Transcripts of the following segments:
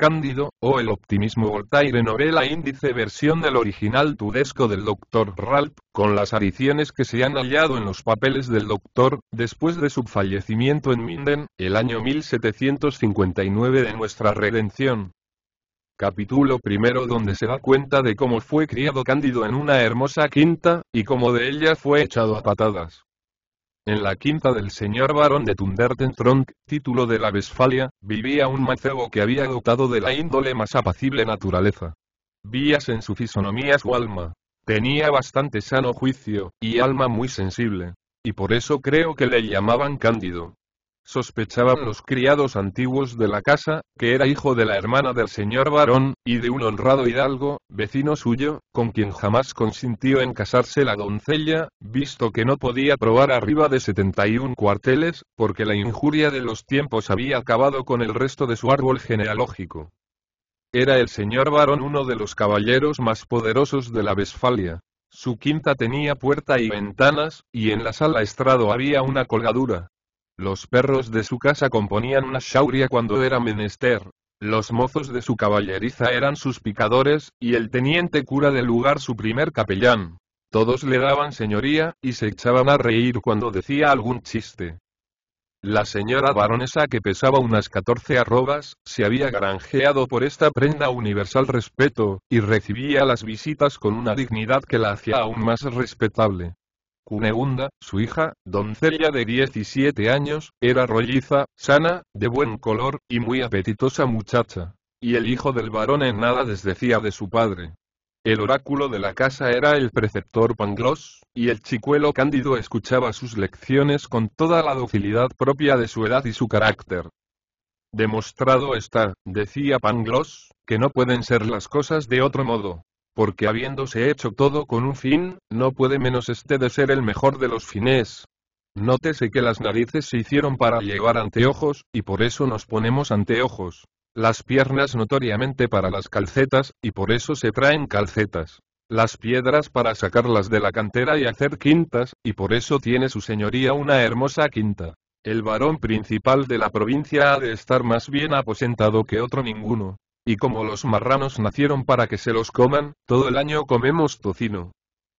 Cándido, o El optimismo Voltaire novela índice versión del original tudesco del Dr. Ralph, con las adiciones que se han hallado en los papeles del doctor, después de su fallecimiento en Minden, el año 1759 de nuestra redención. Capítulo primero donde se da cuenta de cómo fue criado Cándido en una hermosa quinta, y cómo de ella fue echado a patadas. En la quinta del señor barón de Tundertentronk, título de la Vesfalia, vivía un mancebo que había dotado de la índole más apacible naturaleza. Vías en su fisonomía su alma. Tenía bastante sano juicio, y alma muy sensible. Y por eso creo que le llamaban Cándido. Sospechaban los criados antiguos de la casa, que era hijo de la hermana del señor varón, y de un honrado hidalgo, vecino suyo, con quien jamás consintió en casarse la doncella, visto que no podía probar arriba de 71 cuarteles, porque la injuria de los tiempos había acabado con el resto de su árbol genealógico. Era el señor barón uno de los caballeros más poderosos de la Vesfalia. Su quinta tenía puerta y ventanas, y en la sala estrado había una colgadura, los perros de su casa componían una shauria cuando era menester. Los mozos de su caballeriza eran sus picadores, y el teniente cura del lugar su primer capellán. Todos le daban señoría, y se echaban a reír cuando decía algún chiste. La señora baronesa que pesaba unas catorce arrobas, se había granjeado por esta prenda universal respeto, y recibía las visitas con una dignidad que la hacía aún más respetable. Cuneunda, su hija, doncella de 17 años, era rolliza, sana, de buen color, y muy apetitosa muchacha. Y el hijo del varón en nada desdecía de su padre. El oráculo de la casa era el preceptor Pangloss, y el chicuelo Cándido escuchaba sus lecciones con toda la docilidad propia de su edad y su carácter. Demostrado está, decía Pangloss, que no pueden ser las cosas de otro modo, porque habiéndose hecho todo con un fin, no puede menos este de ser el mejor de los fines. Nótese que las narices se hicieron para llevar anteojos, y por eso nos ponemos anteojos. Las piernas notoriamente para las calcetas, y por eso se traen calcetas. Las piedras para sacarlas de la cantera y hacer quintas, y por eso tiene su señoría una hermosa quinta. El varón principal de la provincia ha de estar más bien aposentado que otro ninguno. Y como los marranos nacieron para que se los coman, todo el año comemos tocino.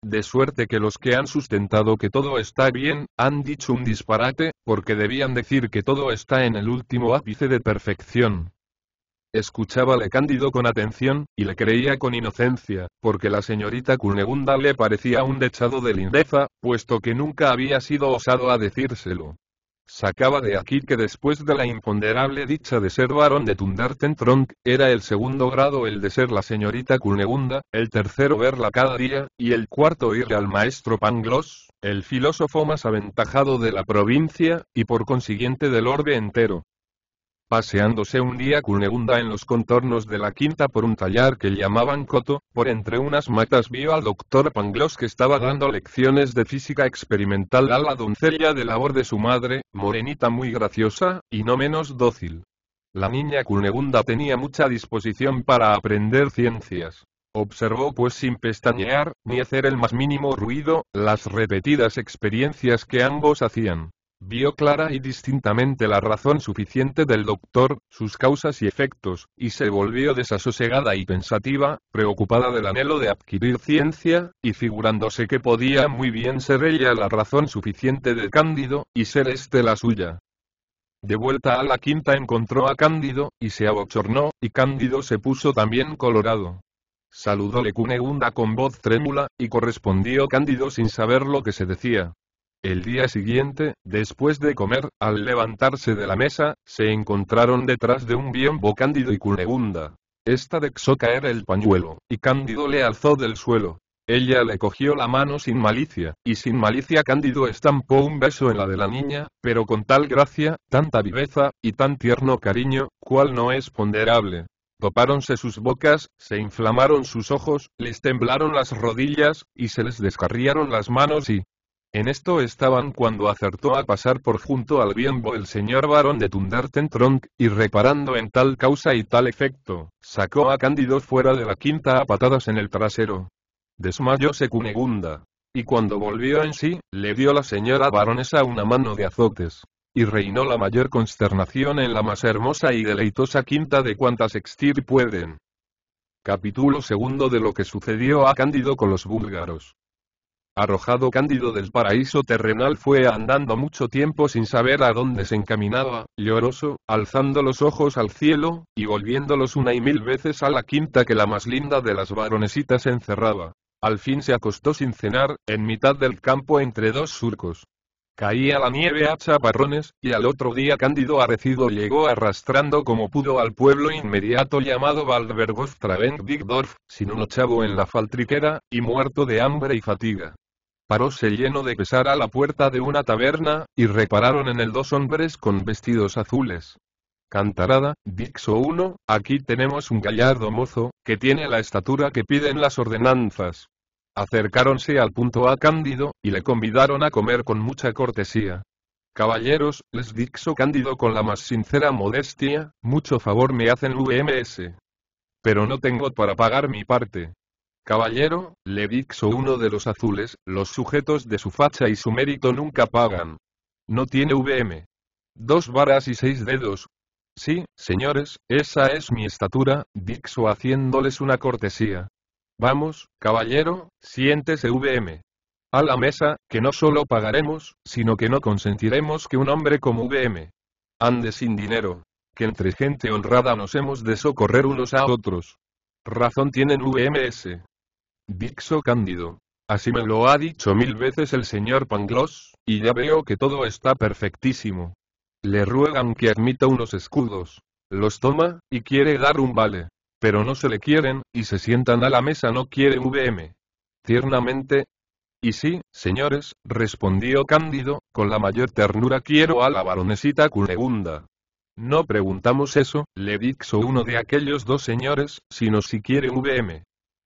De suerte que los que han sustentado que todo está bien, han dicho un disparate, porque debían decir que todo está en el último ápice de perfección. Escuchábale Cándido con atención, y le creía con inocencia, porque la señorita Cunegunda le parecía un dechado de lindeza, puesto que nunca había sido osado a decírselo. Sacaba de aquí que después de la imponderable dicha de ser varón de Tronk era el segundo grado el de ser la señorita Cunegunda, el tercero verla cada día, y el cuarto ir al maestro Pangloss, el filósofo más aventajado de la provincia, y por consiguiente del orbe entero paseándose un día Cunegunda en los contornos de la quinta por un taller que llamaban Coto, por entre unas matas vio al doctor Pangloss que estaba dando lecciones de física experimental a la doncella de labor de su madre, morenita muy graciosa, y no menos dócil. La niña Cunegunda tenía mucha disposición para aprender ciencias. Observó pues sin pestañear, ni hacer el más mínimo ruido, las repetidas experiencias que ambos hacían. Vio clara y distintamente la razón suficiente del doctor, sus causas y efectos, y se volvió desasosegada y pensativa, preocupada del anhelo de adquirir ciencia, y figurándose que podía muy bien ser ella la razón suficiente de Cándido, y ser éste la suya. De vuelta a la quinta encontró a Cándido, y se abochornó, y Cándido se puso también colorado. Saludóle Cunegunda con voz trémula, y correspondió Cándido sin saber lo que se decía. El día siguiente, después de comer, al levantarse de la mesa, se encontraron detrás de un biombo Cándido y curegunda. Esta dexó caer el pañuelo, y Cándido le alzó del suelo. Ella le cogió la mano sin malicia, y sin malicia Cándido estampó un beso en la de la niña, pero con tal gracia, tanta viveza, y tan tierno cariño, cual no es ponderable. Topáronse sus bocas, se inflamaron sus ojos, les temblaron las rodillas, y se les descarriaron las manos y, en esto estaban cuando acertó a pasar por junto al bienbo el señor varón de Tundartentronk, y reparando en tal causa y tal efecto, sacó a Cándido fuera de la quinta a patadas en el trasero. Desmayóse Cunegunda. Y cuando volvió en sí, le dio la señora baronesa una mano de azotes. Y reinó la mayor consternación en la más hermosa y deleitosa quinta de cuantas extir pueden. Capítulo segundo de lo que sucedió a Cándido con los búlgaros. Arrojado Cándido del paraíso terrenal fue andando mucho tiempo sin saber a dónde se encaminaba, lloroso, alzando los ojos al cielo, y volviéndolos una y mil veces a la quinta que la más linda de las varonesitas encerraba. Al fin se acostó sin cenar, en mitad del campo entre dos surcos. Caía la nieve a chaparrones, y al otro día Cándido Arrecido llegó arrastrando como pudo al pueblo inmediato llamado valvergostra sin un ochavo en la faltriquera, y muerto de hambre y fatiga paróse lleno de pesar a la puerta de una taberna, y repararon en él dos hombres con vestidos azules. Cantarada, Dixo 1, aquí tenemos un gallardo mozo, que tiene la estatura que piden las ordenanzas. Acercáronse al punto a Cándido, y le convidaron a comer con mucha cortesía. Caballeros, les dixo Cándido con la más sincera modestia, mucho favor me hacen UMS, Pero no tengo para pagar mi parte. Caballero, le dixo uno de los azules, los sujetos de su facha y su mérito nunca pagan. No tiene VM. Dos varas y seis dedos. Sí, señores, esa es mi estatura, dixo haciéndoles una cortesía. Vamos, caballero, siéntese VM. A la mesa, que no solo pagaremos, sino que no consentiremos que un hombre como VM ande sin dinero. Que entre gente honrada nos hemos de socorrer unos a otros. Razón tienen VMS. Dixo Cándido. Así me lo ha dicho mil veces el señor Pangloss, y ya veo que todo está perfectísimo. Le ruegan que admita unos escudos. Los toma, y quiere dar un vale. Pero no se le quieren, y se sientan a la mesa no quiere VM. Tiernamente. Y sí, señores, respondió Cándido, con la mayor ternura quiero a la baronesita Cunegunda. No preguntamos eso, le dixo uno de aquellos dos señores, sino si quiere VM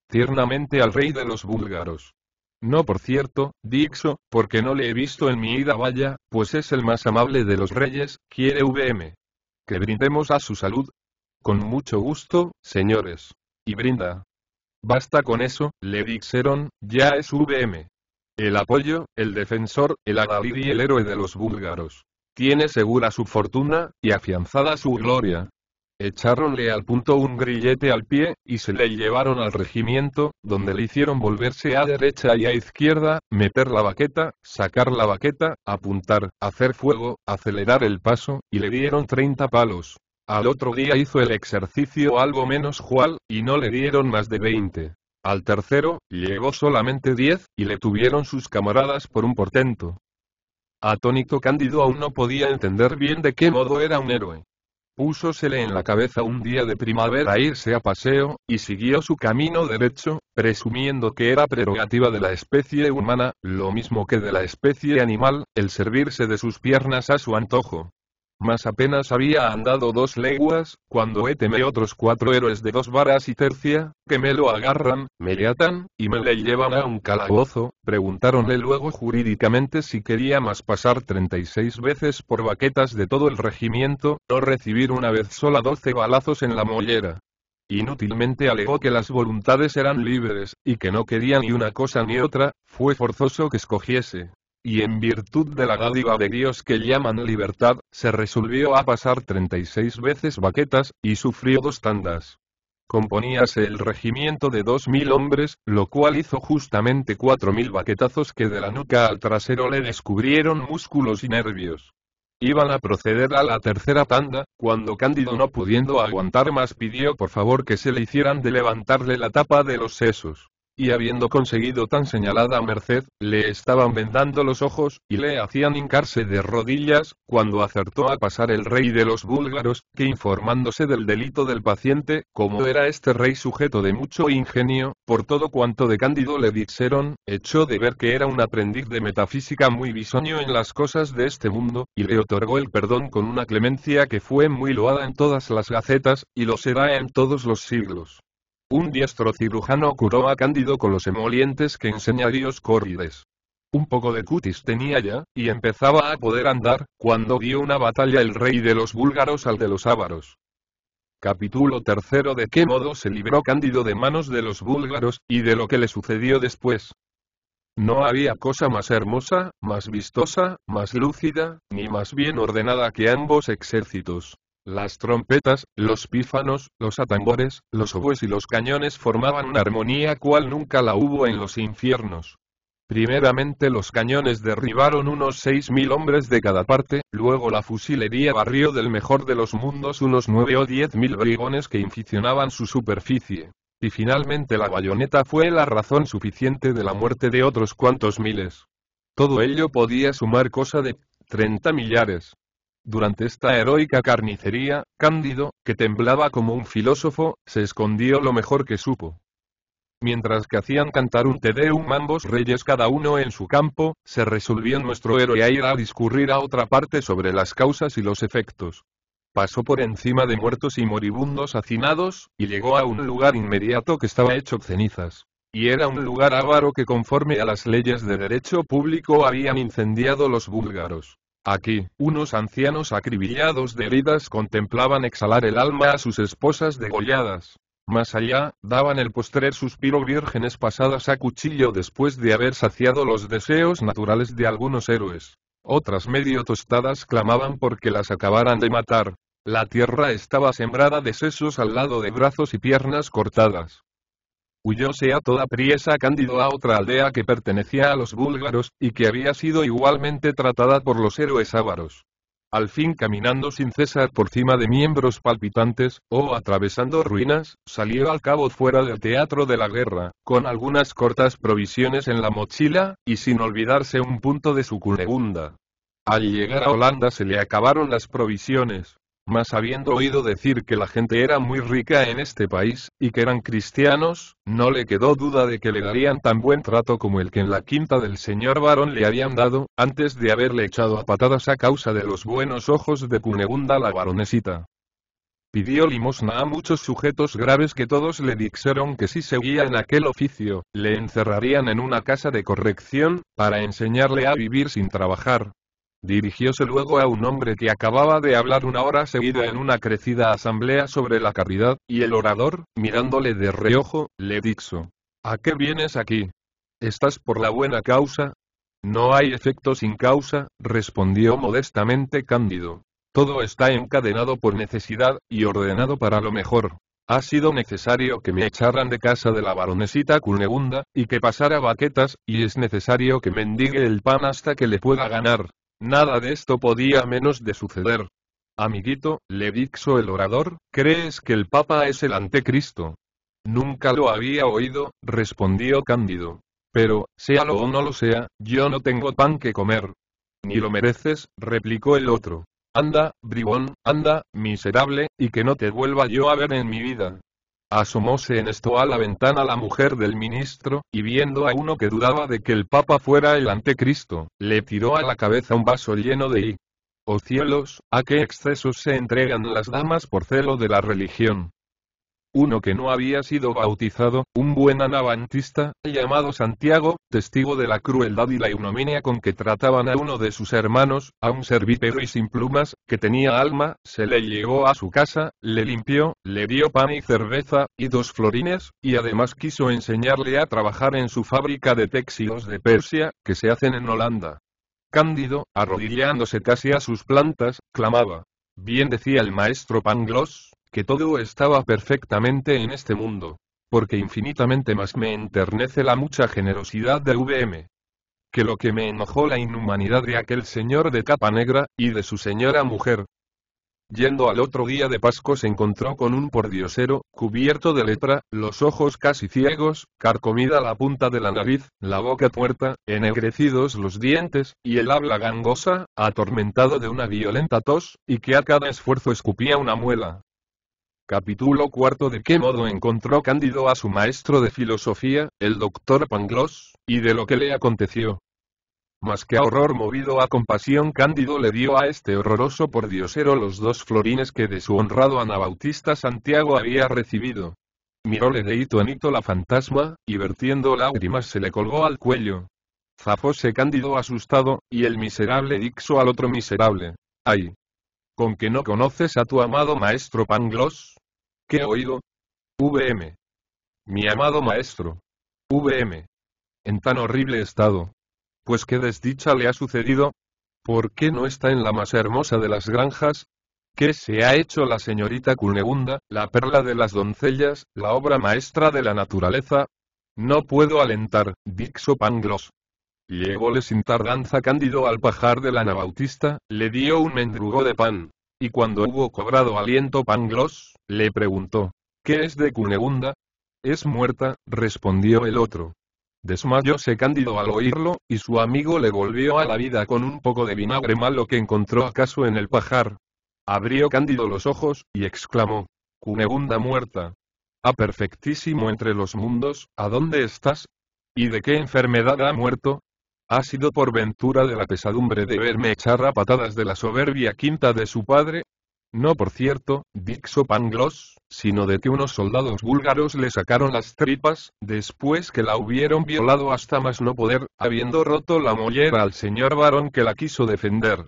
tiernamente al rey de los búlgaros. No por cierto, Dixo, porque no le he visto en mi ida vaya, pues es el más amable de los reyes, quiere VM. Que brindemos a su salud. Con mucho gusto, señores. Y brinda. Basta con eso, le Dixeron, ya es VM. El apoyo, el defensor, el adalid y el héroe de los búlgaros. Tiene segura su fortuna, y afianzada su gloria. Echaronle al punto un grillete al pie, y se le llevaron al regimiento, donde le hicieron volverse a derecha y a izquierda, meter la baqueta, sacar la baqueta, apuntar, hacer fuego, acelerar el paso, y le dieron 30 palos. Al otro día hizo el ejercicio algo menos cual, y no le dieron más de 20. Al tercero, llegó solamente 10, y le tuvieron sus camaradas por un portento. Atónito Cándido aún no podía entender bien de qué modo era un héroe. Púsosele en la cabeza un día de primavera irse a paseo, y siguió su camino derecho, presumiendo que era prerrogativa de la especie humana, lo mismo que de la especie animal, el servirse de sus piernas a su antojo mas apenas había andado dos leguas, cuando teme otros cuatro héroes de dos varas y tercia, que me lo agarran, me le atan, y me le llevan a un calabozo, preguntáronle luego jurídicamente si quería más pasar 36 veces por baquetas de todo el regimiento, o recibir una vez sola doce balazos en la mollera. Inútilmente alegó que las voluntades eran libres, y que no quería ni una cosa ni otra, fue forzoso que escogiese, y en virtud de la dádiva de Dios que llaman libertad, se resolvió a pasar 36 veces baquetas, y sufrió dos tandas. Componíase el regimiento de 2.000 hombres, lo cual hizo justamente 4.000 baquetazos que de la nuca al trasero le descubrieron músculos y nervios. Iban a proceder a la tercera tanda, cuando Cándido no pudiendo aguantar más pidió por favor que se le hicieran de levantarle la tapa de los sesos y habiendo conseguido tan señalada merced, le estaban vendando los ojos, y le hacían hincarse de rodillas, cuando acertó a pasar el rey de los búlgaros, que informándose del delito del paciente, como era este rey sujeto de mucho ingenio, por todo cuanto de Cándido le dixeron, echó de ver que era un aprendiz de metafísica muy bisoño en las cosas de este mundo, y le otorgó el perdón con una clemencia que fue muy loada en todas las gacetas, y lo será en todos los siglos. Un diestro cirujano curó a Cándido con los emolientes que enseña córrides. Un poco de cutis tenía ya, y empezaba a poder andar, cuando dio una batalla el rey de los búlgaros al de los ávaros. Capítulo tercero De qué modo se libró Cándido de manos de los búlgaros, y de lo que le sucedió después. No había cosa más hermosa, más vistosa, más lúcida, ni más bien ordenada que ambos ejércitos. Las trompetas, los pífanos, los atambores, los oboes y los cañones formaban una armonía cual nunca la hubo en los infiernos. Primeramente los cañones derribaron unos 6.000 hombres de cada parte, luego la fusilería barrió del mejor de los mundos unos 9 o 10.000 brigones que inficionaban su superficie. Y finalmente la bayoneta fue la razón suficiente de la muerte de otros cuantos miles. Todo ello podía sumar cosa de 30 millares. Durante esta heroica carnicería, Cándido, que temblaba como un filósofo, se escondió lo mejor que supo. Mientras que hacían cantar un tedeum ambos reyes cada uno en su campo, se resolvió nuestro héroe a ir a discurrir a otra parte sobre las causas y los efectos. Pasó por encima de muertos y moribundos hacinados, y llegó a un lugar inmediato que estaba hecho cenizas. Y era un lugar avaro que conforme a las leyes de derecho público habían incendiado los búlgaros. Aquí, unos ancianos acribillados de heridas contemplaban exhalar el alma a sus esposas degolladas. Más allá, daban el postrer suspiro vírgenes pasadas a cuchillo después de haber saciado los deseos naturales de algunos héroes. Otras medio tostadas clamaban porque las acabaran de matar. La tierra estaba sembrada de sesos al lado de brazos y piernas cortadas. Huyóse a toda priesa Cándido a otra aldea que pertenecía a los búlgaros, y que había sido igualmente tratada por los héroes ávaros. Al fin caminando sin cesar por cima de miembros palpitantes, o atravesando ruinas, salió al cabo fuera del teatro de la guerra, con algunas cortas provisiones en la mochila, y sin olvidarse un punto de su cunegunda. Al llegar a Holanda se le acabaron las provisiones, mas habiendo oído decir que la gente era muy rica en este país, y que eran cristianos, no le quedó duda de que le darían tan buen trato como el que en la quinta del señor varón le habían dado, antes de haberle echado a patadas a causa de los buenos ojos de Cunegunda la varonesita. Pidió limosna a muchos sujetos graves que todos le dijeron que si seguía en aquel oficio, le encerrarían en una casa de corrección, para enseñarle a vivir sin trabajar, Dirigióse luego a un hombre que acababa de hablar una hora seguida en una crecida asamblea sobre la caridad, y el orador, mirándole de reojo, le dixo, ¿A qué vienes aquí? ¿Estás por la buena causa? No hay efecto sin causa, respondió modestamente Cándido. Todo está encadenado por necesidad, y ordenado para lo mejor. Ha sido necesario que me echaran de casa de la baronesita Cunegunda, y que pasara baquetas, y es necesario que mendigue el pan hasta que le pueda ganar. Nada de esto podía menos de suceder. Amiguito, le dixo el orador, ¿crees que el Papa es el antecristo? Nunca lo había oído, respondió Cándido. Pero, sea lo o no lo sea, yo no tengo pan que comer. Ni lo mereces, replicó el otro. Anda, bribón, anda, miserable, y que no te vuelva yo a ver en mi vida. Asomóse en esto a la ventana la mujer del ministro, y viendo a uno que dudaba de que el Papa fuera el antecristo, le tiró a la cabeza un vaso lleno de Oh cielos, a qué excesos se entregan las damas por celo de la religión uno que no había sido bautizado, un buen anabantista, llamado Santiago, testigo de la crueldad y la ignominia con que trataban a uno de sus hermanos, a un servípero y sin plumas, que tenía alma, se le llegó a su casa, le limpió, le dio pan y cerveza, y dos florines, y además quiso enseñarle a trabajar en su fábrica de textiles de Persia, que se hacen en Holanda. Cándido, arrodillándose casi a sus plantas, clamaba. Bien decía el maestro Pangloss, que todo estaba perfectamente en este mundo. Porque infinitamente más me enternece la mucha generosidad de VM. Que lo que me enojó la inhumanidad de aquel señor de capa negra, y de su señora mujer. Yendo al otro día de pasco se encontró con un pordiosero, cubierto de letra, los ojos casi ciegos, carcomida la punta de la nariz, la boca tuerta, ennegrecidos los dientes, y el habla gangosa, atormentado de una violenta tos, y que a cada esfuerzo escupía una muela. Capítulo cuarto De qué modo encontró Cándido a su maestro de filosofía, el doctor Pangloss, y de lo que le aconteció. Más que a horror movido a compasión Cándido le dio a este horroroso pordiosero los dos florines que de su honrado Anabautista Santiago había recibido. Miróle de hito en hito la fantasma, y vertiendo lágrimas se le colgó al cuello. Zafóse Cándido asustado, y el miserable dixo al otro miserable. ¡Ay! ¿Con que no conoces a tu amado maestro Pangloss? ¿Qué he oído? VM. Mi amado maestro. VM. En tan horrible estado. Pues qué desdicha le ha sucedido. ¿Por qué no está en la más hermosa de las granjas? ¿Qué se ha hecho la señorita Cunegunda, la perla de las doncellas, la obra maestra de la naturaleza? No puedo alentar, Dixo Pangloss. Llególe sin tardanza Cándido al pajar de la Anabautista, le dio un mendrugo de pan. Y cuando hubo cobrado aliento Pangloss, le preguntó, ¿qué es de Cunegunda? Es muerta, respondió el otro. Desmayóse Cándido al oírlo, y su amigo le volvió a la vida con un poco de vinagre malo que encontró acaso en el pajar. Abrió Cándido los ojos, y exclamó, Cunegunda muerta. A perfectísimo entre los mundos, ¿a dónde estás? ¿Y de qué enfermedad ha muerto? ha sido por ventura de la pesadumbre de verme echar a patadas de la soberbia quinta de su padre? No por cierto, Dixo Pangloss, sino de que unos soldados búlgaros le sacaron las tripas, después que la hubieron violado hasta más no poder, habiendo roto la mollera al señor varón que la quiso defender.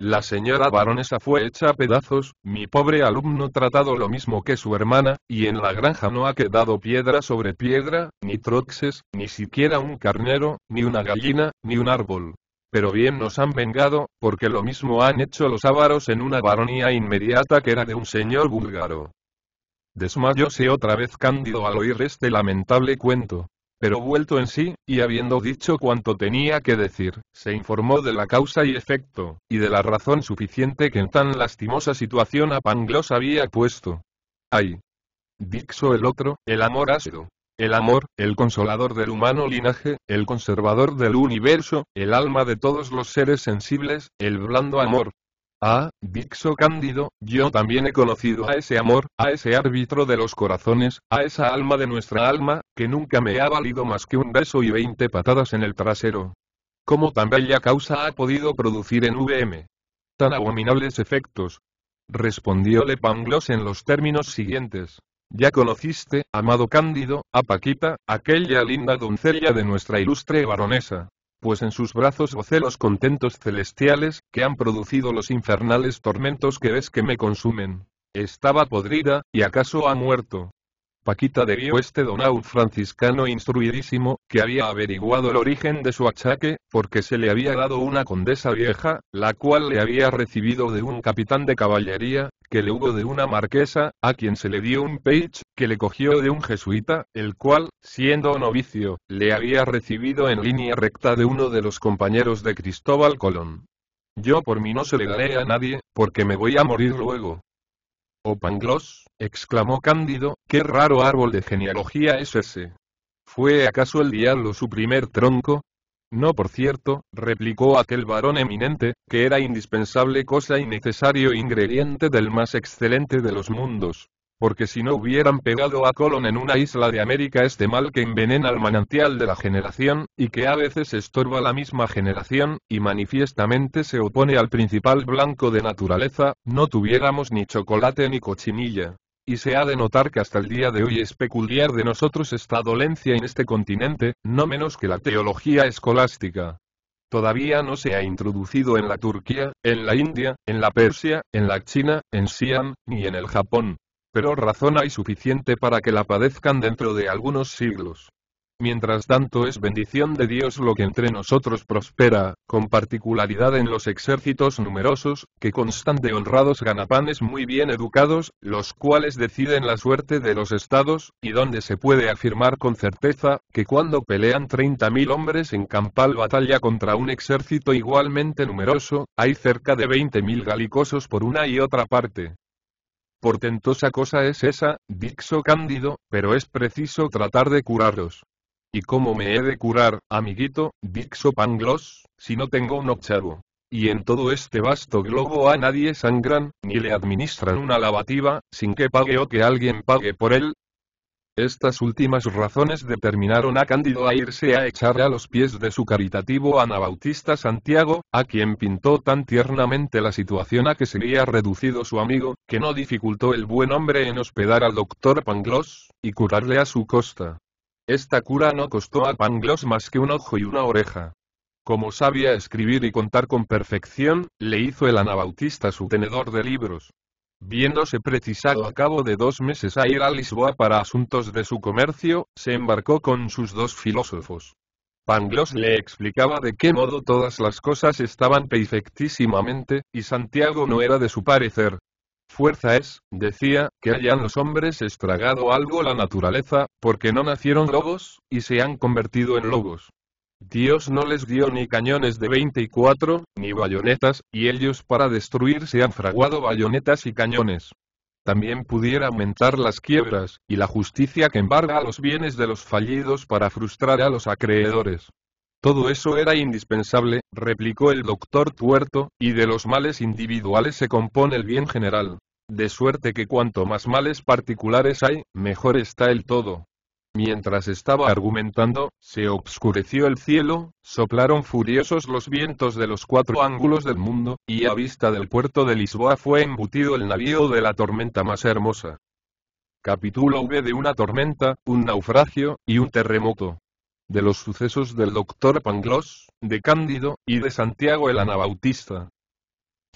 La señora baronesa fue hecha a pedazos, mi pobre alumno tratado lo mismo que su hermana, y en la granja no ha quedado piedra sobre piedra, ni troxes, ni siquiera un carnero, ni una gallina, ni un árbol. Pero bien nos han vengado, porque lo mismo han hecho los ávaros en una baronía inmediata que era de un señor búlgaro. Desmayóse otra vez Cándido al oír este lamentable cuento. Pero vuelto en sí, y habiendo dicho cuanto tenía que decir, se informó de la causa y efecto, y de la razón suficiente que en tan lastimosa situación a Pangloss había puesto. ¡Ay! Dixo el otro, el amor ácido. El amor, el consolador del humano linaje, el conservador del universo, el alma de todos los seres sensibles, el blando amor, Ah, Dixo Cándido, yo también he conocido a ese amor, a ese árbitro de los corazones, a esa alma de nuestra alma, que nunca me ha valido más que un beso y veinte patadas en el trasero. ¿Cómo tan bella causa ha podido producir en VM? Tan abominables efectos. Respondióle Pangloss en los términos siguientes. Ya conociste, amado Cándido, a Paquita, aquella linda doncella de nuestra ilustre baronesa pues en sus brazos gocé los contentos celestiales, que han producido los infernales tormentos que ves que me consumen. Estaba podrida, y acaso ha muerto, Paquita debió este don franciscano instruidísimo, que había averiguado el origen de su achaque, porque se le había dado una condesa vieja, la cual le había recibido de un capitán de caballería, que le hubo de una marquesa, a quien se le dio un page, que le cogió de un jesuita, el cual, siendo novicio, le había recibido en línea recta de uno de los compañeros de Cristóbal Colón. Yo por mí no se le daré a nadie, porque me voy a morir luego, ¡Oh Pangloss! exclamó Cándido, ¡qué raro árbol de genealogía es ese! ¿Fue acaso el diablo su primer tronco? No por cierto, replicó aquel varón eminente, que era indispensable cosa y necesario ingrediente del más excelente de los mundos, porque si no hubieran pegado a Colon en una isla de América este mal que envenena el manantial de la generación, y que a veces estorba la misma generación, y manifiestamente se opone al principal blanco de naturaleza, no tuviéramos ni chocolate ni cochinilla. Y se ha de notar que hasta el día de hoy es peculiar de nosotros esta dolencia en este continente, no menos que la teología escolástica todavía no se ha introducido en la Turquía, en la India, en la Persia, en la China, en Siam, ni en el Japón pero razón hay suficiente para que la padezcan dentro de algunos siglos. Mientras tanto es bendición de Dios lo que entre nosotros prospera, con particularidad en los ejércitos numerosos, que constan de honrados ganapanes muy bien educados, los cuales deciden la suerte de los estados, y donde se puede afirmar con certeza, que cuando pelean 30.000 hombres en campal batalla contra un ejército igualmente numeroso, hay cerca de 20.000 galicosos por una y otra parte, Portentosa cosa es esa, dixo Cándido, pero es preciso tratar de curarlos. ¿Y cómo me he de curar, amiguito, dixo Pangloss, si no tengo un octavo? Y en todo este vasto globo a nadie sangran, ni le administran una lavativa, sin que pague o que alguien pague por él, estas últimas razones determinaron a Cándido a irse a echar a los pies de su caritativo Anabautista Santiago, a quien pintó tan tiernamente la situación a que sería reducido su amigo, que no dificultó el buen hombre en hospedar al doctor Pangloss, y curarle a su costa. Esta cura no costó a Pangloss más que un ojo y una oreja. Como sabía escribir y contar con perfección, le hizo el Anabautista su tenedor de libros. Viéndose precisado a cabo de dos meses a ir a Lisboa para asuntos de su comercio, se embarcó con sus dos filósofos. Pangloss le explicaba de qué modo todas las cosas estaban perfectísimamente, y Santiago no era de su parecer. Fuerza es, decía, que hayan los hombres estragado algo la naturaleza, porque no nacieron lobos, y se han convertido en lobos. Dios no les dio ni cañones de 24, ni bayonetas, y ellos para destruir se han fraguado bayonetas y cañones. También pudiera aumentar las quiebras, y la justicia que embarga los bienes de los fallidos para frustrar a los acreedores. Todo eso era indispensable, replicó el doctor Tuerto, y de los males individuales se compone el bien general. De suerte que cuanto más males particulares hay, mejor está el todo. Mientras estaba argumentando, se obscureció el cielo, soplaron furiosos los vientos de los cuatro ángulos del mundo, y a vista del puerto de Lisboa fue embutido el navío de la tormenta más hermosa. Capítulo V de una tormenta, un naufragio, y un terremoto. De los sucesos del doctor Pangloss, de Cándido, y de Santiago el Anabautista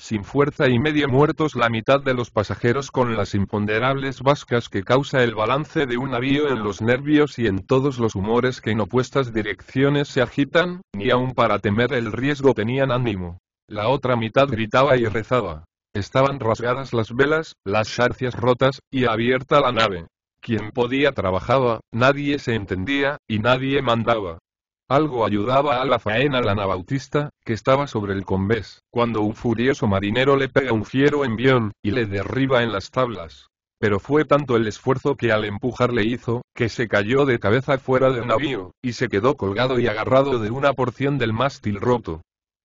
sin fuerza y medio muertos la mitad de los pasajeros con las imponderables vascas que causa el balance de un navío en los nervios y en todos los humores que en opuestas direcciones se agitan, ni aun para temer el riesgo tenían ánimo. La otra mitad gritaba y rezaba. Estaban rasgadas las velas, las charcias rotas, y abierta la nave. Quien podía trabajaba, nadie se entendía, y nadie mandaba. Algo ayudaba a la faena la Bautista, que estaba sobre el convés, cuando un furioso marinero le pega un fiero envión, y le derriba en las tablas. Pero fue tanto el esfuerzo que al empujar le hizo, que se cayó de cabeza fuera del navío, y se quedó colgado y agarrado de una porción del mástil roto.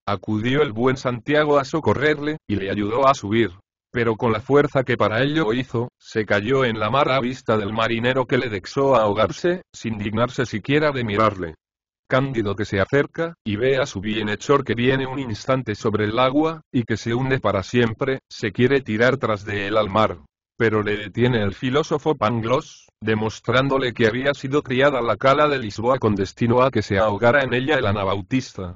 Acudió el buen Santiago a socorrerle, y le ayudó a subir. Pero con la fuerza que para ello hizo, se cayó en la mar a vista del marinero que le dexó ahogarse, sin dignarse siquiera de mirarle. Cándido que se acerca, y ve a su bienhechor que viene un instante sobre el agua, y que se hunde para siempre, se quiere tirar tras de él al mar. Pero le detiene el filósofo Pangloss, demostrándole que había sido criada la cala de Lisboa con destino a que se ahogara en ella el anabautista.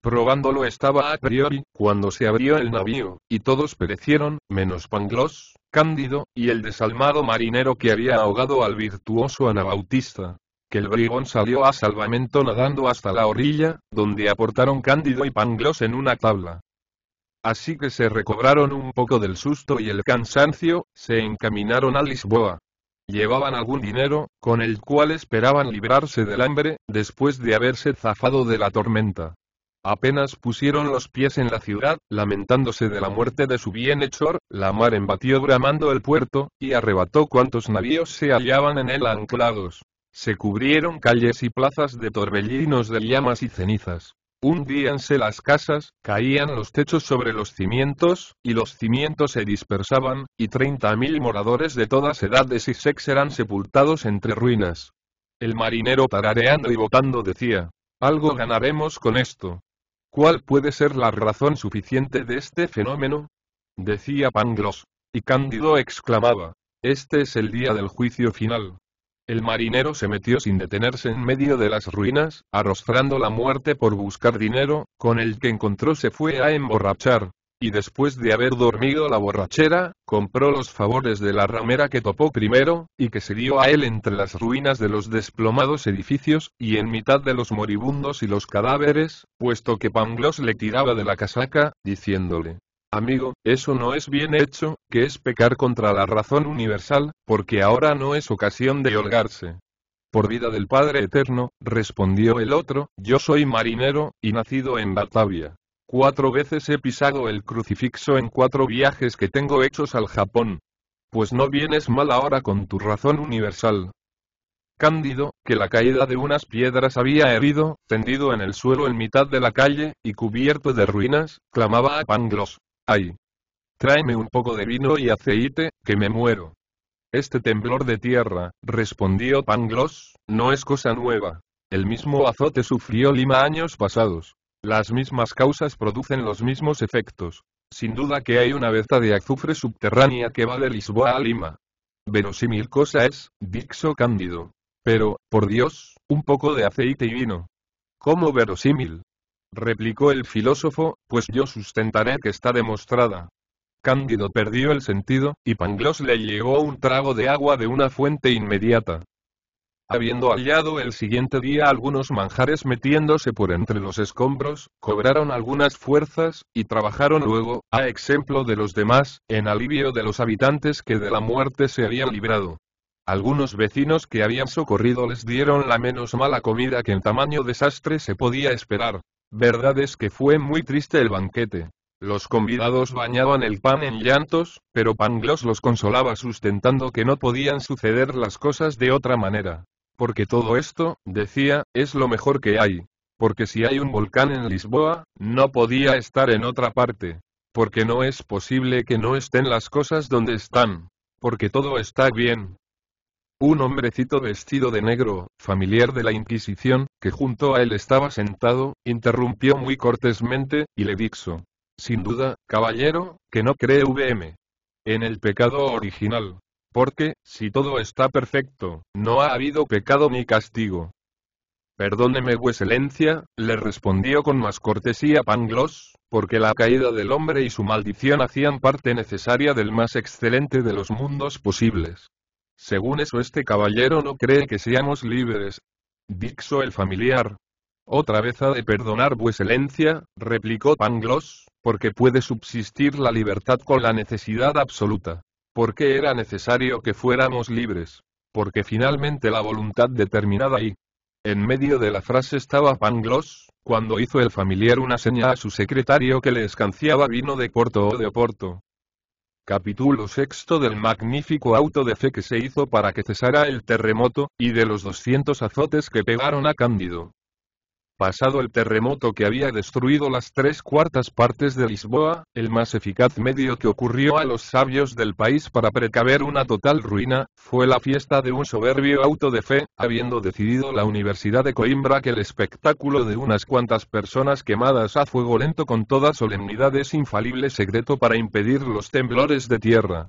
Probándolo estaba a priori, cuando se abrió el navío, y todos perecieron, menos Pangloss, Cándido, y el desalmado marinero que había ahogado al virtuoso anabautista que el brigón salió a salvamento nadando hasta la orilla, donde aportaron Cándido y Pangloss en una tabla. Así que se recobraron un poco del susto y el cansancio, se encaminaron a Lisboa. Llevaban algún dinero, con el cual esperaban librarse del hambre, después de haberse zafado de la tormenta. Apenas pusieron los pies en la ciudad, lamentándose de la muerte de su bienhechor, la mar embatió bramando el puerto, y arrebató cuantos navíos se hallaban en él anclados. Se cubrieron calles y plazas de torbellinos de llamas y cenizas. Hundíanse las casas, caían los techos sobre los cimientos, y los cimientos se dispersaban, y treinta mil moradores de todas edades y sex eran sepultados entre ruinas. El marinero parareando y votando decía, algo ganaremos con esto. ¿Cuál puede ser la razón suficiente de este fenómeno? Decía Pangloss. Y Cándido exclamaba, este es el día del juicio final. El marinero se metió sin detenerse en medio de las ruinas, arrostrando la muerte por buscar dinero, con el que encontró se fue a emborrachar. Y después de haber dormido la borrachera, compró los favores de la ramera que topó primero, y que se dio a él entre las ruinas de los desplomados edificios, y en mitad de los moribundos y los cadáveres, puesto que Pangloss le tiraba de la casaca, diciéndole, Amigo, eso no es bien hecho, que es pecar contra la razón universal, porque ahora no es ocasión de holgarse. Por vida del Padre Eterno, respondió el otro, yo soy marinero, y nacido en Batavia. Cuatro veces he pisado el crucifixo en cuatro viajes que tengo hechos al Japón. Pues no vienes mal ahora con tu razón universal. Cándido, que la caída de unas piedras había herido, tendido en el suelo en mitad de la calle, y cubierto de ruinas, clamaba a Pangloss. Ay. Tráeme un poco de vino y aceite, que me muero. Este temblor de tierra, respondió Pangloss, no es cosa nueva. El mismo azote sufrió Lima años pasados. Las mismas causas producen los mismos efectos. Sin duda que hay una veta de azufre subterránea que va de Lisboa a Lima. Verosímil cosa es, Dixo Cándido. Pero, por Dios, un poco de aceite y vino. ¿Cómo verosímil? replicó el filósofo, pues yo sustentaré que está demostrada. Cándido perdió el sentido, y Pangloss le llegó un trago de agua de una fuente inmediata. Habiendo hallado el siguiente día algunos manjares metiéndose por entre los escombros, cobraron algunas fuerzas, y trabajaron luego, a ejemplo de los demás, en alivio de los habitantes que de la muerte se habían librado. Algunos vecinos que habían socorrido les dieron la menos mala comida que en tamaño desastre se podía esperar. Verdad es que fue muy triste el banquete. Los convidados bañaban el pan en llantos, pero Pangloss los consolaba sustentando que no podían suceder las cosas de otra manera. Porque todo esto, decía, es lo mejor que hay. Porque si hay un volcán en Lisboa, no podía estar en otra parte. Porque no es posible que no estén las cosas donde están. Porque todo está bien, un hombrecito vestido de negro, familiar de la Inquisición, que junto a él estaba sentado, interrumpió muy cortésmente, y le dixo. Sin duda, caballero, que no cree VM. En el pecado original. Porque, si todo está perfecto, no ha habido pecado ni castigo. Perdóneme, vueselencia, le respondió con más cortesía Pangloss, porque la caída del hombre y su maldición hacían parte necesaria del más excelente de los mundos posibles. Según eso este caballero no cree que seamos libres. Dixo el familiar. Otra vez ha de perdonar vueselencia, replicó Pangloss, porque puede subsistir la libertad con la necesidad absoluta. ¿Por qué era necesario que fuéramos libres? Porque finalmente la voluntad determinada y... En medio de la frase estaba Pangloss, cuando hizo el familiar una seña a su secretario que le escanciaba vino de Porto o de Oporto capítulo sexto del magnífico auto de fe que se hizo para que cesara el terremoto, y de los 200 azotes que pegaron a Cándido. Pasado el terremoto que había destruido las tres cuartas partes de Lisboa, el más eficaz medio que ocurrió a los sabios del país para precaver una total ruina, fue la fiesta de un soberbio auto de fe, habiendo decidido la Universidad de Coimbra que el espectáculo de unas cuantas personas quemadas a fuego lento con toda solemnidad es infalible secreto para impedir los temblores de tierra.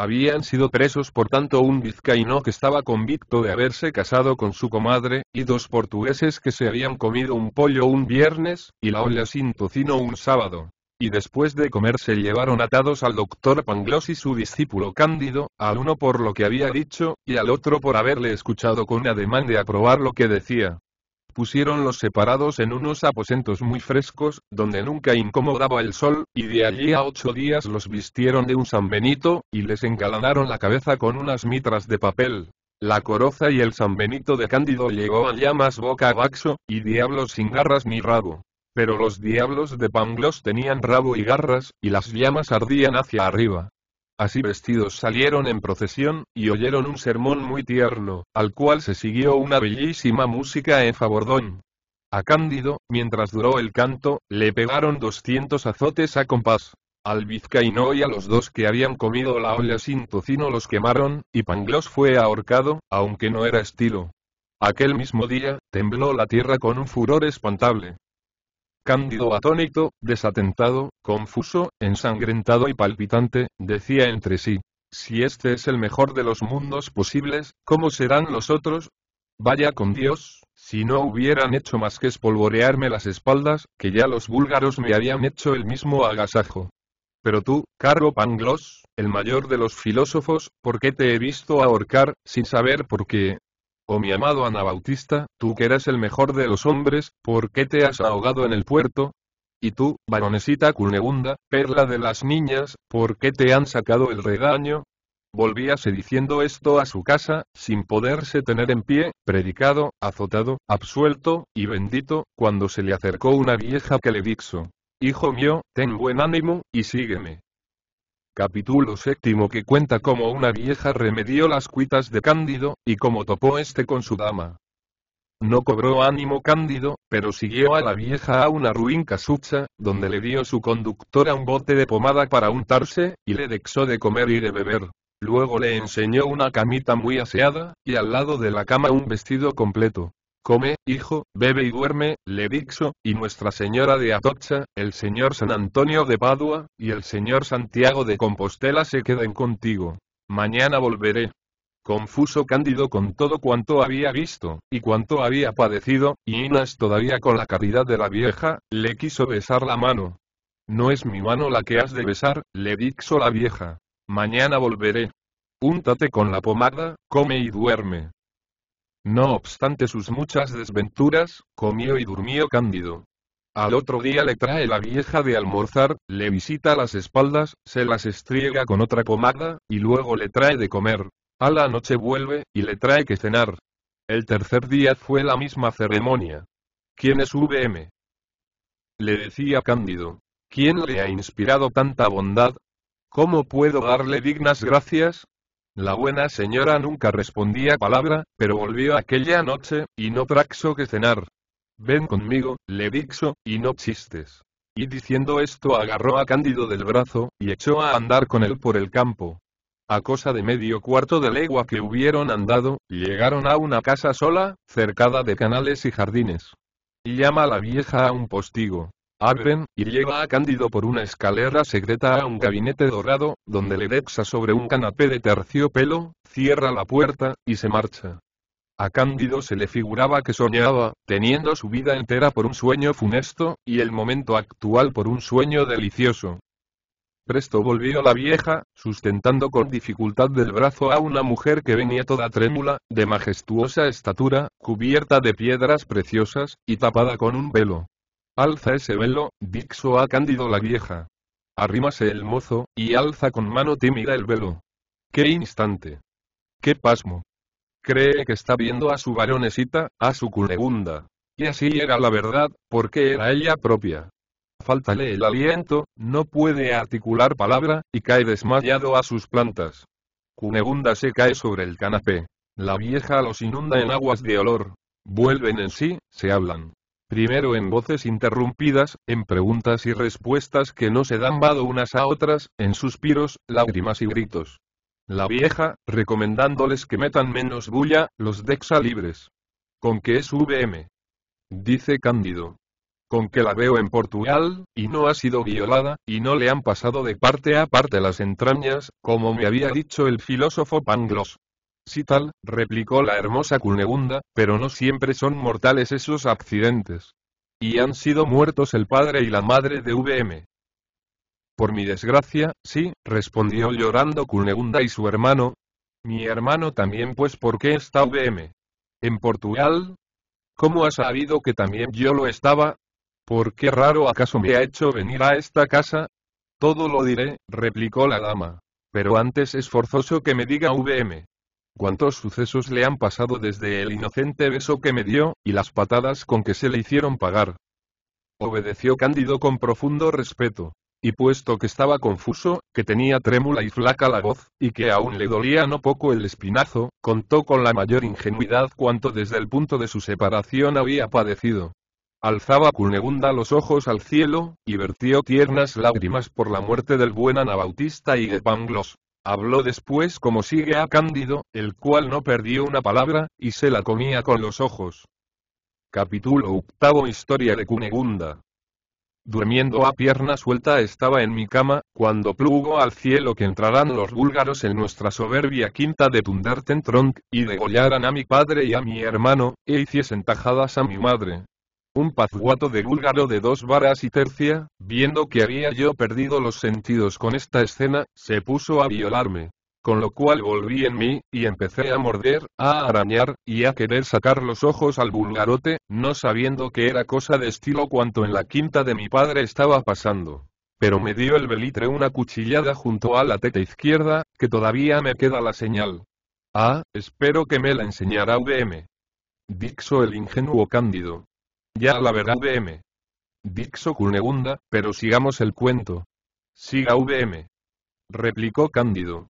Habían sido presos por tanto un vizcaíno que estaba convicto de haberse casado con su comadre, y dos portugueses que se habían comido un pollo un viernes, y la olla sin tocino un sábado. Y después de comer se llevaron atados al doctor Pangloss y su discípulo Cándido, al uno por lo que había dicho, y al otro por haberle escuchado con ademán de aprobar lo que decía pusieron los separados en unos aposentos muy frescos, donde nunca incomodaba el sol, y de allí a ocho días los vistieron de un sanbenito, y les encalanaron la cabeza con unas mitras de papel. La coroza y el sanbenito de Cándido llegó a llamas boca abajo, y diablos sin garras ni rabo. Pero los diablos de Pangloss tenían rabo y garras, y las llamas ardían hacia arriba. Así vestidos salieron en procesión, y oyeron un sermón muy tierno, al cual se siguió una bellísima música en favordón. A Cándido, mientras duró el canto, le pegaron doscientos azotes a compás. Al vizcaíno y a los dos que habían comido la olla sin tocino los quemaron, y Pangloss fue ahorcado, aunque no era estilo. Aquel mismo día, tembló la tierra con un furor espantable. Cándido atónito, desatentado, confuso, ensangrentado y palpitante, decía entre sí, si este es el mejor de los mundos posibles, ¿cómo serán los otros? Vaya con Dios, si no hubieran hecho más que espolvorearme las espaldas, que ya los búlgaros me habían hecho el mismo agasajo. Pero tú, caro Pangloss, el mayor de los filósofos, ¿por qué te he visto ahorcar, sin saber por qué? Oh mi amado Anabautista, tú que eras el mejor de los hombres, ¿por qué te has ahogado en el puerto? Y tú, varonesita Cunegunda, perla de las niñas, ¿por qué te han sacado el regaño? Volvíase diciendo esto a su casa, sin poderse tener en pie, predicado, azotado, absuelto, y bendito, cuando se le acercó una vieja que le dixo, Hijo mío, ten buen ánimo, y sígueme capítulo séptimo que cuenta cómo una vieja remedió las cuitas de Cándido, y cómo topó este con su dama. No cobró ánimo Cándido, pero siguió a la vieja a una ruin casucha, donde le dio su conductora un bote de pomada para untarse, y le dexó de comer y de beber. Luego le enseñó una camita muy aseada, y al lado de la cama un vestido completo. Come, hijo, bebe y duerme, le dixo, y Nuestra Señora de Atocha, el Señor San Antonio de Padua, y el Señor Santiago de Compostela se queden contigo. Mañana volveré. Confuso Cándido con todo cuanto había visto, y cuanto había padecido, y Inas todavía con la caridad de la vieja, le quiso besar la mano. No es mi mano la que has de besar, le dixo la vieja. Mañana volveré. Úntate con la pomada, come y duerme. No obstante sus muchas desventuras, comió y durmió Cándido. Al otro día le trae la vieja de almorzar, le visita las espaldas, se las estriega con otra pomada, y luego le trae de comer. A la noche vuelve, y le trae que cenar. El tercer día fue la misma ceremonia. ¿Quién es VM? Le decía Cándido. ¿Quién le ha inspirado tanta bondad? ¿Cómo puedo darle dignas gracias? La buena señora nunca respondía palabra, pero volvió aquella noche, y no traxo que cenar. Ven conmigo, le dixo, y no chistes. Y diciendo esto agarró a Cándido del brazo, y echó a andar con él por el campo. A cosa de medio cuarto de legua que hubieron andado, llegaron a una casa sola, cercada de canales y jardines. Y Llama a la vieja a un postigo, Abren y lleva a Cándido por una escalera secreta a un gabinete dorado, donde mm. le dexa sobre un canapé de terciopelo, cierra la puerta, y se marcha. A Cándido se le figuraba que soñaba, teniendo su vida entera por un sueño funesto, y el momento actual por un sueño delicioso. Presto volvió la vieja, sustentando con dificultad del brazo a una mujer que venía toda trémula, de majestuosa estatura, cubierta de piedras preciosas, y tapada con un velo. Alza ese velo, dixo ha Cándido la vieja. Arrímase el mozo, y alza con mano tímida el velo. ¡Qué instante! ¡Qué pasmo! Cree que está viendo a su varonesita, a su cunegunda. Y así era la verdad, porque era ella propia. Fáltale el aliento, no puede articular palabra, y cae desmayado a sus plantas. Cunegunda se cae sobre el canapé. La vieja los inunda en aguas de olor. Vuelven en sí, se hablan primero en voces interrumpidas, en preguntas y respuestas que no se dan vado unas a otras, en suspiros, lágrimas y gritos. La vieja, recomendándoles que metan menos bulla, los dexa libres. Con qué es VM. Dice Cándido. Con que la veo en Portugal, y no ha sido violada, y no le han pasado de parte a parte las entrañas, como me había dicho el filósofo Pangloss. Sí tal, replicó la hermosa Cunegunda, pero no siempre son mortales esos accidentes. Y han sido muertos el padre y la madre de VM. Por mi desgracia, sí, respondió llorando Cunegunda y su hermano. Mi hermano también pues ¿por qué está VM? ¿En Portugal? ¿Cómo ha sabido que también yo lo estaba? ¿Por qué raro acaso me ha hecho venir a esta casa? Todo lo diré, replicó la dama. Pero antes es forzoso que me diga VM cuántos sucesos le han pasado desde el inocente beso que me dio, y las patadas con que se le hicieron pagar. Obedeció Cándido con profundo respeto. Y puesto que estaba confuso, que tenía trémula y flaca la voz, y que aún le dolía no poco el espinazo, contó con la mayor ingenuidad cuanto desde el punto de su separación había padecido. Alzaba Cunegunda los ojos al cielo, y vertió tiernas lágrimas por la muerte del buen Anabautista y de Pangloss. Habló después como sigue a Cándido, el cual no perdió una palabra, y se la comía con los ojos. Capítulo octavo Historia de Cunegunda. Durmiendo a pierna suelta estaba en mi cama, cuando plugo al cielo que entrarán los búlgaros en nuestra soberbia quinta de Tundertentronk, y degollaran a mi padre y a mi hermano, e hiciesen tajadas a mi madre, un pazguato de búlgaro de dos varas y tercia, viendo que había yo perdido los sentidos con esta escena, se puso a violarme. Con lo cual volví en mí, y empecé a morder, a arañar, y a querer sacar los ojos al búlgarote, no sabiendo que era cosa de estilo cuanto en la quinta de mi padre estaba pasando. Pero me dio el belitre una cuchillada junto a la teta izquierda, que todavía me queda la señal. Ah, espero que me la enseñará VM. Dixo el ingenuo cándido. Ya la verdad VM. Dixo Cunegunda, pero sigamos el cuento. Siga VM. Replicó Cándido.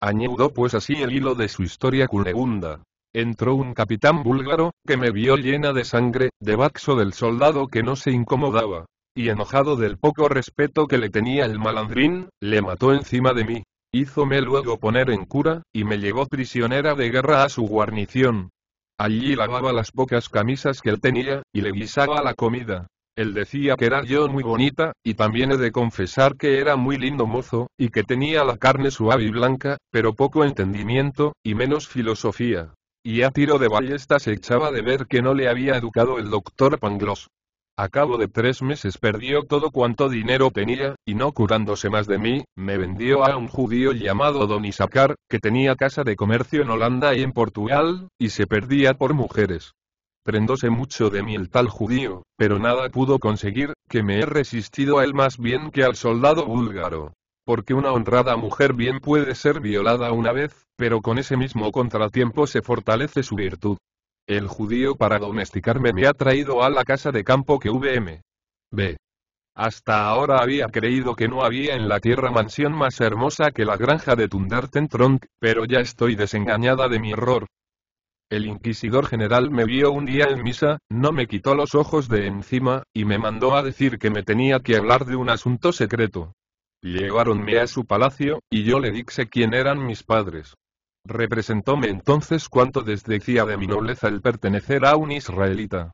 Añudó pues así el hilo de su historia Cunegunda. Entró un capitán búlgaro, que me vio llena de sangre, de baxo del soldado que no se incomodaba. Y enojado del poco respeto que le tenía el malandrín, le mató encima de mí. Hízome luego poner en cura, y me llevó prisionera de guerra a su guarnición, Allí lavaba las pocas camisas que él tenía, y le guisaba la comida. Él decía que era yo muy bonita, y también he de confesar que era muy lindo mozo, y que tenía la carne suave y blanca, pero poco entendimiento, y menos filosofía. Y a tiro de ballesta se echaba de ver que no le había educado el doctor Pangloss. A cabo de tres meses perdió todo cuanto dinero tenía, y no curándose más de mí, me vendió a un judío llamado Don Isacar, que tenía casa de comercio en Holanda y en Portugal, y se perdía por mujeres. Prendose mucho de mí el tal judío, pero nada pudo conseguir, que me he resistido a él más bien que al soldado búlgaro porque una honrada mujer bien puede ser violada una vez, pero con ese mismo contratiempo se fortalece su virtud. El judío para domesticarme me ha traído a la casa de campo que VM. B. Hasta ahora había creído que no había en la tierra mansión más hermosa que la granja de Tronk, pero ya estoy desengañada de mi error. El inquisidor general me vio un día en misa, no me quitó los ojos de encima, y me mandó a decir que me tenía que hablar de un asunto secreto. Lleváronme a su palacio, y yo le dije quién eran mis padres. Representóme entonces cuanto desdecía de mi nobleza el pertenecer a un israelita.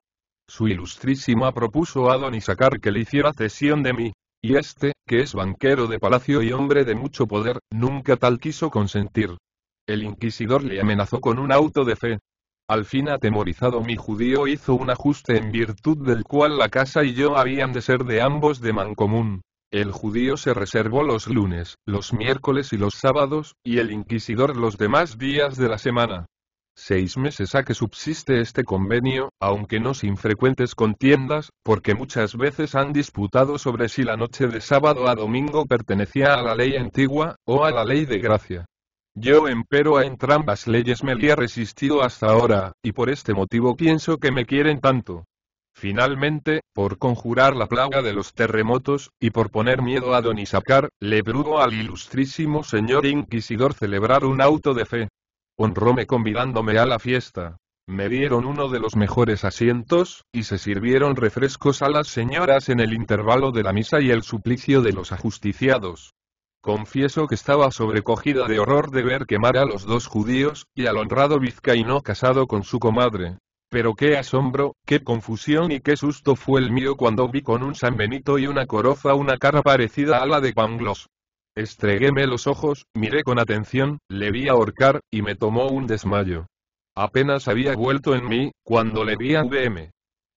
Su ilustrísima propuso a Don Isacar que le hiciera cesión de mí, y este, que es banquero de palacio y hombre de mucho poder, nunca tal quiso consentir. El inquisidor le amenazó con un auto de fe. Al fin atemorizado mi judío hizo un ajuste en virtud del cual la casa y yo habían de ser de ambos de mancomún. El judío se reservó los lunes, los miércoles y los sábados, y el inquisidor los demás días de la semana. Seis meses a que subsiste este convenio, aunque no sin frecuentes contiendas, porque muchas veces han disputado sobre si la noche de sábado a domingo pertenecía a la ley antigua, o a la ley de gracia. Yo empero a entrambas leyes me he resistido hasta ahora, y por este motivo pienso que me quieren tanto. Finalmente, por conjurar la plaga de los terremotos, y por poner miedo a don isacar le plugo al ilustrísimo señor inquisidor celebrar un auto de fe. Honróme convidándome a la fiesta. Me dieron uno de los mejores asientos, y se sirvieron refrescos a las señoras en el intervalo de la misa y el suplicio de los ajusticiados. Confieso que estaba sobrecogida de horror de ver quemar a los dos judíos, y al honrado vizcaíno casado con su comadre. Pero qué asombro, qué confusión y qué susto fue el mío cuando vi con un sanbenito y una coroza una cara parecida a la de Pangloss. Estreguéme los ojos, miré con atención, le vi ahorcar, y me tomó un desmayo. Apenas había vuelto en mí, cuando le vi a VM.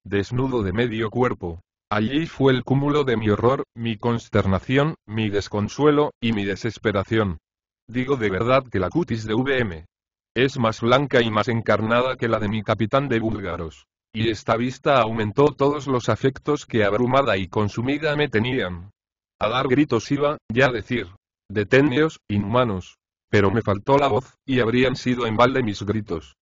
Desnudo de medio cuerpo. Allí fue el cúmulo de mi horror, mi consternación, mi desconsuelo, y mi desesperación. Digo de verdad que la cutis de VM, es más blanca y más encarnada que la de mi capitán de búlgaros. Y esta vista aumentó todos los afectos que abrumada y consumida me tenían. A dar gritos iba, ya decir, tenios, inhumanos. Pero me faltó la voz, y habrían sido en balde mis gritos.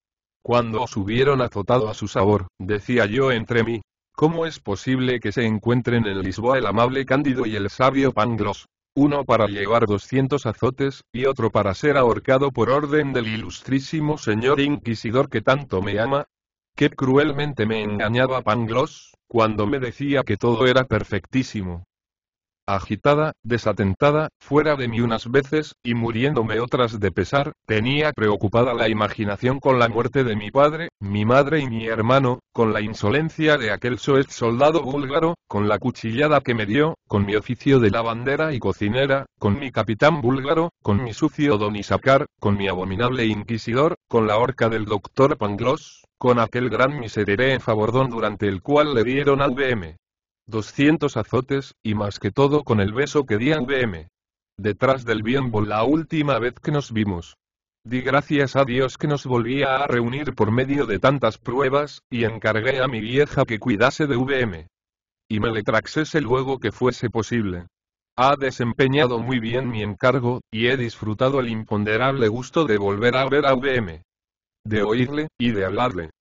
Cuando os hubieron azotado a su sabor, decía yo entre mí, ¿Cómo es posible que se encuentren en Lisboa el amable Cándido y el sabio Pangloss? uno para llevar 200 azotes, y otro para ser ahorcado por orden del ilustrísimo señor inquisidor que tanto me ama? ¿Qué cruelmente me engañaba Pangloss, cuando me decía que todo era perfectísimo, agitada, desatentada, fuera de mí unas veces, y muriéndome otras de pesar, tenía preocupada la imaginación con la muerte de mi padre, mi madre y mi hermano, con la insolencia de aquel soez soldado búlgaro, con la cuchillada que me dio, con mi oficio de lavandera y cocinera, con mi capitán búlgaro, con mi sucio don Isaacar, con mi abominable inquisidor, con la horca del doctor Pangloss, con aquel gran miserere en favordón durante el cual le dieron al BM, 200 azotes, y más que todo con el beso que di a VM. Detrás del biombo la última vez que nos vimos. Di gracias a Dios que nos volvía a reunir por medio de tantas pruebas, y encargué a mi vieja que cuidase de VM. Y me le traxese luego que fuese posible. Ha desempeñado muy bien mi encargo, y he disfrutado el imponderable gusto de volver a ver a VM. De oírle, y de hablarle.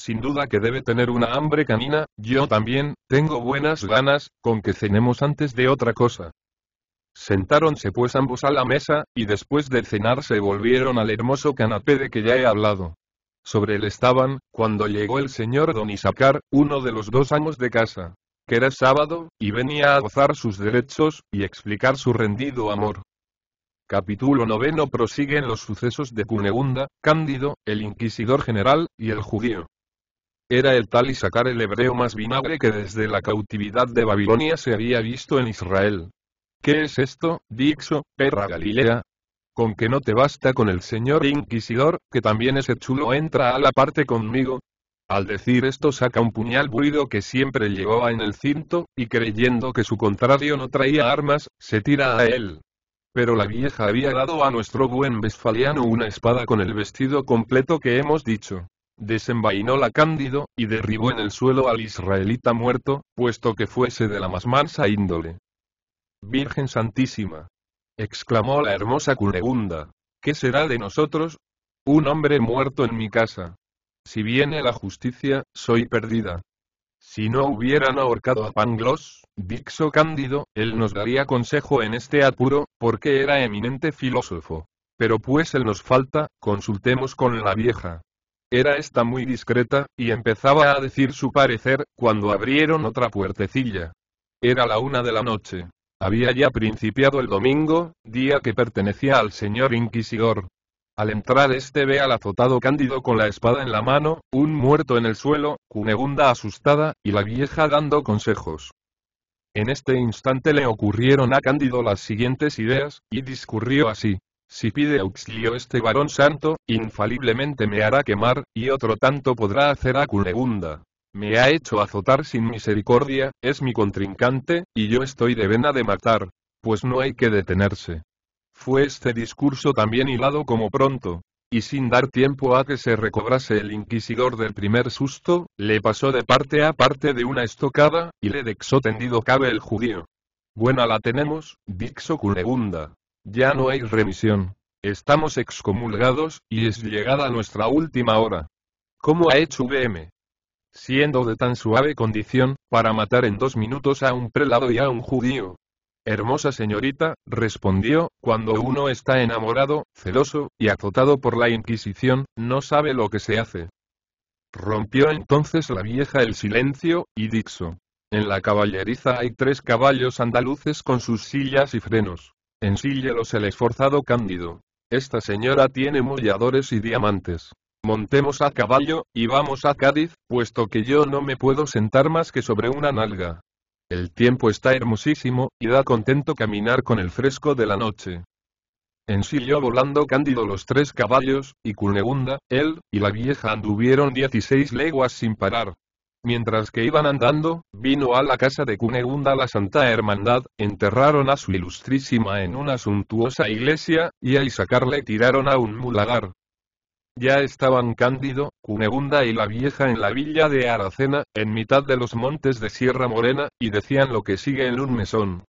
Sin duda que debe tener una hambre canina, yo también, tengo buenas ganas, con que cenemos antes de otra cosa. Sentáronse pues ambos a la mesa, y después de cenar se volvieron al hermoso canapé de que ya he hablado. Sobre él estaban, cuando llegó el señor Don Isacar, uno de los dos amos de casa, que era sábado, y venía a gozar sus derechos, y explicar su rendido amor. Capítulo noveno prosiguen los sucesos de Cunegunda, Cándido, el inquisidor general, y el judío era el tal y sacar el hebreo más vinagre que desde la cautividad de Babilonia se había visto en Israel. ¿Qué es esto, Dixo, perra Galilea? ¿Con que no te basta con el señor inquisidor, que también ese chulo entra a la parte conmigo? Al decir esto saca un puñal buido que siempre llevaba en el cinto, y creyendo que su contrario no traía armas, se tira a él. Pero la vieja había dado a nuestro buen vesfaliano una espada con el vestido completo que hemos dicho la Cándido, y derribó en el suelo al israelita muerto, puesto que fuese de la más mansa índole. Virgen Santísima, exclamó la hermosa Curegunda, ¿qué será de nosotros? Un hombre muerto en mi casa. Si viene la justicia, soy perdida. Si no hubieran ahorcado a Pangloss, Dixo Cándido, él nos daría consejo en este apuro, porque era eminente filósofo. Pero pues él nos falta, consultemos con la vieja. Era esta muy discreta, y empezaba a decir su parecer, cuando abrieron otra puertecilla. Era la una de la noche. Había ya principiado el domingo, día que pertenecía al señor inquisidor. Al entrar este ve al azotado Cándido con la espada en la mano, un muerto en el suelo, Cunegunda asustada, y la vieja dando consejos. En este instante le ocurrieron a Cándido las siguientes ideas, y discurrió así. Si pide auxilio este varón santo, infaliblemente me hará quemar, y otro tanto podrá hacer a Culegunda. Me ha hecho azotar sin misericordia, es mi contrincante, y yo estoy de vena de matar. Pues no hay que detenerse. Fue este discurso también hilado como pronto, y sin dar tiempo a que se recobrase el inquisidor del primer susto, le pasó de parte a parte de una estocada, y le dexó tendido cabe el judío. Buena la tenemos, dixo Culegunda. Ya no hay remisión. Estamos excomulgados, y es llegada nuestra última hora. ¿Cómo ha hecho VM? Siendo de tan suave condición, para matar en dos minutos a un prelado y a un judío. Hermosa señorita, respondió, cuando uno está enamorado, celoso, y azotado por la Inquisición, no sabe lo que se hace. Rompió entonces la vieja el silencio, y dixo. En la caballeriza hay tres caballos andaluces con sus sillas y frenos ensíllelos el esforzado Cándido. Esta señora tiene molladores y diamantes. Montemos a caballo, y vamos a Cádiz, puesto que yo no me puedo sentar más que sobre una nalga. El tiempo está hermosísimo, y da contento caminar con el fresco de la noche. Ensilló volando Cándido los tres caballos, y Cunegunda, él, y la vieja anduvieron dieciséis leguas sin parar. Mientras que iban andando, vino a la casa de Cunegunda la Santa Hermandad, enterraron a su ilustrísima en una suntuosa iglesia, y al sacarle tiraron a un mulagar. Ya estaban Cándido, Cunegunda y la vieja en la villa de Aracena, en mitad de los montes de Sierra Morena, y decían lo que sigue en un mesón.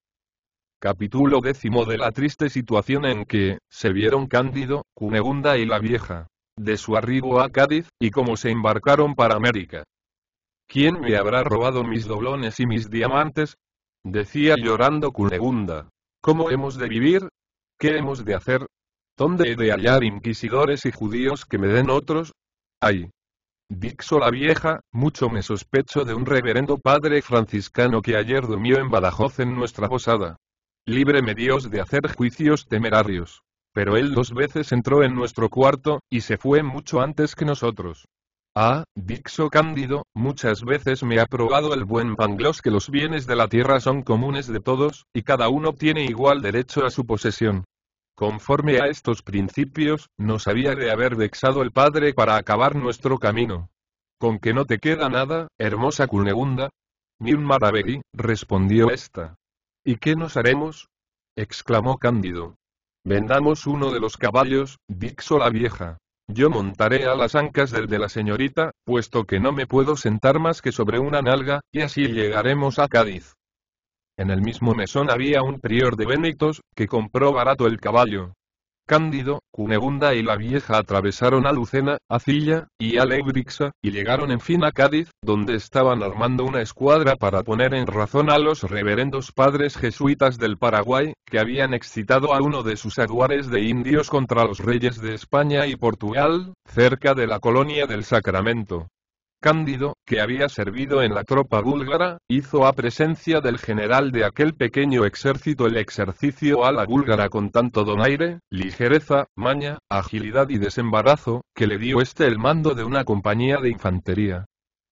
Capítulo décimo de la triste situación en que, se vieron Cándido, Cunegunda y la vieja. De su arribo a Cádiz, y cómo se embarcaron para América. ¿Quién me habrá robado mis doblones y mis diamantes? Decía llorando Cunegunda. ¿Cómo hemos de vivir? ¿Qué hemos de hacer? ¿Dónde he de hallar inquisidores y judíos que me den otros? ¡Ay! Dixo la vieja, mucho me sospecho de un reverendo padre franciscano que ayer durmió en Badajoz en nuestra posada. Líbreme Dios de hacer juicios temerarios. Pero él dos veces entró en nuestro cuarto, y se fue mucho antes que nosotros. Ah, Dixo Cándido, muchas veces me ha probado el buen Pangloss que los bienes de la tierra son comunes de todos, y cada uno tiene igual derecho a su posesión. Conforme a estos principios, nos había de haber vexado el Padre para acabar nuestro camino. ¿Con que no te queda nada, hermosa Cunegunda? Ni un maravedí, respondió esta. ¿Y qué nos haremos? exclamó Cándido. Vendamos uno de los caballos, Dixo la vieja. Yo montaré a las ancas del de la señorita, puesto que no me puedo sentar más que sobre una nalga, y así llegaremos a Cádiz. En el mismo mesón había un prior de Benitos que compró barato el caballo, Cándido, Cunegunda y la Vieja atravesaron a Lucena, Acilla, y a y llegaron en fin a Cádiz, donde estaban armando una escuadra para poner en razón a los reverendos padres jesuitas del Paraguay, que habían excitado a uno de sus aduares de indios contra los reyes de España y Portugal, cerca de la colonia del Sacramento. Cándido, que había servido en la tropa búlgara, hizo a presencia del general de aquel pequeño ejército el ejercicio a la búlgara con tanto donaire, ligereza, maña, agilidad y desembarazo, que le dio este el mando de una compañía de infantería.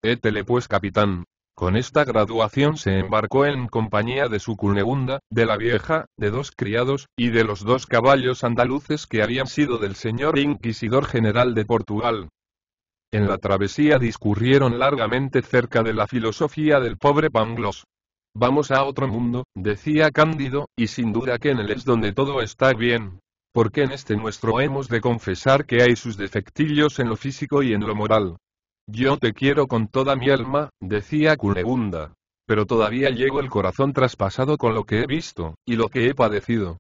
Étele pues capitán, con esta graduación se embarcó en compañía de su cunegunda, de la vieja, de dos criados, y de los dos caballos andaluces que habían sido del señor inquisidor general de Portugal, en la travesía discurrieron largamente cerca de la filosofía del pobre Pangloss. Vamos a otro mundo, decía Cándido, y sin duda que en él es donde todo está bien. Porque en este nuestro hemos de confesar que hay sus defectillos en lo físico y en lo moral. Yo te quiero con toda mi alma, decía Cunegunda. Pero todavía llego el corazón traspasado con lo que he visto, y lo que he padecido.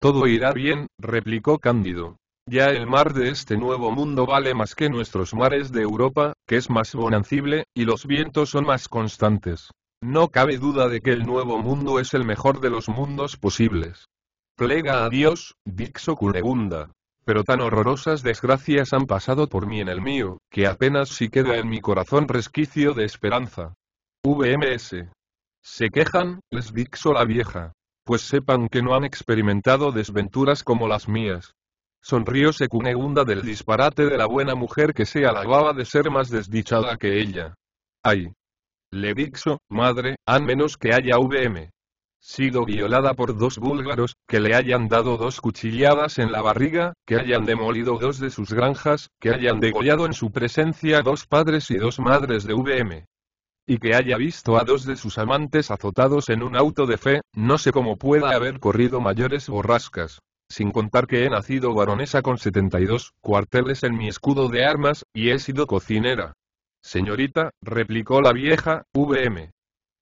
Todo irá bien, replicó Cándido. Ya el mar de este nuevo mundo vale más que nuestros mares de Europa, que es más bonancible, y los vientos son más constantes. No cabe duda de que el nuevo mundo es el mejor de los mundos posibles. Plega a Dios, Dixo Cunegunda. Pero tan horrorosas desgracias han pasado por mí en el mío, que apenas si queda en mi corazón resquicio de esperanza. VMS. Se quejan, les Dixo la vieja. Pues sepan que no han experimentado desventuras como las mías. Sonrió Secunegunda del disparate de la buena mujer que se alababa de ser más desdichada que ella. Ay. Le dixo, madre, a menos que haya VM. Sido violada por dos búlgaros, que le hayan dado dos cuchilladas en la barriga, que hayan demolido dos de sus granjas, que hayan degollado en su presencia dos padres y dos madres de VM y que haya visto a dos de sus amantes azotados en un auto de fe, no sé cómo pueda haber corrido mayores borrascas sin contar que he nacido baronesa con 72 cuarteles en mi escudo de armas, y he sido cocinera. Señorita, replicó la vieja, VM.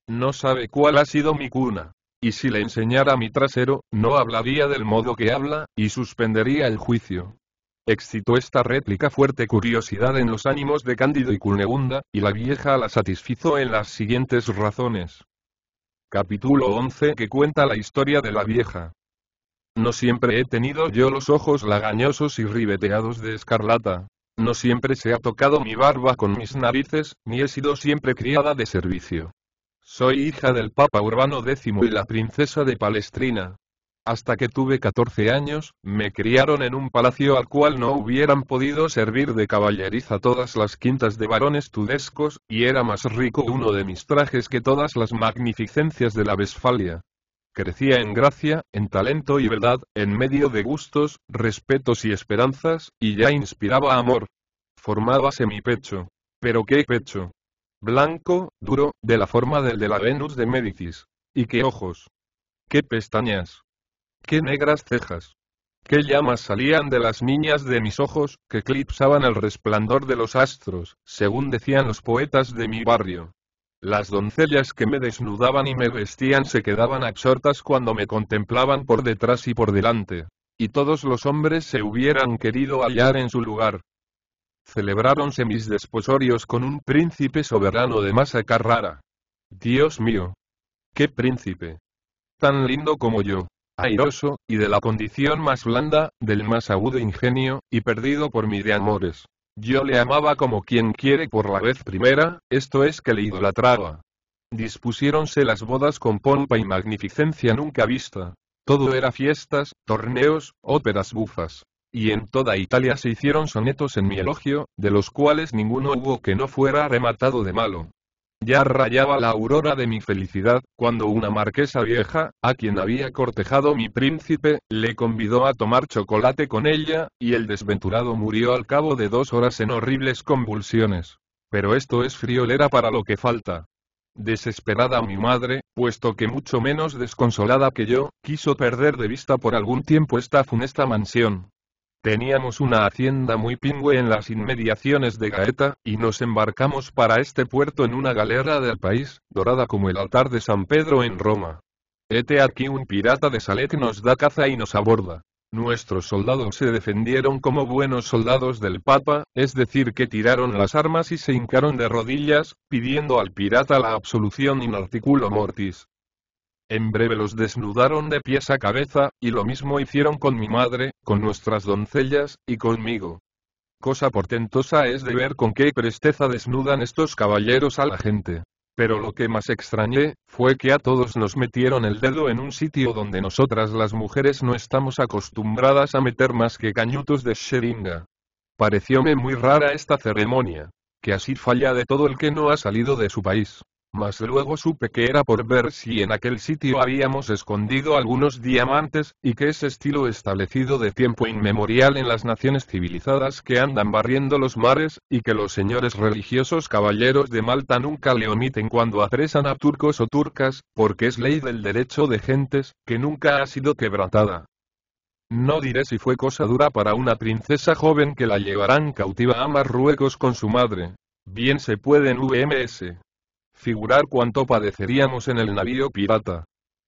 No sabe cuál ha sido mi cuna. Y si le enseñara mi trasero, no hablaría del modo que habla, y suspendería el juicio. Excitó esta réplica fuerte curiosidad en los ánimos de Cándido y Cunegunda, y la vieja la satisfizo en las siguientes razones. Capítulo 11 que cuenta la historia de la vieja. No siempre he tenido yo los ojos lagañosos y ribeteados de escarlata. No siempre se ha tocado mi barba con mis narices, ni he sido siempre criada de servicio. Soy hija del Papa Urbano X y la princesa de Palestrina. Hasta que tuve 14 años, me criaron en un palacio al cual no hubieran podido servir de caballeriza todas las quintas de varones tudescos, y era más rico uno de mis trajes que todas las magnificencias de la Vesfalia. Crecía en gracia, en talento y verdad, en medio de gustos, respetos y esperanzas, y ya inspiraba amor. Formábase mi pecho. Pero qué pecho. Blanco, duro, de la forma del de la Venus de Médicis. Y qué ojos. Qué pestañas. Qué negras cejas. Qué llamas salían de las niñas de mis ojos, que eclipsaban el resplandor de los astros, según decían los poetas de mi barrio. Las doncellas que me desnudaban y me vestían se quedaban absortas cuando me contemplaban por detrás y por delante, y todos los hombres se hubieran querido hallar en su lugar. Celebráronse mis desposorios con un príncipe soberano de masa carrara. Dios mío. ¡Qué príncipe! Tan lindo como yo, airoso, y de la condición más blanda, del más agudo ingenio, y perdido por mí de amores. Yo le amaba como quien quiere por la vez primera, esto es que le idolatraba. Dispusiéronse las bodas con pompa y magnificencia nunca vista. Todo era fiestas, torneos, óperas bufas. Y en toda Italia se hicieron sonetos en mi elogio, de los cuales ninguno hubo que no fuera rematado de malo. Ya rayaba la aurora de mi felicidad, cuando una marquesa vieja, a quien había cortejado mi príncipe, le convidó a tomar chocolate con ella, y el desventurado murió al cabo de dos horas en horribles convulsiones. Pero esto es friolera para lo que falta. Desesperada mi madre, puesto que mucho menos desconsolada que yo, quiso perder de vista por algún tiempo esta funesta mansión, Teníamos una hacienda muy pingüe en las inmediaciones de Gaeta, y nos embarcamos para este puerto en una galera del país, dorada como el altar de San Pedro en Roma. Ete aquí un pirata de Salet nos da caza y nos aborda. Nuestros soldados se defendieron como buenos soldados del Papa, es decir, que tiraron las armas y se hincaron de rodillas, pidiendo al pirata la absolución in articulo mortis. En breve los desnudaron de pies a cabeza, y lo mismo hicieron con mi madre, con nuestras doncellas, y conmigo. Cosa portentosa es de ver con qué presteza desnudan estos caballeros a la gente. Pero lo que más extrañé, fue que a todos nos metieron el dedo en un sitio donde nosotras las mujeres no estamos acostumbradas a meter más que cañutos de sheringa. Parecióme muy rara esta ceremonia. Que así falla de todo el que no ha salido de su país mas luego supe que era por ver si en aquel sitio habíamos escondido algunos diamantes, y que ese estilo establecido de tiempo inmemorial en las naciones civilizadas que andan barriendo los mares, y que los señores religiosos caballeros de Malta nunca le omiten cuando apresan a turcos o turcas, porque es ley del derecho de gentes, que nunca ha sido quebrantada. No diré si fue cosa dura para una princesa joven que la llevarán cautiva a Marruecos con su madre. Bien se puede en VMS. Figurar cuánto padeceríamos en el navío pirata.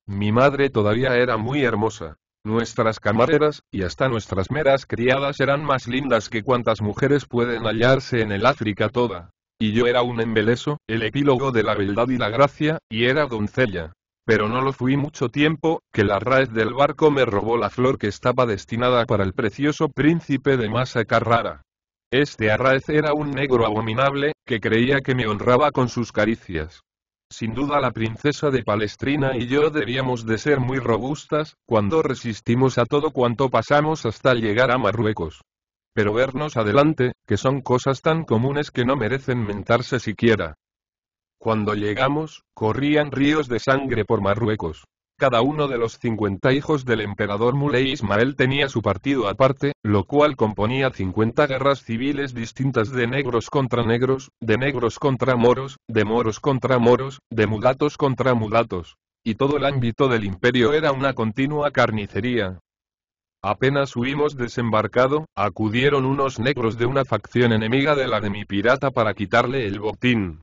Mi madre todavía era muy hermosa. Nuestras camareras, y hasta nuestras meras criadas eran más lindas que cuantas mujeres pueden hallarse en el África toda. Y yo era un embeleso, el epílogo de la beldad y la gracia, y era doncella. Pero no lo fui mucho tiempo, que la raíz del barco me robó la flor que estaba destinada para el precioso príncipe de Masa Carrara. Este Arraez era un negro abominable, que creía que me honraba con sus caricias. Sin duda la princesa de Palestrina y yo debíamos de ser muy robustas, cuando resistimos a todo cuanto pasamos hasta llegar a Marruecos. Pero vernos adelante, que son cosas tan comunes que no merecen mentarse siquiera. Cuando llegamos, corrían ríos de sangre por Marruecos. Cada uno de los 50 hijos del emperador Muley Ismael tenía su partido aparte, lo cual componía 50 guerras civiles distintas de negros contra negros, de negros contra moros, de moros contra moros, de mulatos contra mudatos. Y todo el ámbito del imperio era una continua carnicería, Apenas huimos desembarcado, acudieron unos negros de una facción enemiga de la de mi pirata para quitarle el botín,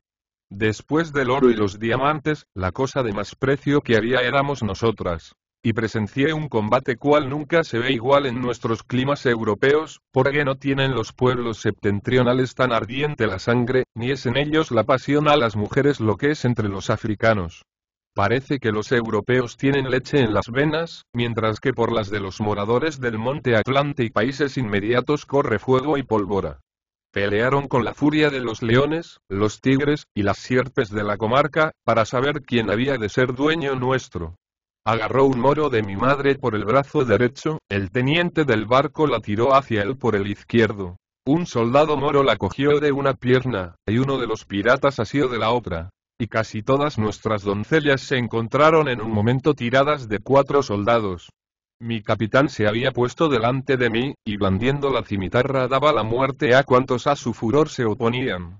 Después del oro y los diamantes, la cosa de más precio que había éramos nosotras. Y presencié un combate cual nunca se ve igual en nuestros climas europeos, porque no tienen los pueblos septentrionales tan ardiente la sangre, ni es en ellos la pasión a las mujeres lo que es entre los africanos. Parece que los europeos tienen leche en las venas, mientras que por las de los moradores del monte Atlante y países inmediatos corre fuego y pólvora. Pelearon con la furia de los leones, los tigres, y las sierpes de la comarca, para saber quién había de ser dueño nuestro. Agarró un moro de mi madre por el brazo derecho, el teniente del barco la tiró hacia él por el izquierdo. Un soldado moro la cogió de una pierna, y uno de los piratas asió de la otra. Y casi todas nuestras doncellas se encontraron en un momento tiradas de cuatro soldados. Mi capitán se había puesto delante de mí, y blandiendo la cimitarra daba la muerte a cuantos a su furor se oponían.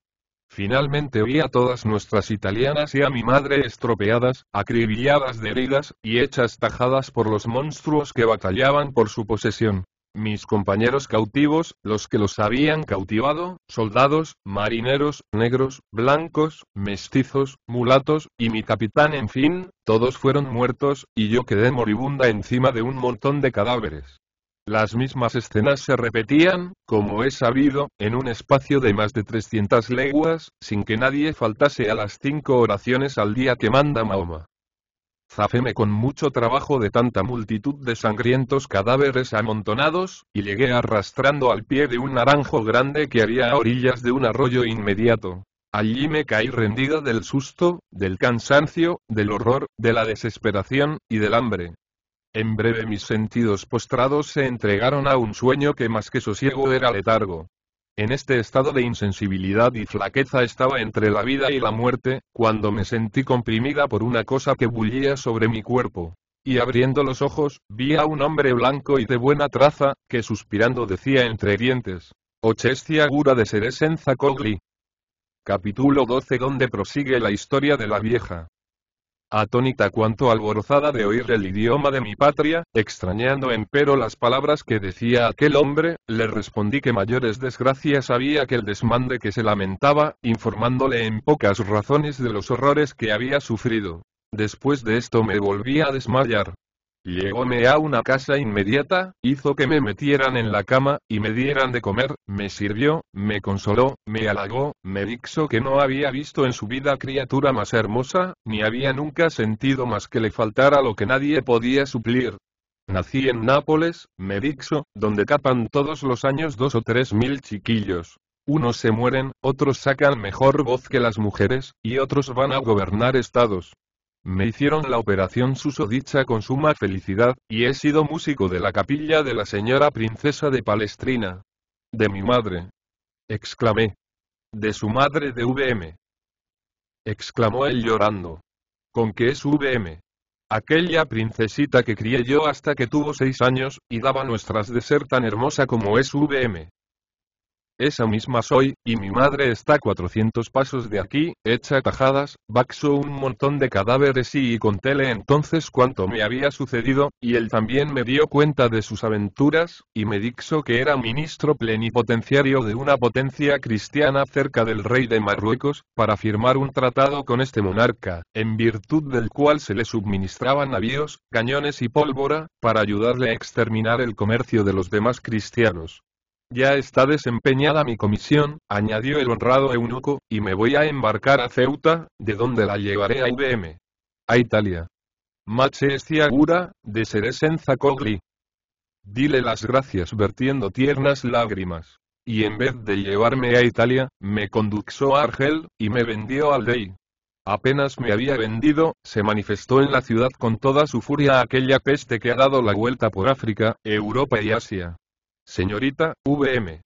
Finalmente vi a todas nuestras italianas y a mi madre estropeadas, acribilladas de heridas, y hechas tajadas por los monstruos que batallaban por su posesión. Mis compañeros cautivos, los que los habían cautivado, soldados, marineros, negros, blancos, mestizos, mulatos, y mi capitán en fin, todos fueron muertos, y yo quedé moribunda encima de un montón de cadáveres. Las mismas escenas se repetían, como he sabido, en un espacio de más de 300 leguas, sin que nadie faltase a las cinco oraciones al día que manda Mahoma. Zaféme con mucho trabajo de tanta multitud de sangrientos cadáveres amontonados, y llegué arrastrando al pie de un naranjo grande que había a orillas de un arroyo inmediato. Allí me caí rendida del susto, del cansancio, del horror, de la desesperación, y del hambre. En breve mis sentidos postrados se entregaron a un sueño que más que sosiego era letargo. En este estado de insensibilidad y flaqueza estaba entre la vida y la muerte, cuando me sentí comprimida por una cosa que bullía sobre mi cuerpo. Y abriendo los ojos, vi a un hombre blanco y de buena traza, que suspirando decía entre dientes. Ochestia Gura de en Zacogli. Capítulo 12 donde prosigue la historia de la vieja atónita cuanto alborozada de oír el idioma de mi patria, extrañando empero las palabras que decía aquel hombre, le respondí que mayores desgracias había que el desmande que se lamentaba, informándole en pocas razones de los horrores que había sufrido. Después de esto me volví a desmayar. Llegóme a una casa inmediata, hizo que me metieran en la cama, y me dieran de comer, me sirvió, me consoló, me halagó, me dixo que no había visto en su vida criatura más hermosa, ni había nunca sentido más que le faltara lo que nadie podía suplir. Nací en Nápoles, me dixo, donde capan todos los años dos o tres mil chiquillos. Unos se mueren, otros sacan mejor voz que las mujeres, y otros van a gobernar estados. Me hicieron la operación susodicha con suma felicidad, y he sido músico de la capilla de la señora princesa de Palestrina. De mi madre. Exclamé. De su madre de VM. Exclamó él llorando. ¿Con qué es VM? Aquella princesita que crié yo hasta que tuvo seis años, y daba nuestras de ser tan hermosa como es VM esa misma soy, y mi madre está 400 pasos de aquí, hecha tajadas, baxo un montón de cadáveres y, y contéle entonces cuánto me había sucedido, y él también me dio cuenta de sus aventuras, y me dixo que era ministro plenipotenciario de una potencia cristiana cerca del rey de Marruecos, para firmar un tratado con este monarca, en virtud del cual se le suministraban navíos, cañones y pólvora, para ayudarle a exterminar el comercio de los demás cristianos. Ya está desempeñada mi comisión, añadió el honrado eunuco, y me voy a embarcar a Ceuta, de donde la llevaré a IBM. A Italia. Mache es de Seresenza, cogli. Dile las gracias vertiendo tiernas lágrimas. Y en vez de llevarme a Italia, me conduxó a Argel, y me vendió al rey. Apenas me había vendido, se manifestó en la ciudad con toda su furia aquella peste que ha dado la vuelta por África, Europa y Asia. Señorita, VM.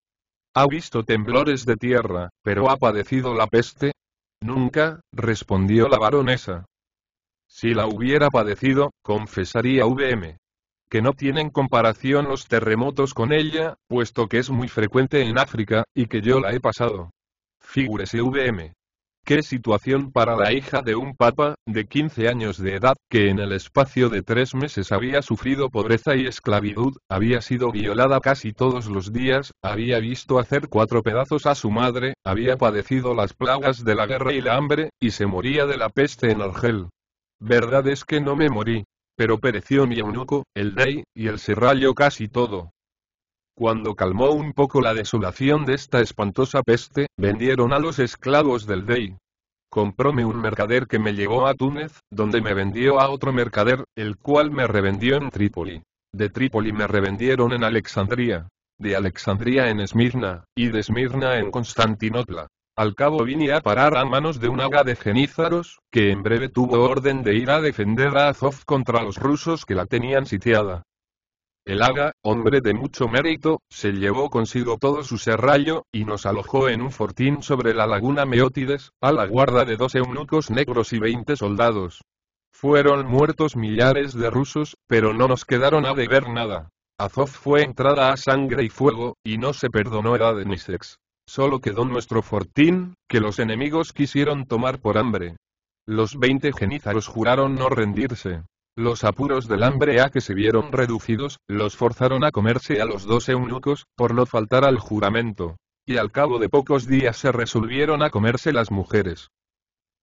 ¿Ha visto temblores de tierra, pero ha padecido la peste? Nunca, respondió la baronesa. Si la hubiera padecido, confesaría VM. Que no tienen comparación los terremotos con ella, puesto que es muy frecuente en África, y que yo la he pasado. Figúrese VM. Qué situación para la hija de un papa, de 15 años de edad, que en el espacio de tres meses había sufrido pobreza y esclavitud, había sido violada casi todos los días, había visto hacer cuatro pedazos a su madre, había padecido las plagas de la guerra y la hambre, y se moría de la peste en Argel. Verdad es que no me morí. Pero pereció mi eunuco, el rey, y el serrallo casi todo. Cuando calmó un poco la desolación de esta espantosa peste, vendieron a los esclavos del Dey. Compróme un mercader que me llevó a Túnez, donde me vendió a otro mercader, el cual me revendió en Trípoli. De Trípoli me revendieron en Alexandría, de Alexandría en Esmirna, y de Esmirna en Constantinopla. Al cabo vine a parar a manos de un haga de genízaros, que en breve tuvo orden de ir a defender a Azov contra los rusos que la tenían sitiada. El Haga, hombre de mucho mérito, se llevó consigo todo su serrallo, y nos alojó en un fortín sobre la laguna Meótides, a la guarda de dos eunucos negros y veinte soldados. Fueron muertos millares de rusos, pero no nos quedaron a deber nada. Azov fue entrada a sangre y fuego, y no se perdonó el Denisex. Solo quedó nuestro fortín, que los enemigos quisieron tomar por hambre. Los veinte genízaros juraron no rendirse. Los apuros del hambre a que se vieron reducidos, los forzaron a comerse a los dos eunucos, por no faltar al juramento. Y al cabo de pocos días se resolvieron a comerse las mujeres.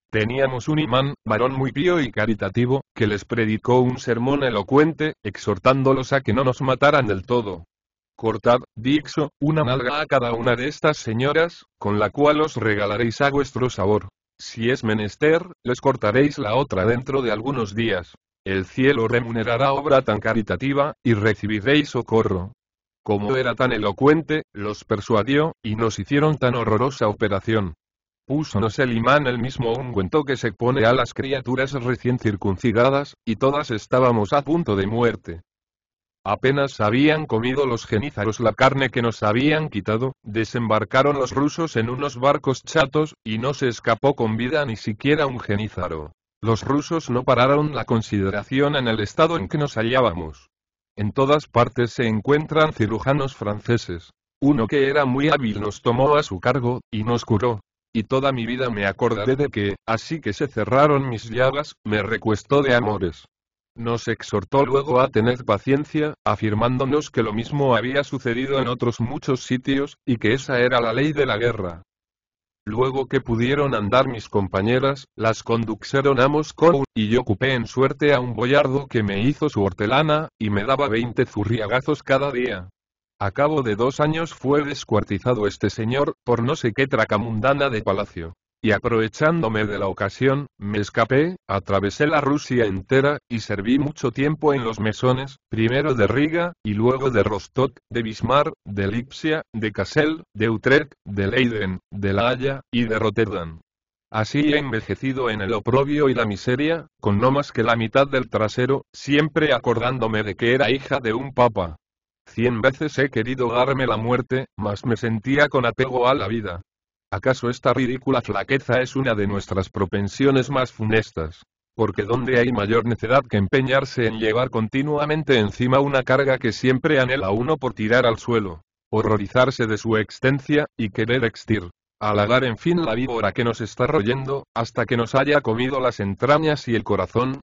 Teníamos un imán, varón muy pío y caritativo, que les predicó un sermón elocuente, exhortándolos a que no nos mataran del todo. Cortad, Dixo, una nalga a cada una de estas señoras, con la cual os regalaréis a vuestro sabor. Si es menester, les cortaréis la otra dentro de algunos días. El cielo remunerará obra tan caritativa, y recibiréis socorro. Como era tan elocuente, los persuadió, y nos hicieron tan horrorosa operación. Púsonos el imán el mismo ungüento que se pone a las criaturas recién circuncidadas, y todas estábamos a punto de muerte. Apenas habían comido los genízaros la carne que nos habían quitado, desembarcaron los rusos en unos barcos chatos, y no se escapó con vida ni siquiera un genízaro. Los rusos no pararon la consideración en el estado en que nos hallábamos. En todas partes se encuentran cirujanos franceses. Uno que era muy hábil nos tomó a su cargo, y nos curó. Y toda mi vida me acordaré de que, así que se cerraron mis llagas, me recuestó de amores. Nos exhortó luego a tener paciencia, afirmándonos que lo mismo había sucedido en otros muchos sitios, y que esa era la ley de la guerra. Luego que pudieron andar mis compañeras, las conduxeron a Moscú, y yo ocupé en suerte a un boyardo que me hizo su hortelana, y me daba veinte zurriagazos cada día. A cabo de dos años fue descuartizado este señor, por no sé qué tracamundana de palacio y aprovechándome de la ocasión, me escapé, atravesé la Rusia entera, y serví mucho tiempo en los mesones, primero de Riga, y luego de Rostock, de Bismarck, de Lipsia, de Kassel, de Utrecht, de Leiden, de La Haya, y de Rotterdam. Así he envejecido en el oprobio y la miseria, con no más que la mitad del trasero, siempre acordándome de que era hija de un papa. Cien veces he querido darme la muerte, mas me sentía con apego a la vida. ¿Acaso esta ridícula flaqueza es una de nuestras propensiones más funestas? Porque donde hay mayor necedad que empeñarse en llevar continuamente encima una carga que siempre anhela uno por tirar al suelo, horrorizarse de su extencia, y querer extir, halagar en fin la víbora que nos está royendo, hasta que nos haya comido las entrañas y el corazón.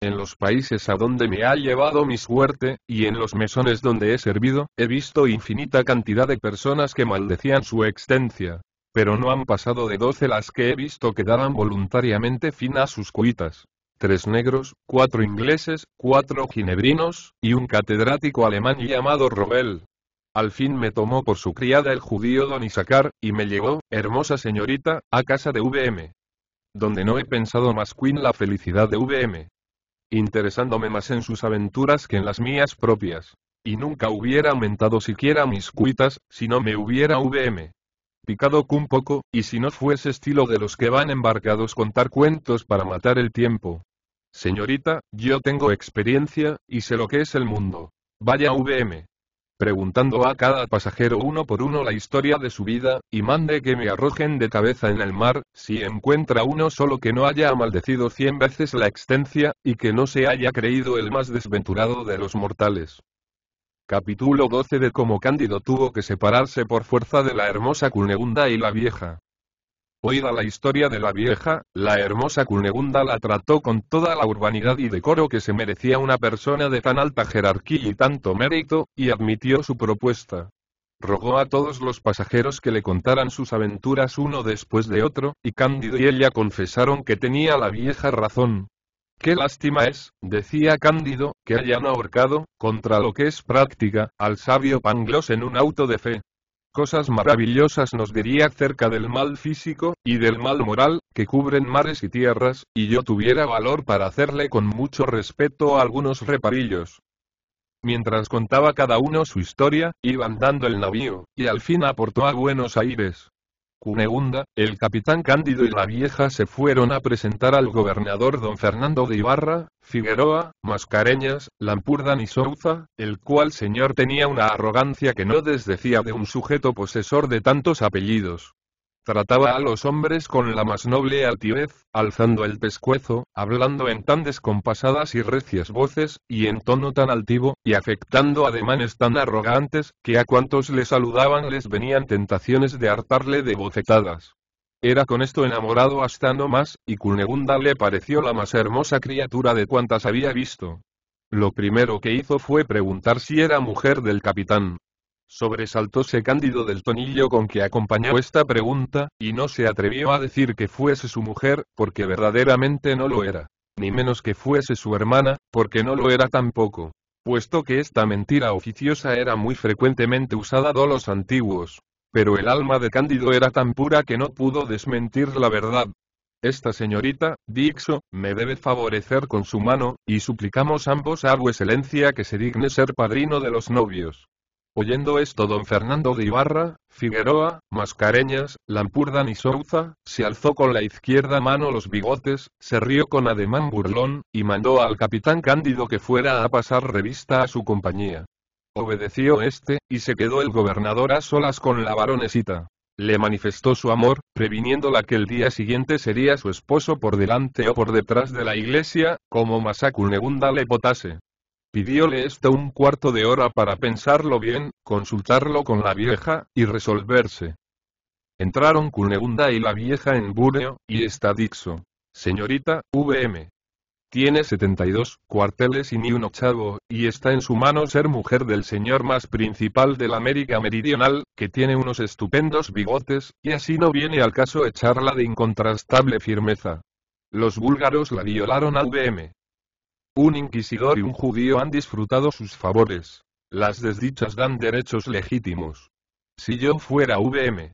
En los países a donde me ha llevado mi suerte, y en los mesones donde he servido, he visto infinita cantidad de personas que maldecían su extencia, pero no han pasado de 12 las que he visto que daban voluntariamente fin a sus cuitas. Tres negros, cuatro ingleses, cuatro ginebrinos, y un catedrático alemán llamado Robel. Al fin me tomó por su criada el judío Don Isacar, y me llevó, hermosa señorita, a casa de VM. Donde no he pensado más que en la felicidad de VM. Interesándome más en sus aventuras que en las mías propias. Y nunca hubiera aumentado siquiera mis cuitas, si no me hubiera VM picado un poco, y si no fuese estilo de los que van embarcados contar cuentos para matar el tiempo. Señorita, yo tengo experiencia, y sé lo que es el mundo. Vaya VM. Preguntando a cada pasajero uno por uno la historia de su vida, y mande que me arrojen de cabeza en el mar, si encuentra uno solo que no haya maldecido cien veces la extencia, y que no se haya creído el más desventurado de los mortales. Capítulo 12 de cómo Cándido tuvo que separarse por fuerza de la hermosa Cunegunda y la vieja. Oída la historia de la vieja, la hermosa Cunegunda la trató con toda la urbanidad y decoro que se merecía una persona de tan alta jerarquía y tanto mérito, y admitió su propuesta. Rogó a todos los pasajeros que le contaran sus aventuras uno después de otro, y Cándido y ella confesaron que tenía la vieja razón, Qué lástima es, decía Cándido, que hayan ahorcado, contra lo que es práctica, al sabio Pangloss en un auto de fe. Cosas maravillosas nos diría acerca del mal físico, y del mal moral, que cubren mares y tierras, y yo tuviera valor para hacerle con mucho respeto algunos reparillos. Mientras contaba cada uno su historia, iban dando el navío, y al fin aportó a Buenos Aires. Cuneunda, el capitán Cándido y la vieja se fueron a presentar al gobernador don Fernando de Ibarra, Figueroa, Mascareñas, Lampurdan y Souza, el cual señor tenía una arrogancia que no desdecía de un sujeto posesor de tantos apellidos. Trataba a los hombres con la más noble altivez, alzando el pescuezo, hablando en tan descompasadas y recias voces, y en tono tan altivo, y afectando ademanes tan arrogantes, que a cuantos le saludaban les venían tentaciones de hartarle de bofetadas. Era con esto enamorado hasta no más, y Cunegunda le pareció la más hermosa criatura de cuantas había visto. Lo primero que hizo fue preguntar si era mujer del capitán, Sobresaltóse Cándido del tonillo con que acompañó esta pregunta, y no se atrevió a decir que fuese su mujer, porque verdaderamente no lo era. Ni menos que fuese su hermana, porque no lo era tampoco. Puesto que esta mentira oficiosa era muy frecuentemente usada de los antiguos. Pero el alma de Cándido era tan pura que no pudo desmentir la verdad. Esta señorita, Dixo, me debe favorecer con su mano, y suplicamos ambos a Vuestra excelencia que se digne ser padrino de los novios. Oyendo esto don Fernando de Ibarra, Figueroa, Mascareñas, Lampurdan y Souza, se alzó con la izquierda mano los bigotes, se rió con ademán burlón, y mandó al capitán Cándido que fuera a pasar revista a su compañía. Obedeció este, y se quedó el gobernador a solas con la baronesita. Le manifestó su amor, previniéndola que el día siguiente sería su esposo por delante o por detrás de la iglesia, como Masacunegunda le potase. Pidióle esto un cuarto de hora para pensarlo bien, consultarlo con la vieja, y resolverse. Entraron Cunegunda y la vieja en Búreo, y está Dixo. Señorita, VM. Tiene 72 cuarteles y ni un ochavo, y está en su mano ser mujer del señor más principal de la América Meridional, que tiene unos estupendos bigotes, y así no viene al caso echarla de incontrastable firmeza. Los búlgaros la violaron al VM. Un inquisidor y un judío han disfrutado sus favores. Las desdichas dan derechos legítimos. Si yo fuera VM.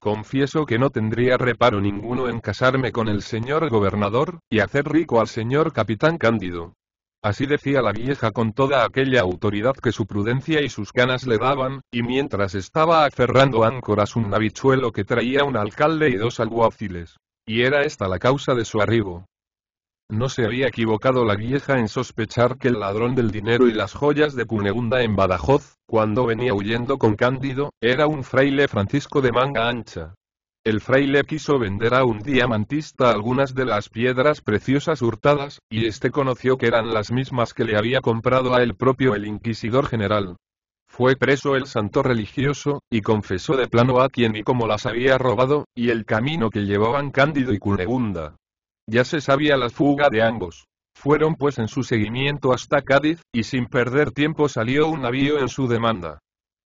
Confieso que no tendría reparo ninguno en casarme con el señor gobernador, y hacer rico al señor capitán Cándido. Así decía la vieja con toda aquella autoridad que su prudencia y sus ganas le daban, y mientras estaba aferrando áncoras un navichuelo que traía un alcalde y dos alguaciles. Y era esta la causa de su arribo. No se había equivocado la vieja en sospechar que el ladrón del dinero y las joyas de Cunegunda en Badajoz, cuando venía huyendo con Cándido, era un fraile Francisco de manga ancha. El fraile quiso vender a un diamantista algunas de las piedras preciosas hurtadas, y este conoció que eran las mismas que le había comprado a él propio el inquisidor general. Fue preso el santo religioso, y confesó de plano a quién y cómo las había robado, y el camino que llevaban Cándido y Cunegunda. Ya se sabía la fuga de ambos. Fueron pues en su seguimiento hasta Cádiz, y sin perder tiempo salió un navío en su demanda.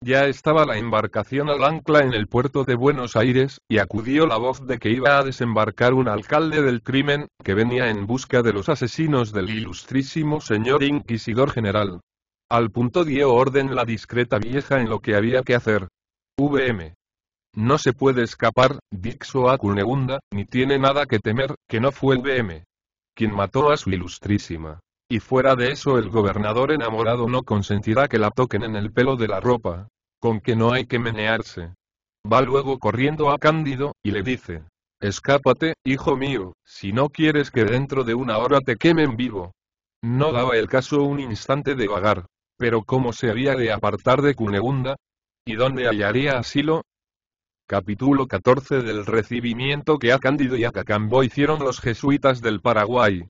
Ya estaba la embarcación al ancla en el puerto de Buenos Aires, y acudió la voz de que iba a desembarcar un alcalde del crimen, que venía en busca de los asesinos del ilustrísimo señor inquisidor general. Al punto dio orden la discreta vieja en lo que había que hacer. VM. No se puede escapar, Dixo a Cunegunda, ni tiene nada que temer, que no fue el BM. Quien mató a su ilustrísima. Y fuera de eso el gobernador enamorado no consentirá que la toquen en el pelo de la ropa. Con que no hay que menearse. Va luego corriendo a Cándido, y le dice. Escápate, hijo mío, si no quieres que dentro de una hora te quemen vivo. No daba el caso un instante de vagar. Pero ¿cómo se había de apartar de Cunegunda? ¿Y dónde hallaría asilo? Capítulo 14 del recibimiento que a Cándido y a Cacambo hicieron los jesuitas del Paraguay.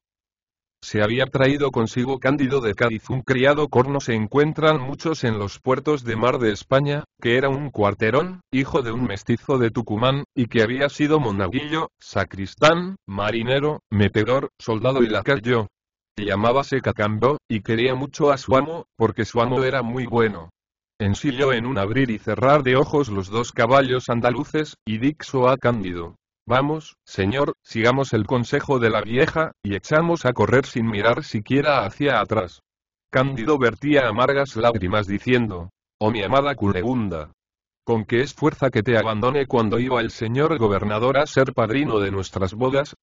Se había traído consigo Cándido de Cádiz un criado corno se encuentran muchos en los puertos de mar de España, que era un cuarterón, hijo de un mestizo de Tucumán, y que había sido monaguillo, sacristán, marinero, metedor, soldado y lacayo. Llamábase Cacambo, y quería mucho a su amo, porque su amo era muy bueno. Ensilló en un abrir y cerrar de ojos los dos caballos andaluces, y dixo a Cándido. Vamos, señor, sigamos el consejo de la vieja, y echamos a correr sin mirar siquiera hacia atrás. Cándido vertía amargas lágrimas diciendo, Oh mi amada Culegunda, con qué es fuerza que te abandone cuando iba el señor gobernador a ser padrino de nuestras bodas?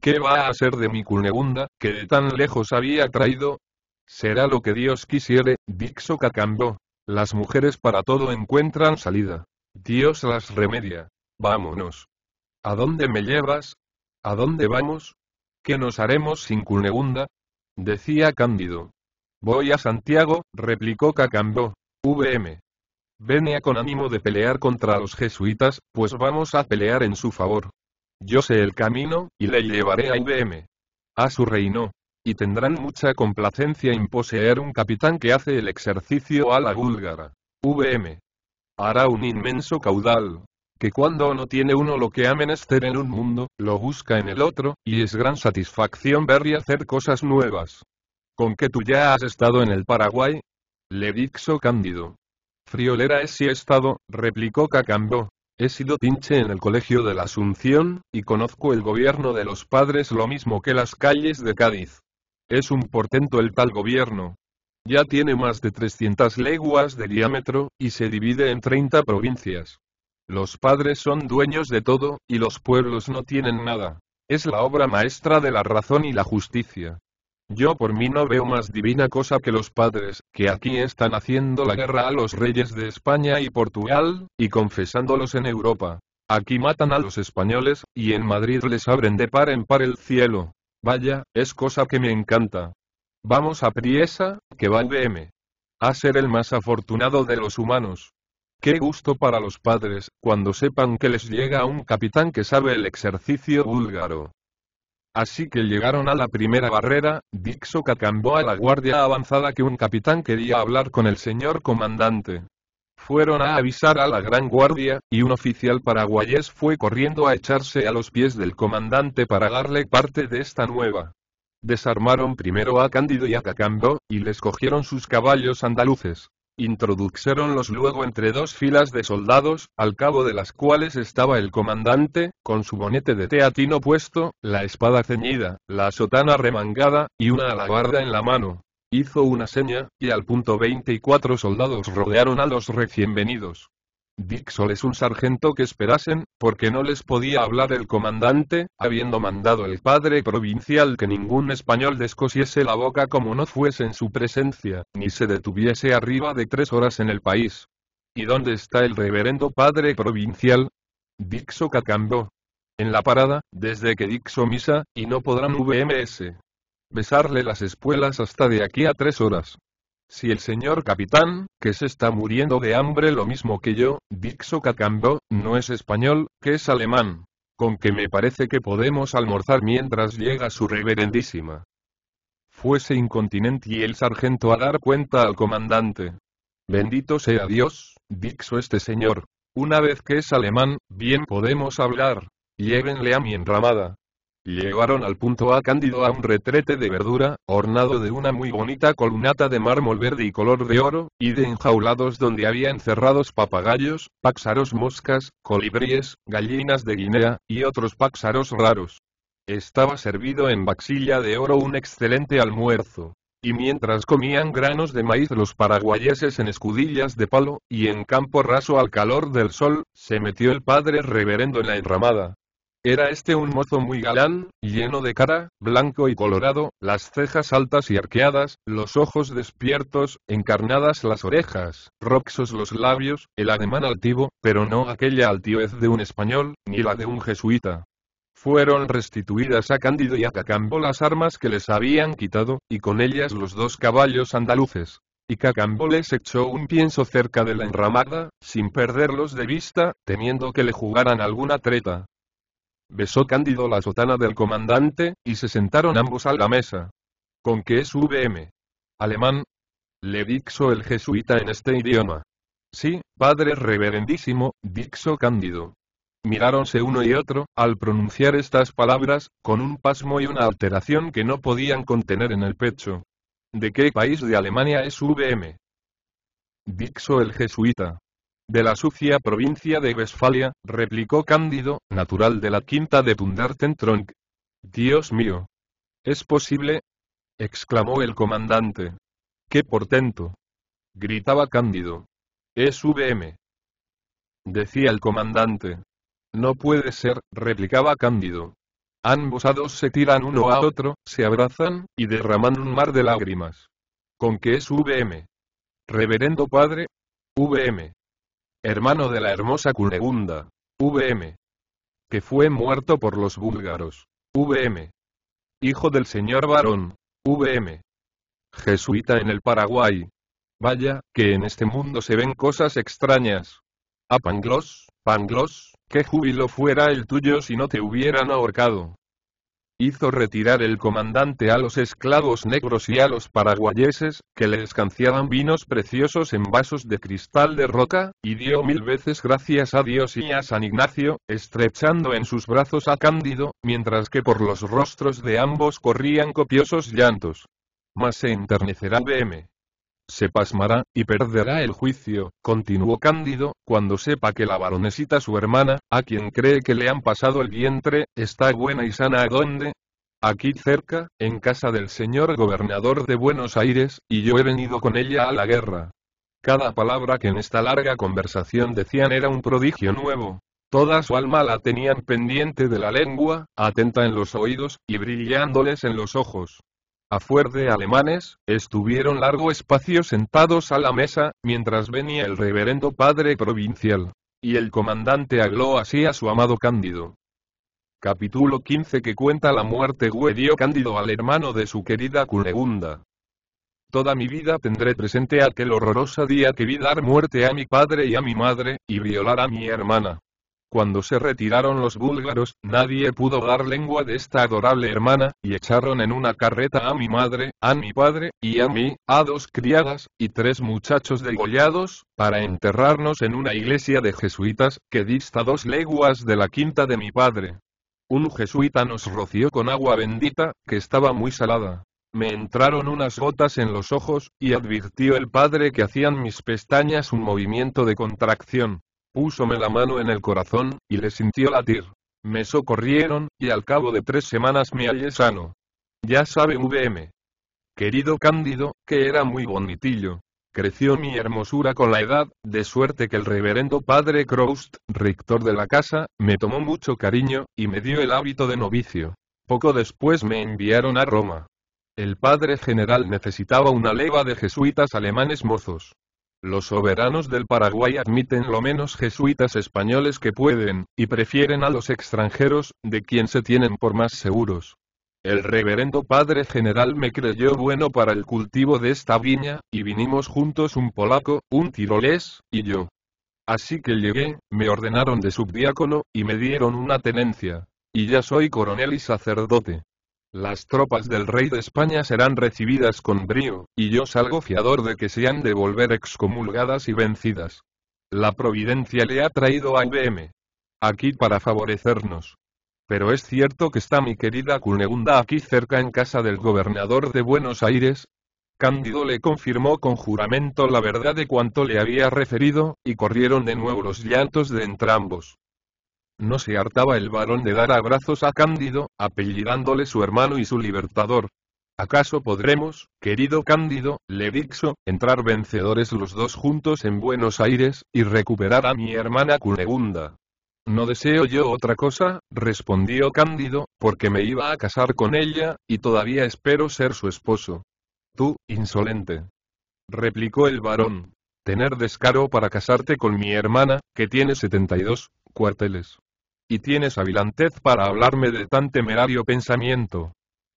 ¿Qué va a ser de mi Cunegunda, que de tan lejos había traído? Será lo que Dios quisiere, Dixo cacambo. Las mujeres para todo encuentran salida. Dios las remedia. Vámonos. ¿A dónde me llevas? ¿A dónde vamos? ¿Qué nos haremos sin Cunegunda? Decía Cándido. Voy a Santiago, replicó Cacambo, VM. Venea con ánimo de pelear contra los jesuitas, pues vamos a pelear en su favor. Yo sé el camino, y le llevaré a VM. A su reino y tendrán mucha complacencia en poseer un capitán que hace el ejercicio a la búlgara. VM. Hará un inmenso caudal, que cuando no tiene uno lo que menester en un mundo, lo busca en el otro, y es gran satisfacción ver y hacer cosas nuevas. ¿Con que tú ya has estado en el Paraguay? Le dixo Cándido. Friolera es si he estado, replicó Cacambo. He sido pinche en el Colegio de la Asunción, y conozco el gobierno de los padres lo mismo que las calles de Cádiz. Es un portento el tal gobierno. Ya tiene más de 300 leguas de diámetro, y se divide en 30 provincias. Los padres son dueños de todo, y los pueblos no tienen nada. Es la obra maestra de la razón y la justicia. Yo por mí no veo más divina cosa que los padres, que aquí están haciendo la guerra a los reyes de España y Portugal, y confesándolos en Europa. Aquí matan a los españoles, y en Madrid les abren de par en par el cielo. Vaya, es cosa que me encanta. Vamos a priesa, que va BM. A ser el más afortunado de los humanos. Qué gusto para los padres, cuando sepan que les llega un capitán que sabe el ejercicio búlgaro. Así que llegaron a la primera barrera, Dixo cacambó a la guardia avanzada que un capitán quería hablar con el señor comandante fueron a avisar a la Gran Guardia, y un oficial paraguayés fue corriendo a echarse a los pies del comandante para darle parte de esta nueva. Desarmaron primero a Cándido y a Cacambo, y les cogieron sus caballos andaluces. Introduxéronlos luego entre dos filas de soldados, al cabo de las cuales estaba el comandante, con su bonete de teatino puesto, la espada ceñida, la sotana remangada, y una alabarda en la mano. Hizo una seña, y al punto 24 soldados rodearon a los recién venidos. Dixo es un sargento que esperasen, porque no les podía hablar el comandante, habiendo mandado el padre provincial que ningún español descosiese la boca como no fuese en su presencia, ni se detuviese arriba de tres horas en el país. ¿Y dónde está el reverendo padre provincial? Dixo Cacambó. En la parada, desde que Dixo misa, y no podrán VMS besarle las espuelas hasta de aquí a tres horas. Si el señor capitán, que se está muriendo de hambre lo mismo que yo, Dixo Cacambo, no es español, que es alemán. Con que me parece que podemos almorzar mientras llega su reverendísima. Fuese incontinente y el sargento a dar cuenta al comandante. Bendito sea Dios, Dixo este señor. Una vez que es alemán, bien podemos hablar. Llévenle a mi enramada. Llevaron al punto A Cándido a un retrete de verdura, ornado de una muy bonita columnata de mármol verde y color de oro, y de enjaulados donde había encerrados papagayos, páxaros moscas, colibríes, gallinas de Guinea, y otros páxaros raros. Estaba servido en baxilla de oro un excelente almuerzo. Y mientras comían granos de maíz los paraguayeses en escudillas de palo, y en campo raso al calor del sol, se metió el padre reverendo en la enramada, era este un mozo muy galán, lleno de cara, blanco y colorado, las cejas altas y arqueadas, los ojos despiertos, encarnadas las orejas, roxos los labios, el ademán altivo, pero no aquella altivez de un español, ni la de un jesuita. Fueron restituidas a Cándido y a Cacambo las armas que les habían quitado, y con ellas los dos caballos andaluces, y Cacambo les echó un pienso cerca de la enramada, sin perderlos de vista, temiendo que le jugaran alguna treta. Besó Cándido la sotana del comandante, y se sentaron ambos a la mesa. ¿Con qué es VM? Alemán. Le dixo el jesuita en este idioma. Sí, padre reverendísimo, dixo Cándido. Miráronse uno y otro, al pronunciar estas palabras, con un pasmo y una alteración que no podían contener en el pecho. ¿De qué país de Alemania es VM? Dixo el jesuita de la sucia provincia de Westfalia, replicó Cándido, natural de la quinta de Tronk. Dios mío. ¿Es posible? exclamó el comandante. ¡Qué portento! gritaba Cándido. Es VM. Decía el comandante. No puede ser, replicaba Cándido. Ambos a dos se tiran uno a otro, se abrazan, y derraman un mar de lágrimas. ¿Con qué es VM? Reverendo Padre. VM hermano de la hermosa Cunegunda. VM. Que fue muerto por los búlgaros. VM. Hijo del señor varón. VM. Jesuita en el Paraguay. Vaya, que en este mundo se ven cosas extrañas. A Pangloss, Pangloss, qué júbilo fuera el tuyo si no te hubieran ahorcado hizo retirar el comandante a los esclavos negros y a los paraguayeses, que le escanciaban vinos preciosos en vasos de cristal de roca, y dio mil veces gracias a Dios y a San Ignacio, estrechando en sus brazos a Cándido, mientras que por los rostros de ambos corrían copiosos llantos. Mas se enternecerá BM se pasmará, y perderá el juicio, continuó Cándido, cuando sepa que la baronesita su hermana, a quien cree que le han pasado el vientre, está buena y sana a dónde? Aquí cerca, en casa del señor gobernador de Buenos Aires, y yo he venido con ella a la guerra. Cada palabra que en esta larga conversación decían era un prodigio nuevo. Toda su alma la tenían pendiente de la lengua, atenta en los oídos, y brillándoles en los ojos a fuer de alemanes, estuvieron largo espacio sentados a la mesa, mientras venía el reverendo padre provincial. Y el comandante habló así a su amado Cándido. Capítulo 15 que cuenta la muerte dio Cándido al hermano de su querida Cunegunda. Toda mi vida tendré presente aquel horroroso día que vi dar muerte a mi padre y a mi madre, y violar a mi hermana. Cuando se retiraron los búlgaros, nadie pudo dar lengua de esta adorable hermana, y echaron en una carreta a mi madre, a mi padre, y a mí, a dos criadas, y tres muchachos degollados, para enterrarnos en una iglesia de jesuitas, que dista dos leguas de la quinta de mi padre. Un jesuita nos roció con agua bendita, que estaba muy salada. Me entraron unas gotas en los ojos, y advirtió el padre que hacían mis pestañas un movimiento de contracción. Púsome la mano en el corazón, y le sintió latir. Me socorrieron, y al cabo de tres semanas me hallé sano. Ya sabe VM. Querido Cándido, que era muy bonitillo. Creció mi hermosura con la edad, de suerte que el reverendo padre Croust, rector de la casa, me tomó mucho cariño, y me dio el hábito de novicio. Poco después me enviaron a Roma. El padre general necesitaba una leva de jesuitas alemanes mozos. Los soberanos del Paraguay admiten lo menos jesuitas españoles que pueden, y prefieren a los extranjeros, de quien se tienen por más seguros. El reverendo padre general me creyó bueno para el cultivo de esta viña, y vinimos juntos un polaco, un tirolés, y yo. Así que llegué, me ordenaron de subdiácono, y me dieron una tenencia. Y ya soy coronel y sacerdote. Las tropas del rey de España serán recibidas con brío, y yo salgo fiador de que se han de volver excomulgadas y vencidas. La providencia le ha traído a IBM. Aquí para favorecernos. Pero es cierto que está mi querida Cunegunda aquí cerca en casa del gobernador de Buenos Aires. Cándido le confirmó con juramento la verdad de cuanto le había referido, y corrieron de nuevo los llantos de entrambos no se hartaba el varón de dar abrazos a Cándido, apellidándole su hermano y su libertador. ¿Acaso podremos, querido Cándido, le dixo, entrar vencedores los dos juntos en Buenos Aires, y recuperar a mi hermana Cunegunda? No deseo yo otra cosa, respondió Cándido, porque me iba a casar con ella, y todavía espero ser su esposo. Tú, insolente. Replicó el varón. Tener descaro para casarte con mi hermana, que tiene 72 cuarteles y tienes avilantez para hablarme de tan temerario pensamiento.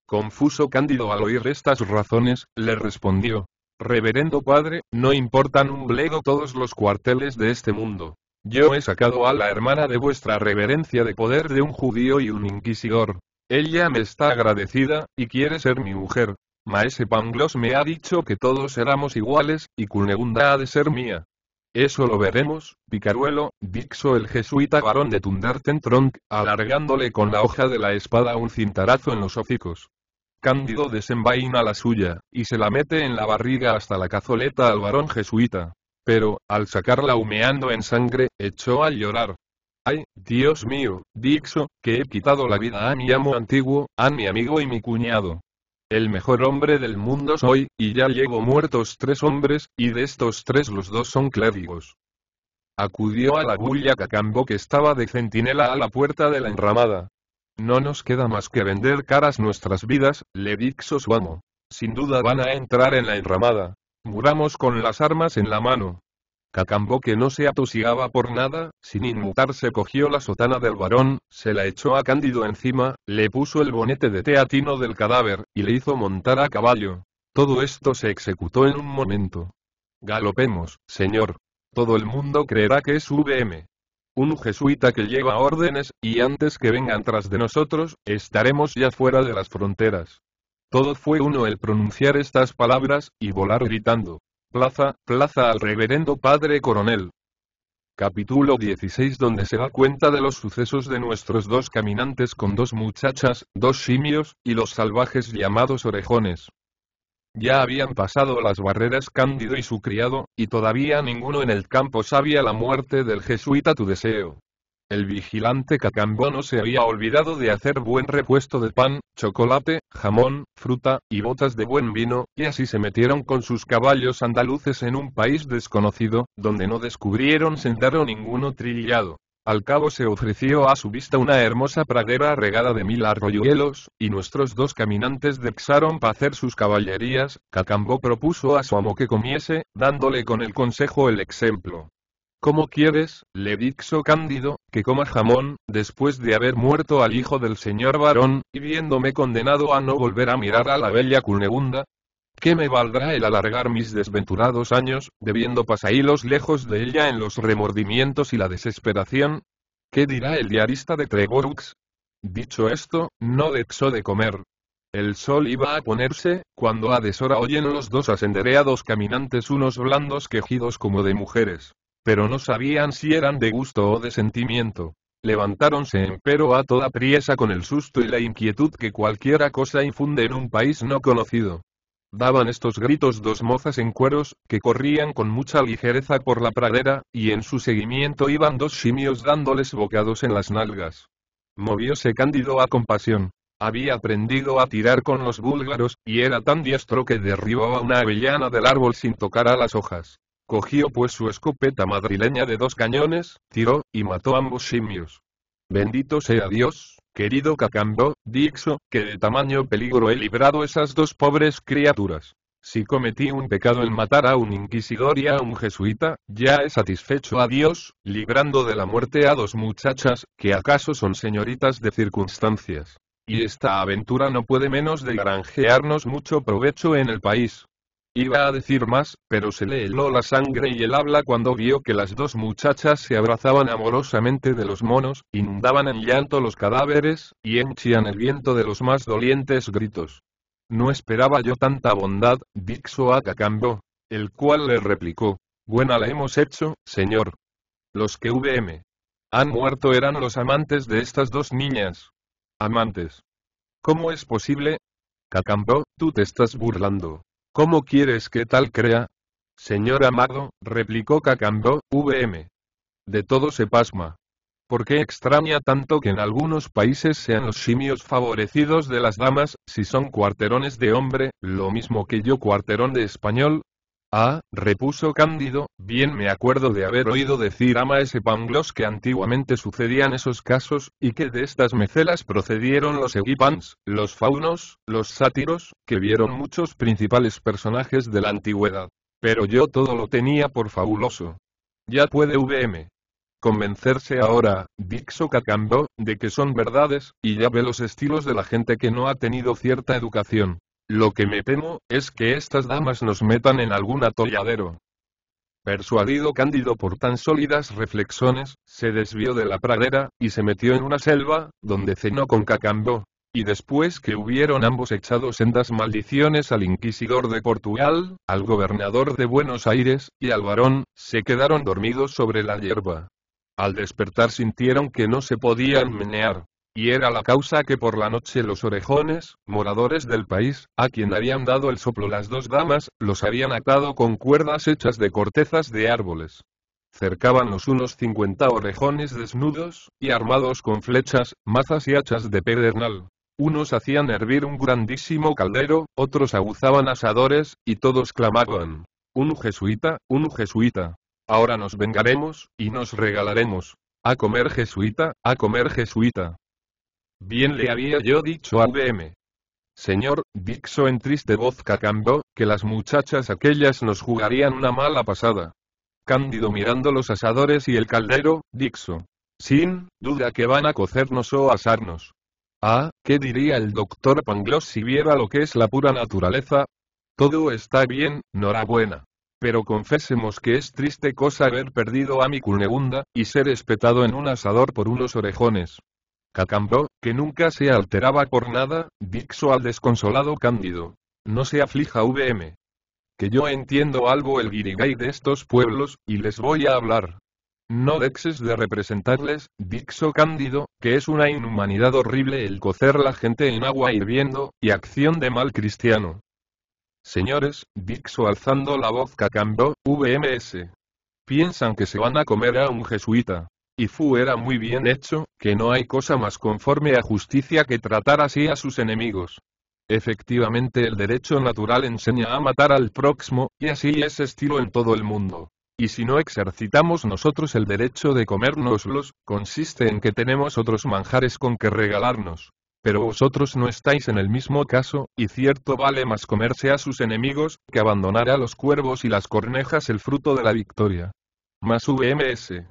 Confuso Cándido al oír estas razones, le respondió, Reverendo Padre, no importan un blego todos los cuarteles de este mundo. Yo he sacado a la hermana de vuestra reverencia de poder de un judío y un inquisidor. Ella me está agradecida, y quiere ser mi mujer. Maese Pangloss me ha dicho que todos éramos iguales, y Cunegunda ha de ser mía. Eso lo veremos, picaruelo, dixo el jesuita varón de Tundertentronk, alargándole con la hoja de la espada un cintarazo en los hocicos. Cándido desenvaina la suya, y se la mete en la barriga hasta la cazoleta al varón jesuita. Pero, al sacarla humeando en sangre, echó a llorar. Ay, Dios mío, Dixo, que he quitado la vida a mi amo antiguo, a mi amigo y mi cuñado. El mejor hombre del mundo soy, y ya llevo muertos tres hombres, y de estos tres los dos son clérigos. Acudió a la bulla Cacambo que estaba de centinela a la puerta de la enramada. No nos queda más que vender caras nuestras vidas, le dixo su amo. Sin duda van a entrar en la enramada. Muramos con las armas en la mano. Cacambo que no se atosigaba por nada, sin inmutarse cogió la sotana del varón, se la echó a Cándido encima, le puso el bonete de teatino del cadáver, y le hizo montar a caballo. Todo esto se ejecutó en un momento. Galopemos, señor. Todo el mundo creerá que es VM. Un jesuita que lleva órdenes, y antes que vengan tras de nosotros, estaremos ya fuera de las fronteras. Todo fue uno el pronunciar estas palabras, y volar gritando. Plaza, plaza al reverendo padre coronel. Capítulo 16 donde se da cuenta de los sucesos de nuestros dos caminantes con dos muchachas, dos simios, y los salvajes llamados orejones. Ya habían pasado las barreras Cándido y su criado, y todavía ninguno en el campo sabía la muerte del jesuita tu deseo. El vigilante no se había olvidado de hacer buen repuesto de pan, chocolate, jamón, fruta, y botas de buen vino, y así se metieron con sus caballos andaluces en un país desconocido, donde no descubrieron sendero ninguno trillado. Al cabo se ofreció a su vista una hermosa pradera regada de mil arroyuelos, y nuestros dos caminantes dexaron para hacer sus caballerías, Cacambo propuso a su amo que comiese, dándole con el consejo el ejemplo. ¿Cómo quieres, le dixo Cándido, que coma jamón, después de haber muerto al hijo del señor varón, y viéndome condenado a no volver a mirar a la bella Cunegunda? ¿Qué me valdrá el alargar mis desventurados años, debiendo pasaílos lejos de ella en los remordimientos y la desesperación? ¿Qué dirá el diarista de Tregorux? Dicho esto, no dexó de comer, el sol iba a ponerse, cuando a deshora oyen los dos asendereados caminantes unos blandos quejidos como de mujeres pero no sabían si eran de gusto o de sentimiento. Levantáronse empero a toda priesa con el susto y la inquietud que cualquiera cosa infunde en un país no conocido. Daban estos gritos dos mozas en cueros, que corrían con mucha ligereza por la pradera, y en su seguimiento iban dos simios dándoles bocados en las nalgas. Movióse Cándido a compasión. Había aprendido a tirar con los búlgaros, y era tan diestro que a una avellana del árbol sin tocar a las hojas. Cogió pues su escopeta madrileña de dos cañones, tiró, y mató ambos simios. Bendito sea Dios, querido Cacambo, Dixo, que de tamaño peligro he librado esas dos pobres criaturas. Si cometí un pecado en matar a un inquisidor y a un jesuita, ya he satisfecho a Dios, librando de la muerte a dos muchachas, que acaso son señoritas de circunstancias. Y esta aventura no puede menos de granjearnos mucho provecho en el país. Iba a decir más, pero se le heló la sangre y el habla cuando vio que las dos muchachas se abrazaban amorosamente de los monos, inundaban en llanto los cadáveres, y henchían el viento de los más dolientes gritos. No esperaba yo tanta bondad, dixo a Cacambo, el cual le replicó, buena la hemos hecho, señor. Los que VM han muerto eran los amantes de estas dos niñas. Amantes. ¿Cómo es posible? Cacambo, tú te estás burlando. ¿Cómo quieres que tal crea? Señor amado, replicó Cacambo, VM. De todo se pasma. ¿Por qué extraña tanto que en algunos países sean los simios favorecidos de las damas, si son cuarterones de hombre, lo mismo que yo cuarterón de español? Ah, repuso Cándido, bien me acuerdo de haber oído decir ama ese Panglos que antiguamente sucedían esos casos, y que de estas mecelas procedieron los equipans los faunos, los sátiros, que vieron muchos principales personajes de la antigüedad. Pero yo todo lo tenía por fabuloso. Ya puede VM. Convencerse ahora, Dixo Cacambo, de que son verdades, y ya ve los estilos de la gente que no ha tenido cierta educación. Lo que me temo, es que estas damas nos metan en algún atolladero. Persuadido Cándido por tan sólidas reflexiones, se desvió de la pradera, y se metió en una selva, donde cenó con Cacambo, Y después que hubieron ambos echado sendas maldiciones al inquisidor de Portugal, al gobernador de Buenos Aires, y al varón, se quedaron dormidos sobre la hierba. Al despertar sintieron que no se podían menear y era la causa que por la noche los orejones, moradores del país, a quien habían dado el soplo las dos damas, los habían atado con cuerdas hechas de cortezas de árboles. Cercaban los unos cincuenta orejones desnudos, y armados con flechas, mazas y hachas de pedernal. Unos hacían hervir un grandísimo caldero, otros aguzaban asadores, y todos clamaban, un jesuita, un jesuita. Ahora nos vengaremos, y nos regalaremos. A comer jesuita, a comer jesuita. Bien le había yo dicho a B.M. Señor, Dixo en triste voz cacambo, que las muchachas aquellas nos jugarían una mala pasada. Cándido mirando los asadores y el caldero, Dixo. Sin duda que van a cocernos o asarnos. Ah, ¿qué diría el doctor Pangloss si viera lo que es la pura naturaleza? Todo está bien, norabuena. Pero confesemos que es triste cosa haber perdido a mi cunegunda, y ser espetado en un asador por unos orejones. Cacambo que nunca se alteraba por nada, dixo al desconsolado Cándido. No se aflija VM. Que yo entiendo algo el guirigay de estos pueblos, y les voy a hablar. No dexes de representarles, dixo Cándido, que es una inhumanidad horrible el cocer la gente en agua hirviendo, y acción de mal cristiano. Señores, dixo alzando la voz Cacambo, VMS. Piensan que se van a comer a un jesuita y era muy bien hecho, que no hay cosa más conforme a justicia que tratar así a sus enemigos. Efectivamente el derecho natural enseña a matar al próximo, y así es estilo en todo el mundo. Y si no ejercitamos nosotros el derecho de comérnoslos, consiste en que tenemos otros manjares con que regalarnos. Pero vosotros no estáis en el mismo caso, y cierto vale más comerse a sus enemigos, que abandonar a los cuervos y las cornejas el fruto de la victoria. Más VMS.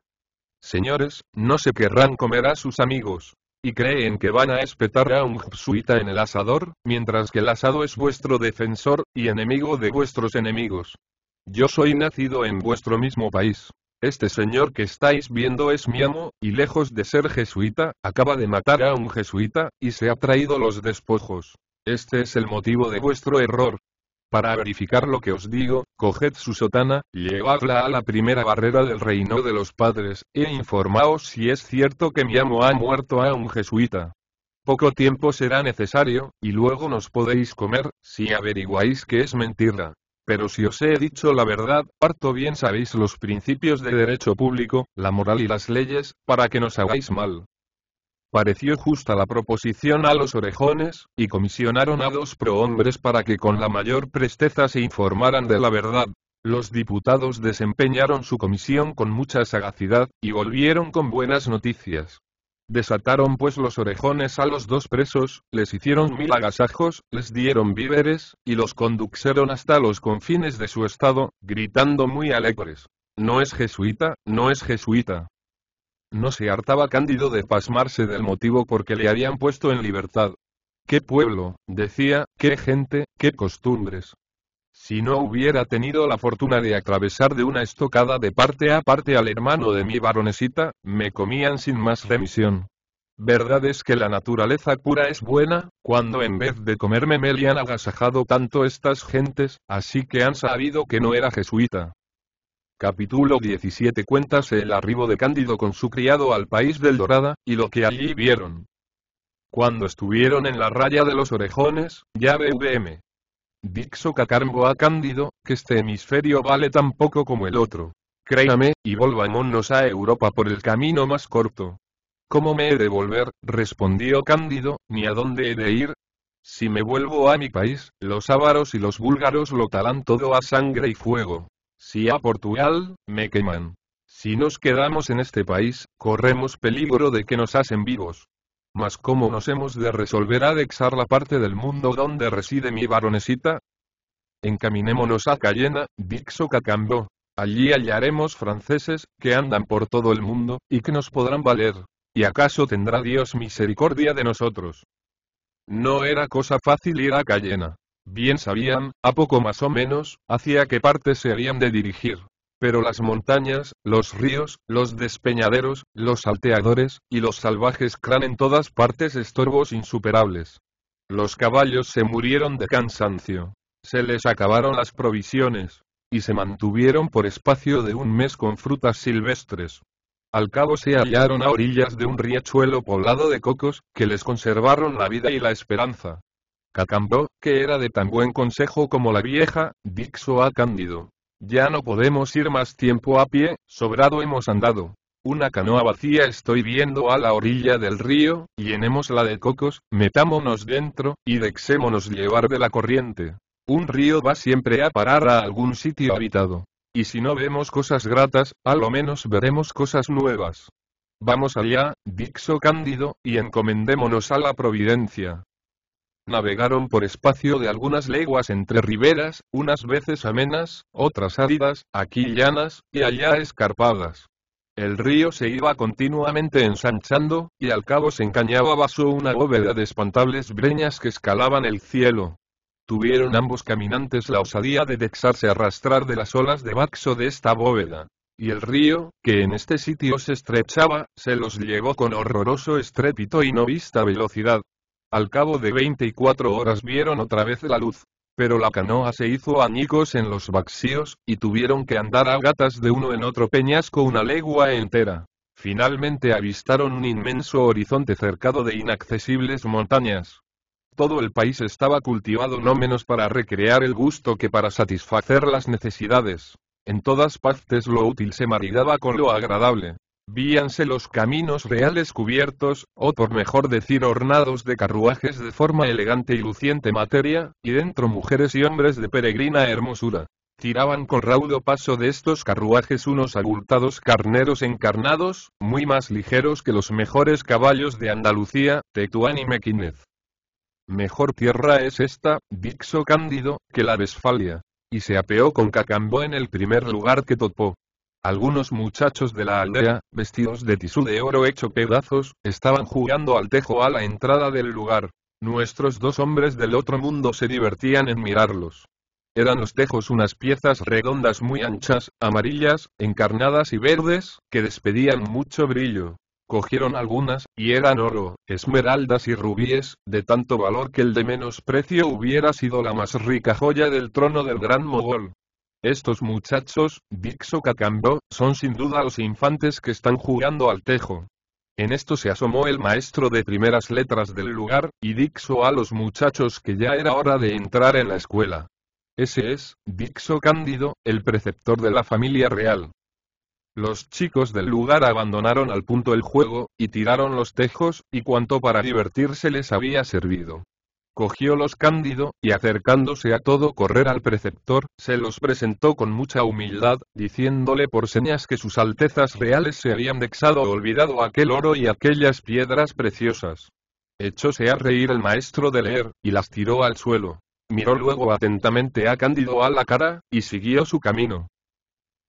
Señores, no se querrán comer a sus amigos. Y creen que van a espetar a un jesuita en el asador, mientras que el asado es vuestro defensor, y enemigo de vuestros enemigos. Yo soy nacido en vuestro mismo país. Este señor que estáis viendo es mi amo, y lejos de ser jesuita, acaba de matar a un jesuita, y se ha traído los despojos. Este es el motivo de vuestro error. Para verificar lo que os digo, coged su sotana, llevadla a la primera barrera del reino de los padres, e informaos si es cierto que mi amo ha muerto a un jesuita. Poco tiempo será necesario, y luego nos podéis comer, si averiguáis que es mentira. Pero si os he dicho la verdad, harto bien sabéis los principios de derecho público, la moral y las leyes, para que nos hagáis mal. Pareció justa la proposición a los orejones, y comisionaron a dos prohombres para que con la mayor presteza se informaran de la verdad. Los diputados desempeñaron su comisión con mucha sagacidad, y volvieron con buenas noticias. Desataron pues los orejones a los dos presos, les hicieron mil agasajos, les dieron víveres, y los condujeron hasta los confines de su estado, gritando muy alegres. No es jesuita, no es jesuita. No se hartaba Cándido de pasmarse del motivo porque le habían puesto en libertad. ¡Qué pueblo! decía, ¡qué gente, qué costumbres! Si no hubiera tenido la fortuna de atravesar de una estocada de parte a parte al hermano de mi baronesita, me comían sin más remisión. Verdad es que la naturaleza pura es buena, cuando en vez de comerme me le han agasajado tanto estas gentes, así que han sabido que no era jesuita. Capítulo 17 Cuéntase el arribo de Cándido con su criado al país del Dorada, y lo que allí vieron. Cuando estuvieron en la raya de los orejones, ya BVM. Dixo Cacarmo a Cándido, que este hemisferio vale tan poco como el otro. Créame, y volvámonos a Europa por el camino más corto. ¿Cómo me he de volver? respondió Cándido, ni a dónde he de ir, si me vuelvo a mi país, los ávaros y los búlgaros lo talan todo a sangre y fuego. Si a Portugal, me queman. Si nos quedamos en este país, corremos peligro de que nos hacen vivos. Mas ¿cómo nos hemos de resolver a dexar la parte del mundo donde reside mi baronesita? Encaminémonos a Cayena, Dixo Cacambo. Allí hallaremos franceses, que andan por todo el mundo, y que nos podrán valer. ¿Y acaso tendrá Dios misericordia de nosotros? No era cosa fácil ir a Cayena. Bien sabían, a poco más o menos, hacia qué parte se habían de dirigir. Pero las montañas, los ríos, los despeñaderos, los salteadores, y los salvajes crán en todas partes estorbos insuperables. Los caballos se murieron de cansancio. Se les acabaron las provisiones. Y se mantuvieron por espacio de un mes con frutas silvestres. Al cabo se hallaron a orillas de un riachuelo poblado de cocos, que les conservaron la vida y la esperanza. Cacambo, que era de tan buen consejo como la vieja, dixo a Cándido. Ya no podemos ir más tiempo a pie, sobrado hemos andado. Una canoa vacía estoy viendo a la orilla del río, la de cocos, metámonos dentro, y dexémonos llevar de la corriente. Un río va siempre a parar a algún sitio habitado. Y si no vemos cosas gratas, a lo menos veremos cosas nuevas. Vamos allá, Dixo Cándido, y encomendémonos a la providencia navegaron por espacio de algunas leguas entre riberas, unas veces amenas, otras áridas, aquí llanas, y allá escarpadas. El río se iba continuamente ensanchando, y al cabo se encañaba bajo una bóveda de espantables breñas que escalaban el cielo. Tuvieron ambos caminantes la osadía de dexarse arrastrar de las olas de baxo de esta bóveda. Y el río, que en este sitio se estrechaba, se los llevó con horroroso estrépito y no vista velocidad, al cabo de 24 horas vieron otra vez la luz. Pero la canoa se hizo añicos en los vacíos, y tuvieron que andar a gatas de uno en otro peñasco una legua entera. Finalmente avistaron un inmenso horizonte cercado de inaccesibles montañas. Todo el país estaba cultivado no menos para recrear el gusto que para satisfacer las necesidades. En todas partes lo útil se maridaba con lo agradable. Víanse los caminos reales cubiertos, o por mejor decir ornados de carruajes de forma elegante y luciente materia, y dentro mujeres y hombres de peregrina hermosura. Tiraban con raudo paso de estos carruajes unos abultados carneros encarnados, muy más ligeros que los mejores caballos de Andalucía, Tetuán y Mequinez. Mejor tierra es esta, Dixo Cándido, que la Vesfalia. Y se apeó con Cacambo en el primer lugar que topó. Algunos muchachos de la aldea, vestidos de tisú de oro hecho pedazos, estaban jugando al tejo a la entrada del lugar. Nuestros dos hombres del otro mundo se divertían en mirarlos. Eran los tejos unas piezas redondas muy anchas, amarillas, encarnadas y verdes, que despedían mucho brillo. Cogieron algunas, y eran oro, esmeraldas y rubíes, de tanto valor que el de menos precio hubiera sido la más rica joya del trono del gran mogol. Estos muchachos, Dixo Cacambo, son sin duda los infantes que están jugando al tejo. En esto se asomó el maestro de primeras letras del lugar, y Dixo a los muchachos que ya era hora de entrar en la escuela. Ese es, Dixo Cándido, el preceptor de la familia real. Los chicos del lugar abandonaron al punto el juego, y tiraron los tejos, y cuanto para divertirse les había servido. Cogió los Cándido, y acercándose a todo correr al preceptor, se los presentó con mucha humildad, diciéndole por señas que sus altezas reales se habían dexado o olvidado aquel oro y aquellas piedras preciosas. Echóse a reír el maestro de leer, y las tiró al suelo. Miró luego atentamente a Cándido a la cara, y siguió su camino.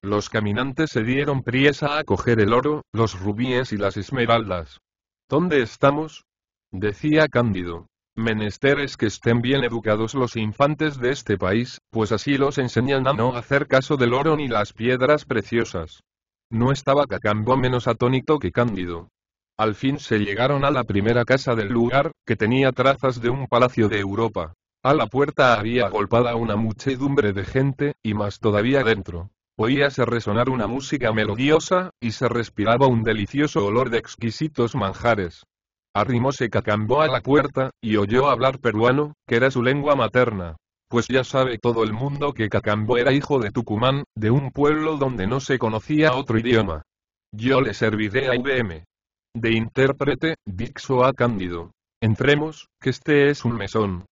Los caminantes se dieron priesa a coger el oro, los rubíes y las esmeraldas. ¿Dónde estamos? decía Cándido. Menester es que estén bien educados los infantes de este país, pues así los enseñan a no hacer caso del oro ni las piedras preciosas. No estaba Cacambo menos atónito que Cándido. Al fin se llegaron a la primera casa del lugar, que tenía trazas de un palacio de Europa. A la puerta había agolpada una muchedumbre de gente, y más todavía dentro. Oíase resonar una música melodiosa, y se respiraba un delicioso olor de exquisitos manjares. Arrimose Cacambo a la puerta, y oyó hablar peruano, que era su lengua materna. Pues ya sabe todo el mundo que Cacambo era hijo de Tucumán, de un pueblo donde no se conocía otro idioma. Yo le serviré a IBM. De intérprete, Dixo a Cándido. Entremos, que este es un mesón.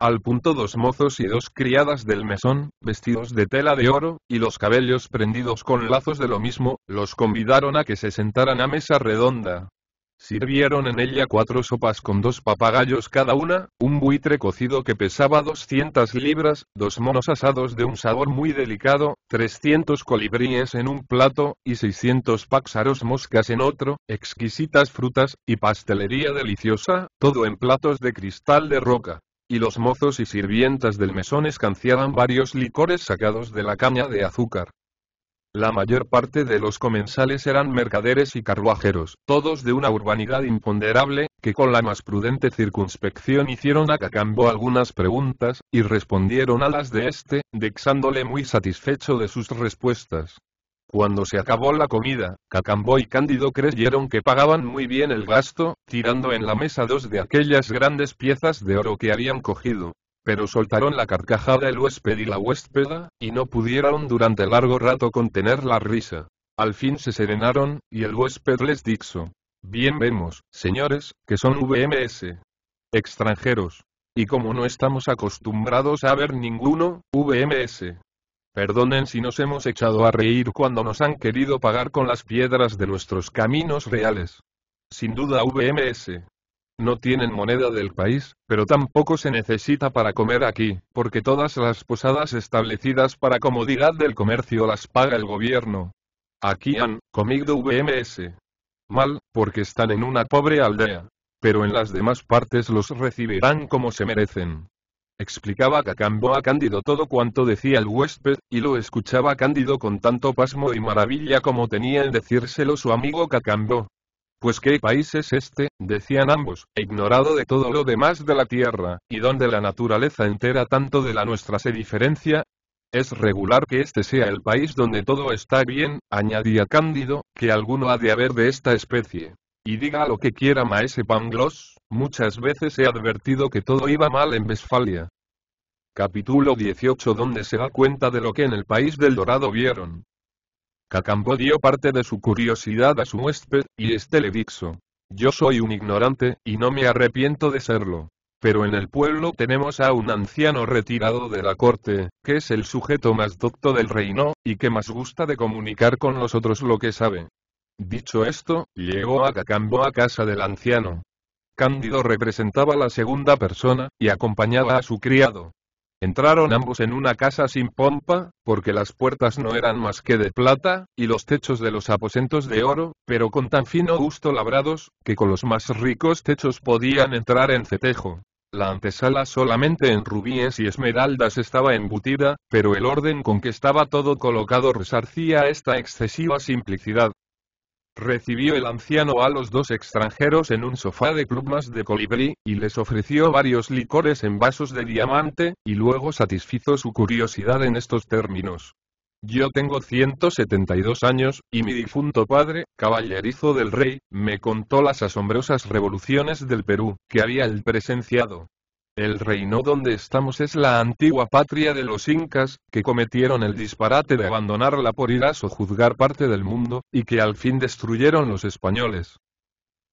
Al punto dos mozos y dos criadas del mesón, vestidos de tela de oro, y los cabellos prendidos con lazos de lo mismo, los convidaron a que se sentaran a mesa redonda. Sirvieron en ella cuatro sopas con dos papagayos cada una, un buitre cocido que pesaba 200 libras, dos monos asados de un sabor muy delicado, 300 colibríes en un plato, y 600 páxaros moscas en otro, exquisitas frutas, y pastelería deliciosa, todo en platos de cristal de roca y los mozos y sirvientas del mesón escanciaban varios licores sacados de la caña de azúcar, la mayor parte de los comensales eran mercaderes y carruajeros, todos de una urbanidad imponderable, que con la más prudente circunspección hicieron a Cacambo algunas preguntas, y respondieron a las de éste, dexándole muy satisfecho de sus respuestas. Cuando se acabó la comida, Cacambo y Cándido creyeron que pagaban muy bien el gasto, tirando en la mesa dos de aquellas grandes piezas de oro que habían cogido, pero soltaron la carcajada el huésped y la huéspeda, y no pudieron durante largo rato contener la risa. Al fin se serenaron, y el huésped les dixo. Bien vemos, señores, que son VMS. Extranjeros. Y como no estamos acostumbrados a ver ninguno, VMS. Perdonen si nos hemos echado a reír cuando nos han querido pagar con las piedras de nuestros caminos reales. Sin duda VMS. No tienen moneda del país, pero tampoco se necesita para comer aquí, porque todas las posadas establecidas para comodidad del comercio las paga el gobierno. Aquí han comido VMS. Mal, porque están en una pobre aldea. Pero en las demás partes los recibirán como se merecen. Explicaba Cacambo a Cándido todo cuanto decía el huésped, y lo escuchaba Cándido con tanto pasmo y maravilla como tenía en decírselo su amigo Cacambo, pues qué país es este, decían ambos, e ignorado de todo lo demás de la Tierra, y donde la naturaleza entera tanto de la nuestra se diferencia, es regular que este sea el país donde todo está bien, añadía Cándido, que alguno ha de haber de esta especie. Y diga lo que quiera Maese Pangloss, muchas veces he advertido que todo iba mal en Vesfalia. Capítulo 18 donde se da cuenta de lo que en el país del Dorado vieron. Cacambo dio parte de su curiosidad a su huésped, y este le dijo. Yo soy un ignorante, y no me arrepiento de serlo. Pero en el pueblo tenemos a un anciano retirado de la corte, que es el sujeto más docto del reino, y que más gusta de comunicar con los otros lo que sabe. Dicho esto, llegó a Cacambo a casa del anciano. Cándido representaba la segunda persona, y acompañaba a su criado. Entraron ambos en una casa sin pompa, porque las puertas no eran más que de plata, y los techos de los aposentos de oro, pero con tan fino gusto labrados, que con los más ricos techos podían entrar en cetejo. La antesala solamente en rubíes y esmeraldas estaba embutida, pero el orden con que estaba todo colocado resarcía esta excesiva simplicidad. Recibió el anciano a los dos extranjeros en un sofá de plumas de colibrí, y les ofreció varios licores en vasos de diamante, y luego satisfizo su curiosidad en estos términos. Yo tengo 172 años, y mi difunto padre, caballerizo del rey, me contó las asombrosas revoluciones del Perú, que había presenciado, el reino donde estamos es la antigua patria de los incas, que cometieron el disparate de abandonarla por ir a sojuzgar parte del mundo, y que al fin destruyeron los españoles.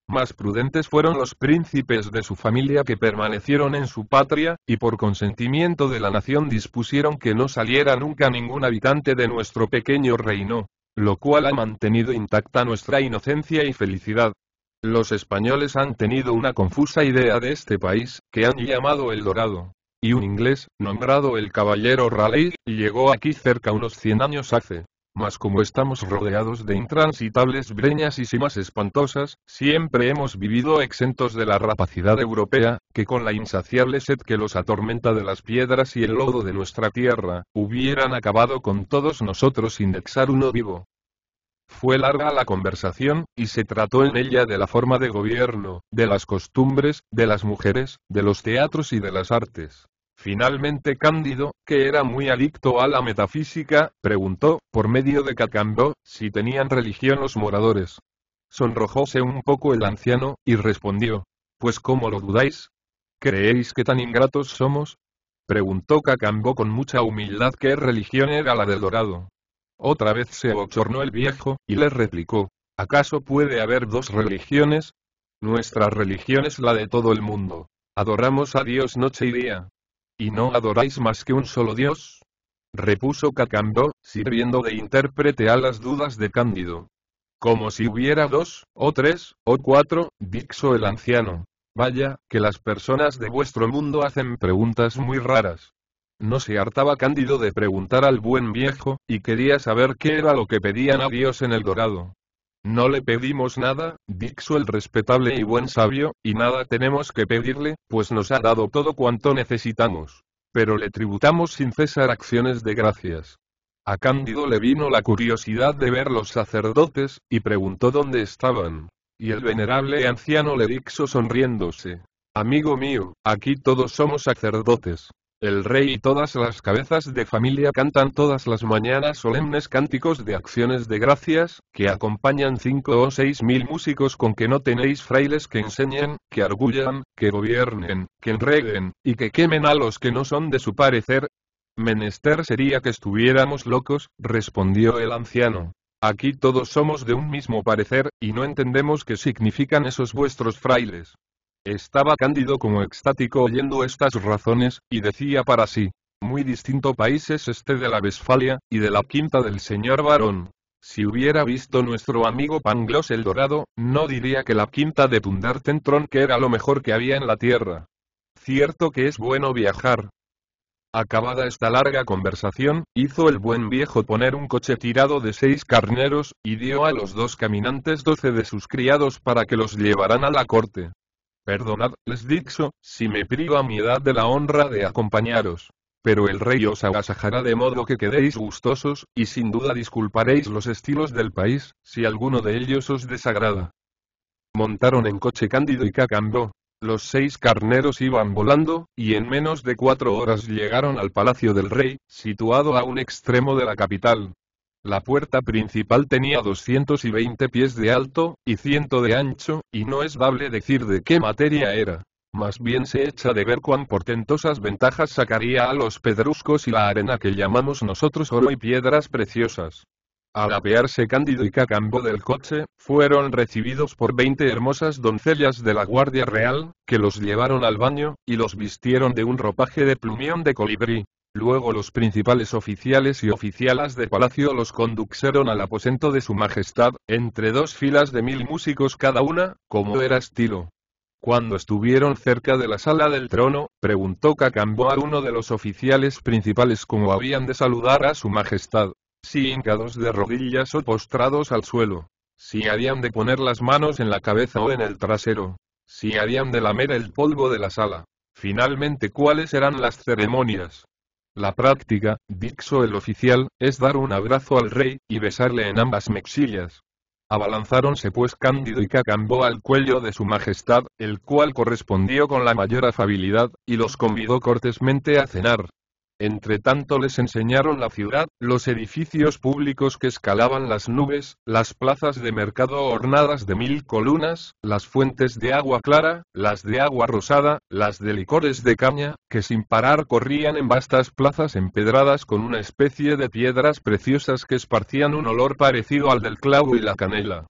Más prudentes fueron los príncipes de su familia que permanecieron en su patria, y por consentimiento de la nación dispusieron que no saliera nunca ningún habitante de nuestro pequeño reino, lo cual ha mantenido intacta nuestra inocencia y felicidad, los españoles han tenido una confusa idea de este país, que han llamado El Dorado. Y un inglés, nombrado el caballero Raleigh, llegó aquí cerca unos 100 años hace. Mas como estamos rodeados de intransitables breñas y simas espantosas, siempre hemos vivido exentos de la rapacidad europea, que con la insaciable sed que los atormenta de las piedras y el lodo de nuestra tierra, hubieran acabado con todos nosotros sin dexar uno vivo. Fue larga la conversación, y se trató en ella de la forma de gobierno, de las costumbres, de las mujeres, de los teatros y de las artes. Finalmente Cándido, que era muy adicto a la metafísica, preguntó, por medio de Cacambo, si tenían religión los moradores. Sonrojóse un poco el anciano, y respondió, pues ¿cómo lo dudáis? ¿Creéis que tan ingratos somos? Preguntó Cacambo con mucha humildad qué religión era la del dorado. Otra vez se abochornó el viejo, y le replicó, ¿acaso puede haber dos religiones? Nuestra religión es la de todo el mundo. Adoramos a Dios noche y día. ¿Y no adoráis más que un solo Dios? repuso Cacambo, sirviendo de intérprete a las dudas de Cándido. Como si hubiera dos, o tres, o cuatro, dixo el anciano. Vaya, que las personas de vuestro mundo hacen preguntas muy raras. No se hartaba Cándido de preguntar al buen viejo, y quería saber qué era lo que pedían a Dios en el Dorado. No le pedimos nada, Dixo el respetable y buen sabio, y nada tenemos que pedirle, pues nos ha dado todo cuanto necesitamos. Pero le tributamos sin cesar acciones de gracias. A Cándido le vino la curiosidad de ver los sacerdotes, y preguntó dónde estaban. Y el venerable anciano le dixo sonriéndose. Amigo mío, aquí todos somos sacerdotes. El rey y todas las cabezas de familia cantan todas las mañanas solemnes cánticos de acciones de gracias, que acompañan cinco o seis mil músicos con que no tenéis frailes que enseñen, que arguyan, que gobiernen, que enreguen, y que quemen a los que no son de su parecer. Menester sería que estuviéramos locos, respondió el anciano. Aquí todos somos de un mismo parecer, y no entendemos qué significan esos vuestros frailes. Estaba Cándido como extático oyendo estas razones, y decía para sí, muy distinto país es este de la Vesfalia, y de la quinta del señor varón. Si hubiera visto nuestro amigo Pangloss el Dorado, no diría que la quinta de Pundartentron que era lo mejor que había en la tierra. Cierto que es bueno viajar. Acabada esta larga conversación, hizo el buen viejo poner un coche tirado de seis carneros, y dio a los dos caminantes doce de sus criados para que los llevaran a la corte. Perdonad, les dixo, si me a mi edad de la honra de acompañaros. Pero el rey os agasajará de modo que quedéis gustosos, y sin duda disculparéis los estilos del país, si alguno de ellos os desagrada. Montaron en coche Cándido y cacando. Los seis carneros iban volando, y en menos de cuatro horas llegaron al palacio del rey, situado a un extremo de la capital. La puerta principal tenía 220 pies de alto, y 100 de ancho, y no es dable decir de qué materia era. Más bien se echa de ver cuán portentosas ventajas sacaría a los pedruscos y la arena que llamamos nosotros oro y piedras preciosas. Al apearse Cándido y Cacambo del coche, fueron recibidos por veinte hermosas doncellas de la Guardia Real, que los llevaron al baño, y los vistieron de un ropaje de plumión de colibrí. Luego los principales oficiales y oficialas de palacio los condujeron al aposento de su majestad, entre dos filas de mil músicos cada una, como era estilo. Cuando estuvieron cerca de la sala del trono, preguntó Cacambo a uno de los oficiales principales cómo habían de saludar a su majestad, si hincados de rodillas o postrados al suelo, si habían de poner las manos en la cabeza o en el trasero, si harían de lamer el polvo de la sala. Finalmente, ¿cuáles eran las ceremonias? La práctica, dixo el oficial, es dar un abrazo al rey, y besarle en ambas mexillas. Abalanzáronse pues Cándido y Cacambó al cuello de su majestad, el cual correspondió con la mayor afabilidad, y los convidó cortésmente a cenar, entre tanto les enseñaron la ciudad, los edificios públicos que escalaban las nubes, las plazas de mercado ornadas de mil columnas, las fuentes de agua clara, las de agua rosada, las de licores de caña, que sin parar corrían en vastas plazas empedradas con una especie de piedras preciosas que esparcían un olor parecido al del clavo y la canela.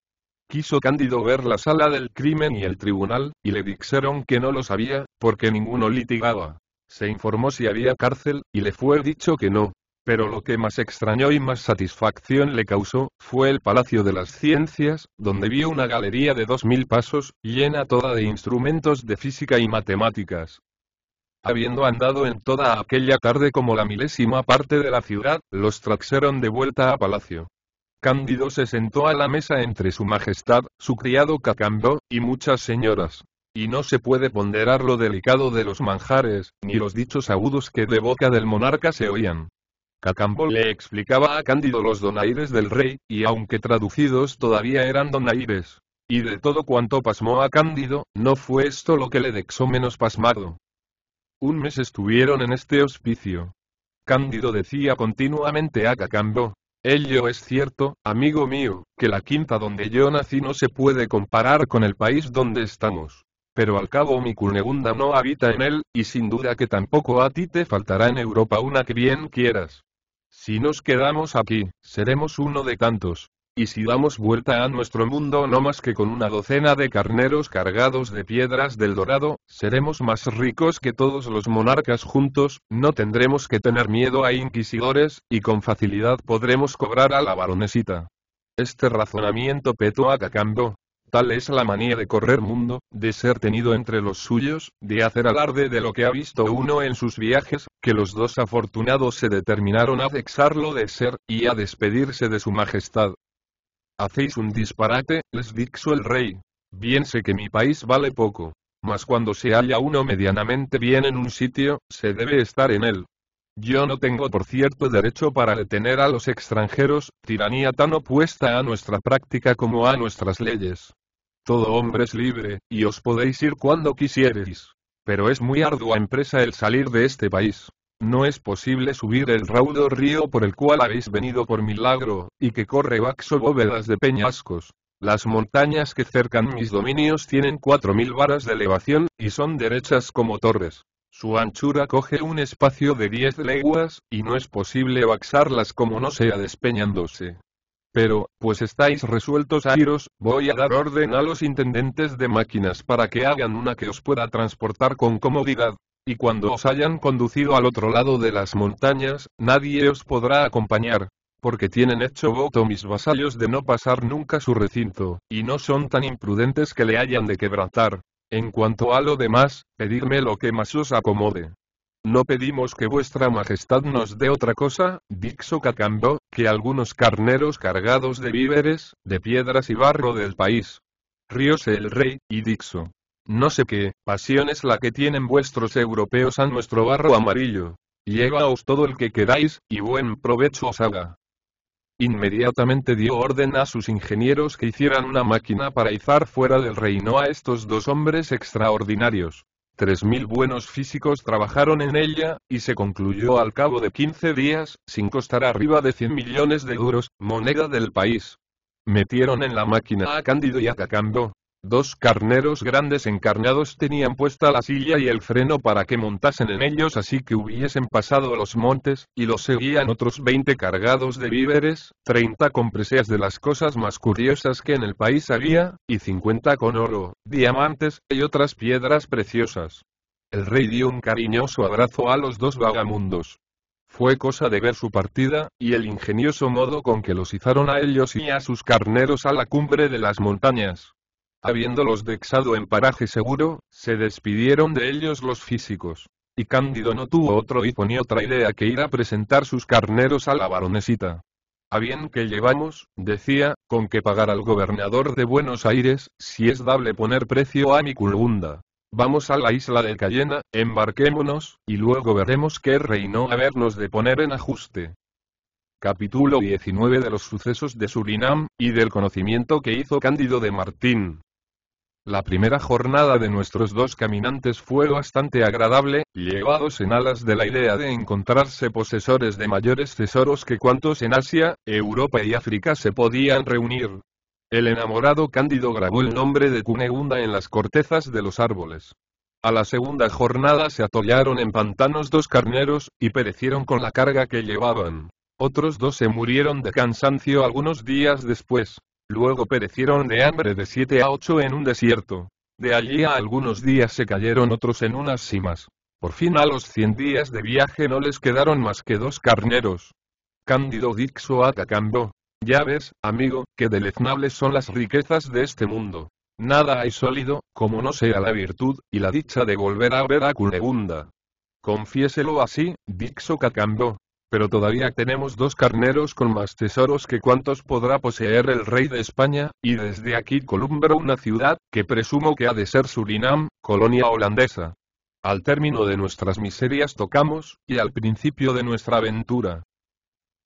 Quiso Cándido ver la sala del crimen y el tribunal, y le dijeron que no lo sabía, porque ninguno litigaba. Se informó si había cárcel, y le fue dicho que no. Pero lo que más extrañó y más satisfacción le causó, fue el Palacio de las Ciencias, donde vio una galería de dos mil pasos, llena toda de instrumentos de física y matemáticas. Habiendo andado en toda aquella tarde como la milésima parte de la ciudad, los traxeron de vuelta a palacio. Cándido se sentó a la mesa entre su majestad, su criado Cacambo, y muchas señoras y no se puede ponderar lo delicado de los manjares, ni los dichos agudos que de boca del monarca se oían. Cacambo le explicaba a Cándido los donaires del rey, y aunque traducidos todavía eran donaires. Y de todo cuanto pasmó a Cándido, no fue esto lo que le dexó menos pasmado. Un mes estuvieron en este hospicio. Cándido decía continuamente a Cacambo, Ello es cierto, amigo mío, que la quinta donde yo nací no se puede comparar con el país donde estamos pero al cabo mi Cunegunda no habita en él, y sin duda que tampoco a ti te faltará en Europa una que bien quieras. Si nos quedamos aquí, seremos uno de tantos. Y si damos vuelta a nuestro mundo no más que con una docena de carneros cargados de piedras del dorado, seremos más ricos que todos los monarcas juntos, no tendremos que tener miedo a inquisidores, y con facilidad podremos cobrar a la baronesita. Este razonamiento petó a Cacambo, Tal es la manía de correr mundo, de ser tenido entre los suyos, de hacer alarde de lo que ha visto uno en sus viajes, que los dos afortunados se determinaron a vexarlo de ser, y a despedirse de su majestad. Hacéis un disparate, les dixo el rey. Bien sé que mi país vale poco. Mas cuando se halla uno medianamente bien en un sitio, se debe estar en él. Yo no tengo por cierto derecho para detener a los extranjeros, tiranía tan opuesta a nuestra práctica como a nuestras leyes. Todo hombre es libre, y os podéis ir cuando quisiereis. Pero es muy ardua empresa el salir de este país. No es posible subir el raudo río por el cual habéis venido por milagro, y que corre vaxo bóvedas de peñascos. Las montañas que cercan mis dominios tienen cuatro mil varas de elevación, y son derechas como torres. Su anchura coge un espacio de diez leguas, y no es posible vaxarlas como no sea despeñándose. Pero, pues estáis resueltos a iros, voy a dar orden a los intendentes de máquinas para que hagan una que os pueda transportar con comodidad. Y cuando os hayan conducido al otro lado de las montañas, nadie os podrá acompañar, porque tienen hecho voto mis vasallos de no pasar nunca su recinto, y no son tan imprudentes que le hayan de quebrantar. En cuanto a lo demás, pedidme lo que más os acomode. No pedimos que vuestra majestad nos dé otra cosa, Dixo Cacambo, que algunos carneros cargados de víveres, de piedras y barro del país. Ríose el rey, y Dixo. No sé qué, pasión es la que tienen vuestros europeos a nuestro barro amarillo. Llevaos todo el que queráis, y buen provecho os haga. Inmediatamente dio orden a sus ingenieros que hicieran una máquina para izar fuera del reino a estos dos hombres extraordinarios. 3.000 buenos físicos trabajaron en ella, y se concluyó al cabo de 15 días, sin costar arriba de 100 millones de euros, moneda del país. Metieron en la máquina a Cándido y a Dos carneros grandes encarnados tenían puesta la silla y el freno para que montasen en ellos así que hubiesen pasado los montes, y los seguían otros veinte cargados de víveres, treinta con preseas de las cosas más curiosas que en el país había, y cincuenta con oro, diamantes, y otras piedras preciosas. El rey dio un cariñoso abrazo a los dos vagamundos. Fue cosa de ver su partida, y el ingenioso modo con que los izaron a ellos y a sus carneros a la cumbre de las montañas. Habiéndolos dexado en paraje seguro, se despidieron de ellos los físicos. Y Cándido no tuvo otro hijo ni otra idea que ir a presentar sus carneros a la baronesita. A bien que llevamos, decía, con que pagar al gobernador de Buenos Aires, si es dable poner precio a mi culgunda. Vamos a la isla de Cayena, embarquémonos, y luego veremos qué reinó habernos de poner en ajuste. Capítulo 19 de los sucesos de Surinam, y del conocimiento que hizo Cándido de Martín. La primera jornada de nuestros dos caminantes fue bastante agradable, llevados en alas de la idea de encontrarse posesores de mayores tesoros que cuantos en Asia, Europa y África se podían reunir. El enamorado Cándido grabó el nombre de Cunegunda en las cortezas de los árboles. A la segunda jornada se atollaron en pantanos dos carneros, y perecieron con la carga que llevaban. Otros dos se murieron de cansancio algunos días después. Luego perecieron de hambre de siete a ocho en un desierto. De allí a algunos días se cayeron otros en unas simas. Por fin a los cien días de viaje no les quedaron más que dos carneros. Cándido Dixo Atacambó. Ya ves, amigo, que deleznables son las riquezas de este mundo. Nada hay sólido, como no sea la virtud, y la dicha de volver a ver a Cunegunda. Confiéselo así, Dixo Cacambo pero todavía tenemos dos carneros con más tesoros que cuantos podrá poseer el rey de España, y desde aquí columbro una ciudad, que presumo que ha de ser Surinam, colonia holandesa. Al término de nuestras miserias tocamos, y al principio de nuestra aventura.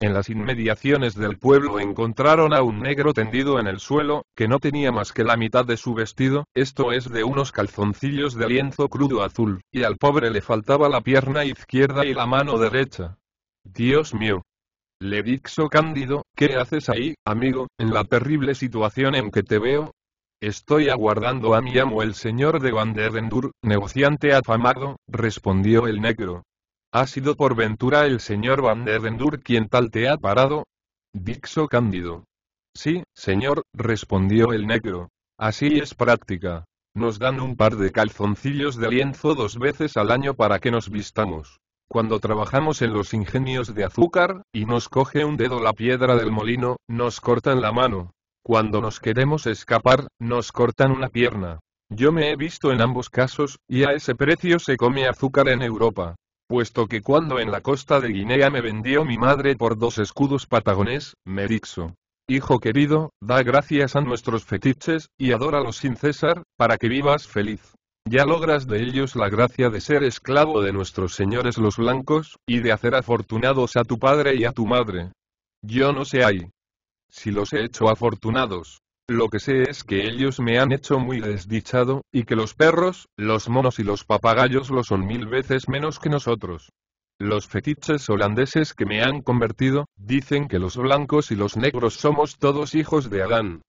En las inmediaciones del pueblo encontraron a un negro tendido en el suelo, que no tenía más que la mitad de su vestido, esto es de unos calzoncillos de lienzo crudo azul, y al pobre le faltaba la pierna izquierda y la mano derecha. Dios mío. Le dixo Cándido, ¿qué haces ahí, amigo, en la terrible situación en que te veo? Estoy aguardando a mi amo el señor de Vanderendur, negociante afamado, respondió el negro. ¿Ha sido por ventura el señor Vanderendur quien tal te ha parado? Dixo Cándido. Sí, señor, respondió el negro. Así es práctica. Nos dan un par de calzoncillos de lienzo dos veces al año para que nos vistamos. Cuando trabajamos en los ingenios de azúcar, y nos coge un dedo la piedra del molino, nos cortan la mano. Cuando nos queremos escapar, nos cortan una pierna. Yo me he visto en ambos casos, y a ese precio se come azúcar en Europa. Puesto que cuando en la costa de Guinea me vendió mi madre por dos escudos patagones, me dixo. Hijo querido, da gracias a nuestros fetiches, y adóralos sin cesar, para que vivas feliz ya logras de ellos la gracia de ser esclavo de nuestros señores los blancos, y de hacer afortunados a tu padre y a tu madre. Yo no sé ahí. Si los he hecho afortunados. Lo que sé es que ellos me han hecho muy desdichado, y que los perros, los monos y los papagayos lo son mil veces menos que nosotros. Los fetiches holandeses que me han convertido, dicen que los blancos y los negros somos todos hijos de Adán,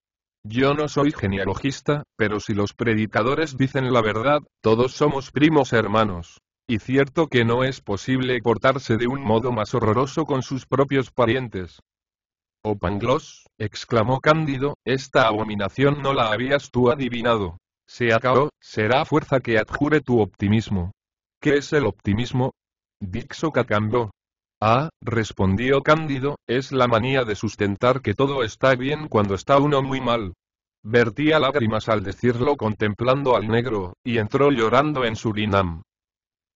yo no soy genealogista, pero si los predicadores dicen la verdad, todos somos primos hermanos. Y cierto que no es posible portarse de un modo más horroroso con sus propios parientes. Oh Pangloss, exclamó Cándido, esta abominación no la habías tú adivinado. Se acabó, será fuerza que adjure tu optimismo. ¿Qué es el optimismo? Dixo cacambó. Ah, respondió Cándido, es la manía de sustentar que todo está bien cuando está uno muy mal. Vertía lágrimas al decirlo contemplando al negro, y entró llorando en Surinam.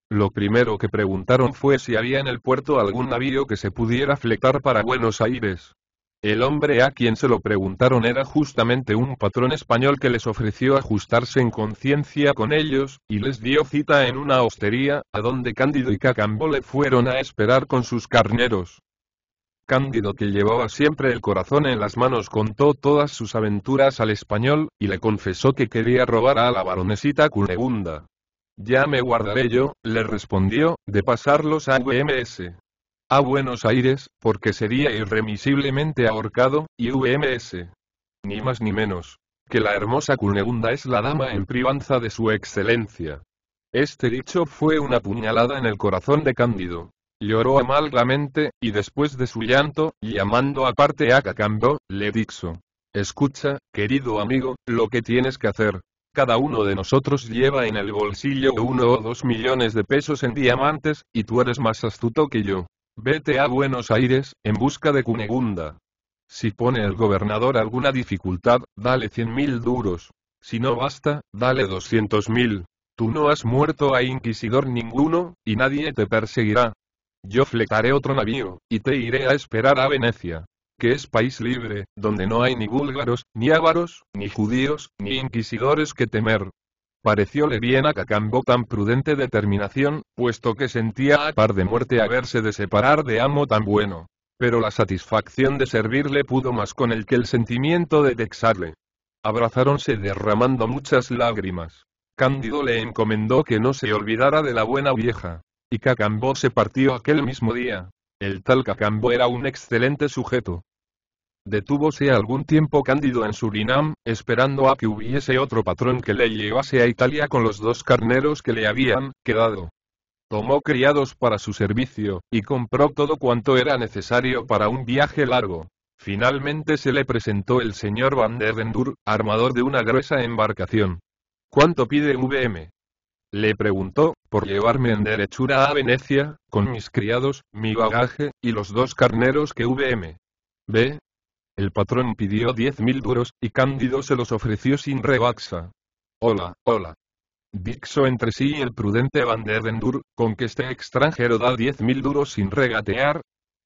Lo primero que preguntaron fue si había en el puerto algún navío que se pudiera fletar para Buenos Aires. El hombre a quien se lo preguntaron era justamente un patrón español que les ofreció ajustarse en conciencia con ellos, y les dio cita en una hostería, a donde Cándido y Cacambo le fueron a esperar con sus carneros. Cándido que llevaba siempre el corazón en las manos contó todas sus aventuras al español, y le confesó que quería robar a la baronesita Cunegunda. Ya me guardaré yo, le respondió, de pasarlos a VMS a Buenos Aires, porque sería irremisiblemente ahorcado, y UMS. Ni más ni menos. Que la hermosa Cunegunda es la dama en privanza de su excelencia. Este dicho fue una puñalada en el corazón de Cándido. Lloró amargamente, y después de su llanto, llamando aparte a Cacambo, le dixo. Escucha, querido amigo, lo que tienes que hacer. Cada uno de nosotros lleva en el bolsillo uno o dos millones de pesos en diamantes, y tú eres más astuto que yo. Vete a Buenos Aires, en busca de Cunegunda. Si pone el gobernador alguna dificultad, dale cien mil duros. Si no basta, dale doscientos mil. Tú no has muerto a inquisidor ninguno, y nadie te perseguirá. Yo fletaré otro navío, y te iré a esperar a Venecia, que es país libre, donde no hay ni búlgaros, ni ávaros, ni judíos, ni inquisidores que temer. Parecióle bien a Cacambo tan prudente determinación, puesto que sentía a par de muerte haberse de separar de amo tan bueno. Pero la satisfacción de servirle pudo más con él que el sentimiento de dexarle. Abrazáronse derramando muchas lágrimas. Cándido le encomendó que no se olvidara de la buena vieja. Y Cacambo se partió aquel mismo día. El tal Cacambo era un excelente sujeto. Detúvose algún tiempo Cándido en Surinam, esperando a que hubiese otro patrón que le llevase a Italia con los dos carneros que le habían quedado. Tomó criados para su servicio, y compró todo cuanto era necesario para un viaje largo. Finalmente se le presentó el señor Van der Vendur, armador de una gruesa embarcación. ¿Cuánto pide VM? Le preguntó, por llevarme en derechura a Venecia, con mis criados, mi bagaje, y los dos carneros que VM. Ve, el patrón pidió diez mil duros, y Cándido se los ofreció sin rebaxa. Hola, hola. Dixo entre sí y el prudente Van der con que este extranjero da diez mil duros sin regatear.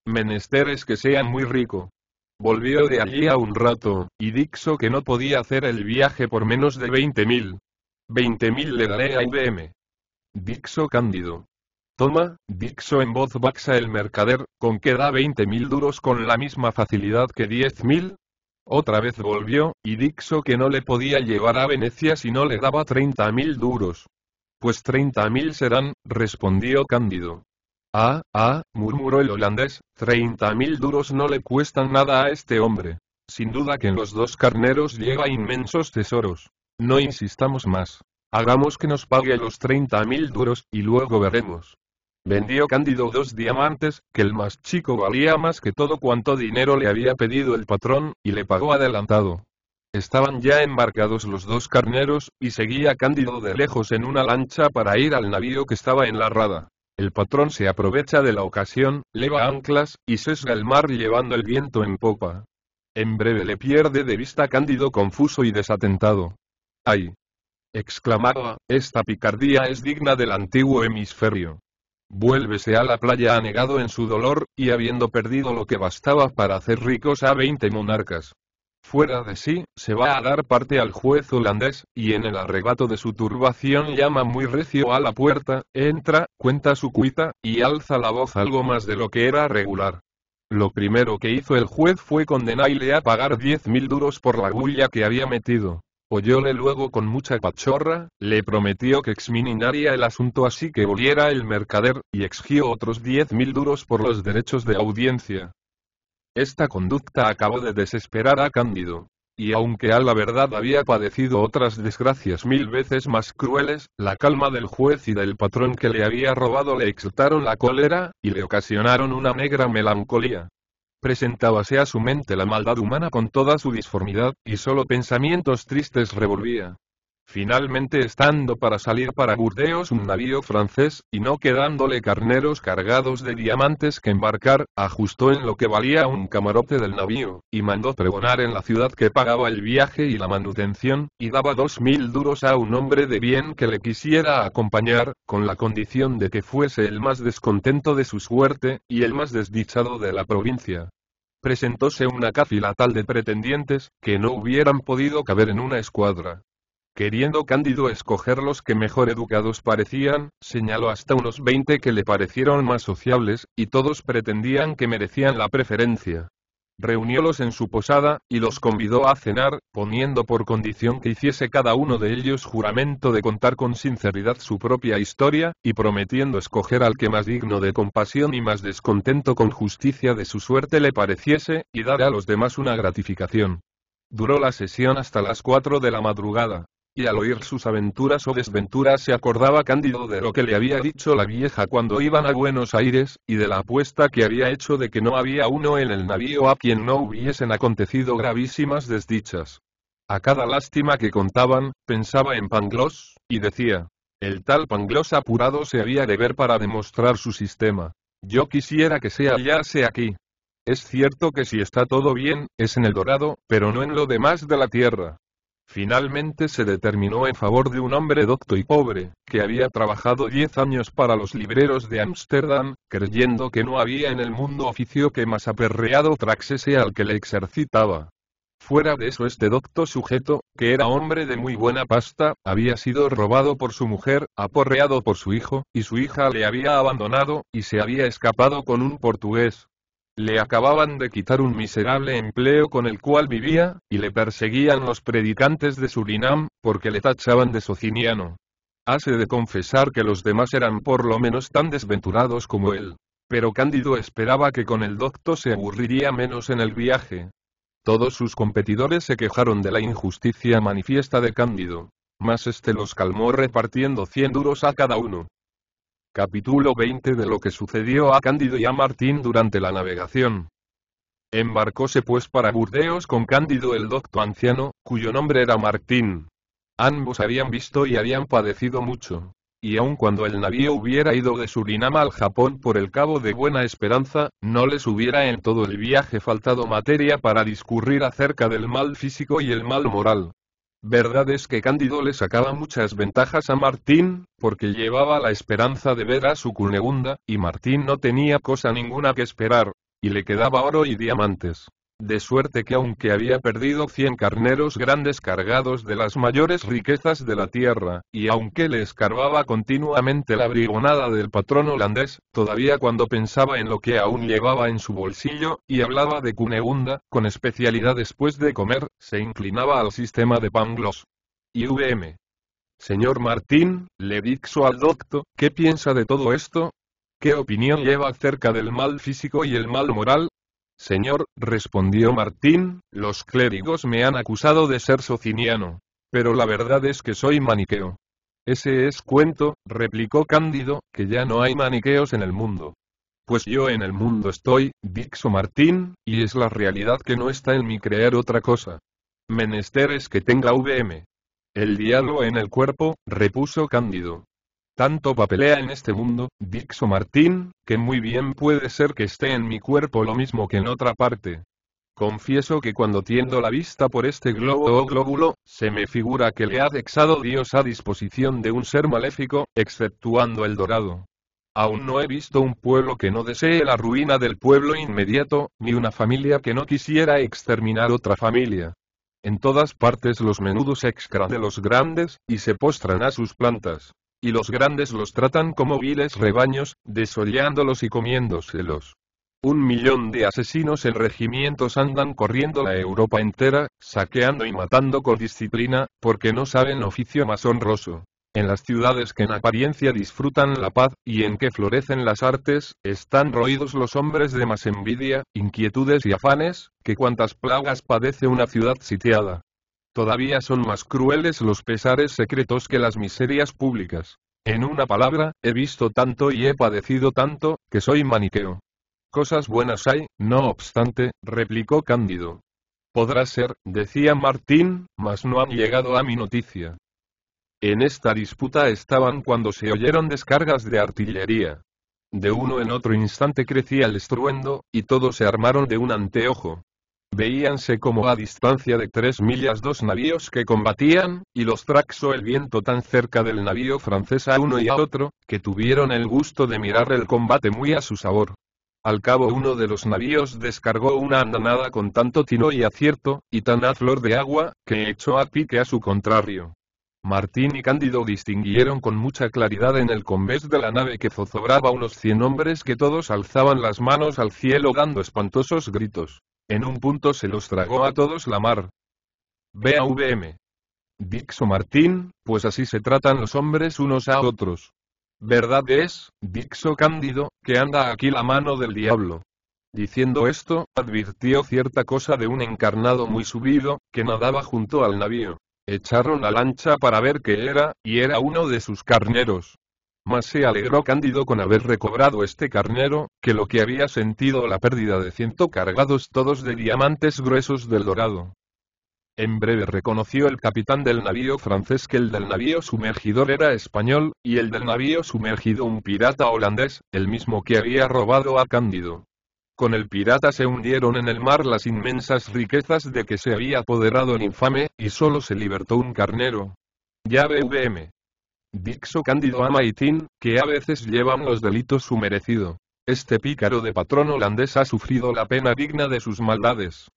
Menester es que sea muy rico. Volvió de allí a un rato, y Dixo que no podía hacer el viaje por menos de veinte mil. Veinte mil le daré a IBM. Dixo Cándido, Toma, Dixo en voz baja el mercader, con que da veinte mil duros con la misma facilidad que diez mil. Otra vez volvió, y Dixo que no le podía llevar a Venecia si no le daba treinta mil duros. Pues treinta mil serán, respondió Cándido. Ah, ah, murmuró el holandés, treinta mil duros no le cuestan nada a este hombre. Sin duda que en los dos carneros lleva inmensos tesoros. No insistamos más. Hagamos que nos pague los treinta mil duros, y luego veremos. Vendió Cándido dos diamantes, que el más chico valía más que todo cuanto dinero le había pedido el patrón, y le pagó adelantado. Estaban ya embarcados los dos carneros, y seguía Cándido de lejos en una lancha para ir al navío que estaba en la rada. El patrón se aprovecha de la ocasión, leva anclas, y sesga el mar llevando el viento en popa. En breve le pierde de vista Cándido confuso y desatentado. ¡Ay! exclamaba, esta picardía es digna del antiguo hemisferio. Vuélvese a la playa anegado en su dolor, y habiendo perdido lo que bastaba para hacer ricos a veinte monarcas. Fuera de sí, se va a dar parte al juez holandés, y en el arrebato de su turbación llama muy recio a la puerta, entra, cuenta su cuita, y alza la voz algo más de lo que era regular. Lo primero que hizo el juez fue condenarle a pagar diez mil duros por la bulla que había metido. Apoyóle luego con mucha pachorra, le prometió que exmininaría el asunto así que voliera el mercader, y exigió otros diez mil duros por los derechos de audiencia. Esta conducta acabó de desesperar a Cándido. Y aunque a la verdad había padecido otras desgracias mil veces más crueles, la calma del juez y del patrón que le había robado le exaltaron la cólera, y le ocasionaron una negra melancolía presentábase a su mente la maldad humana con toda su disformidad, y solo pensamientos tristes revolvía finalmente estando para salir para Burdeos un navío francés, y no quedándole carneros cargados de diamantes que embarcar, ajustó en lo que valía un camarote del navío, y mandó pregonar en la ciudad que pagaba el viaje y la manutención, y daba dos mil duros a un hombre de bien que le quisiera acompañar, con la condición de que fuese el más descontento de su suerte, y el más desdichado de la provincia presentóse una cáfila tal de pretendientes, que no hubieran podido caber en una escuadra, Queriendo Cándido escoger los que mejor educados parecían, señaló hasta unos veinte que le parecieron más sociables, y todos pretendían que merecían la preferencia. Reuniólos en su posada, y los convidó a cenar, poniendo por condición que hiciese cada uno de ellos juramento de contar con sinceridad su propia historia, y prometiendo escoger al que más digno de compasión y más descontento con justicia de su suerte le pareciese, y dar a los demás una gratificación. Duró la sesión hasta las cuatro de la madrugada y al oír sus aventuras o desventuras se acordaba Cándido de lo que le había dicho la vieja cuando iban a Buenos Aires, y de la apuesta que había hecho de que no había uno en el navío a quien no hubiesen acontecido gravísimas desdichas. A cada lástima que contaban, pensaba en Pangloss, y decía, el tal Pangloss apurado se había de ver para demostrar su sistema. Yo quisiera que se hallase aquí. Es cierto que si está todo bien, es en el dorado, pero no en lo demás de la tierra. Finalmente se determinó en favor de un hombre docto y pobre, que había trabajado diez años para los libreros de Ámsterdam, creyendo que no había en el mundo oficio que más aperreado traxese al que le exercitaba. Fuera de eso este docto sujeto, que era hombre de muy buena pasta, había sido robado por su mujer, aporreado por su hijo, y su hija le había abandonado, y se había escapado con un portugués, le acababan de quitar un miserable empleo con el cual vivía, y le perseguían los predicantes de Surinam, porque le tachaban de sociniano. Hace de confesar que los demás eran por lo menos tan desventurados como él. Pero Cándido esperaba que con el docto se aburriría menos en el viaje. Todos sus competidores se quejaron de la injusticia manifiesta de Cándido. Mas este los calmó repartiendo cien duros a cada uno. Capítulo 20 de lo que sucedió a Cándido y a Martín durante la navegación. Embarcóse pues para Burdeos con Cándido el docto anciano, cuyo nombre era Martín. Ambos habían visto y habían padecido mucho. Y aun cuando el navío hubiera ido de Surinam al Japón por el Cabo de Buena Esperanza, no les hubiera en todo el viaje faltado materia para discurrir acerca del mal físico y el mal moral, Verdad es que Cándido le sacaba muchas ventajas a Martín, porque llevaba la esperanza de ver a su Cunegunda, y Martín no tenía cosa ninguna que esperar, y le quedaba oro y diamantes. De suerte que aunque había perdido cien carneros grandes cargados de las mayores riquezas de la tierra, y aunque le escarbaba continuamente la brigonada del patrón holandés, todavía cuando pensaba en lo que aún llevaba en su bolsillo, y hablaba de Cuneunda, con especialidad después de comer, se inclinaba al sistema de Pangloss. vm. Señor Martín, le dixo al docto, ¿qué piensa de todo esto? ¿Qué opinión lleva acerca del mal físico y el mal moral? Señor, respondió Martín, los clérigos me han acusado de ser sociniano. Pero la verdad es que soy maniqueo. Ese es cuento, replicó Cándido, que ya no hay maniqueos en el mundo. Pues yo en el mundo estoy, Dixo Martín, y es la realidad que no está en mi creer otra cosa. Menester es que tenga VM. El diablo en el cuerpo, repuso Cándido. Tanto papelea en este mundo, Dixo Martín, que muy bien puede ser que esté en mi cuerpo lo mismo que en otra parte. Confieso que cuando tiendo la vista por este globo o glóbulo, se me figura que le ha dexado Dios a disposición de un ser maléfico, exceptuando el dorado. Aún no he visto un pueblo que no desee la ruina del pueblo inmediato, ni una familia que no quisiera exterminar otra familia. En todas partes los menudos excran de los grandes, y se postran a sus plantas y los grandes los tratan como viles rebaños, desollándolos y comiéndoselos. Un millón de asesinos en regimientos andan corriendo la Europa entera, saqueando y matando con disciplina, porque no saben oficio más honroso. En las ciudades que en apariencia disfrutan la paz, y en que florecen las artes, están roídos los hombres de más envidia, inquietudes y afanes, que cuantas plagas padece una ciudad sitiada. Todavía son más crueles los pesares secretos que las miserias públicas. En una palabra, he visto tanto y he padecido tanto, que soy maniqueo. Cosas buenas hay, no obstante, replicó Cándido. Podrá ser, decía Martín, mas no han llegado a mi noticia. En esta disputa estaban cuando se oyeron descargas de artillería. De uno en otro instante crecía el estruendo, y todos se armaron de un anteojo. Veíanse como a distancia de tres millas dos navíos que combatían, y los traxó el viento tan cerca del navío francés a uno y a otro, que tuvieron el gusto de mirar el combate muy a su sabor. Al cabo uno de los navíos descargó una andanada con tanto tino y acierto, y tan a flor de agua, que echó a pique a su contrario. Martín y Cándido distinguieron con mucha claridad en el convés de la nave que zozobraba unos cien hombres que todos alzaban las manos al cielo dando espantosos gritos. En un punto se los tragó a todos la mar. BAVM. Dixo Martín, pues así se tratan los hombres unos a otros. Verdad es, Dixo Cándido, que anda aquí la mano del diablo. Diciendo esto, advirtió cierta cosa de un encarnado muy subido, que nadaba junto al navío. Echaron la lancha para ver qué era, y era uno de sus carneros. Mas se alegró Cándido con haber recobrado este carnero, que lo que había sentido la pérdida de ciento cargados todos de diamantes gruesos del dorado. En breve reconoció el capitán del navío francés que el del navío sumergidor era español, y el del navío sumergido un pirata holandés, el mismo que había robado a Cándido. Con el pirata se hundieron en el mar las inmensas riquezas de que se había apoderado el infame, y solo se libertó un carnero. Ya BVM. Dixo Cándido a Maitín, que a veces llevan los delitos su merecido. Este pícaro de patrón holandés ha sufrido la pena digna de sus maldades.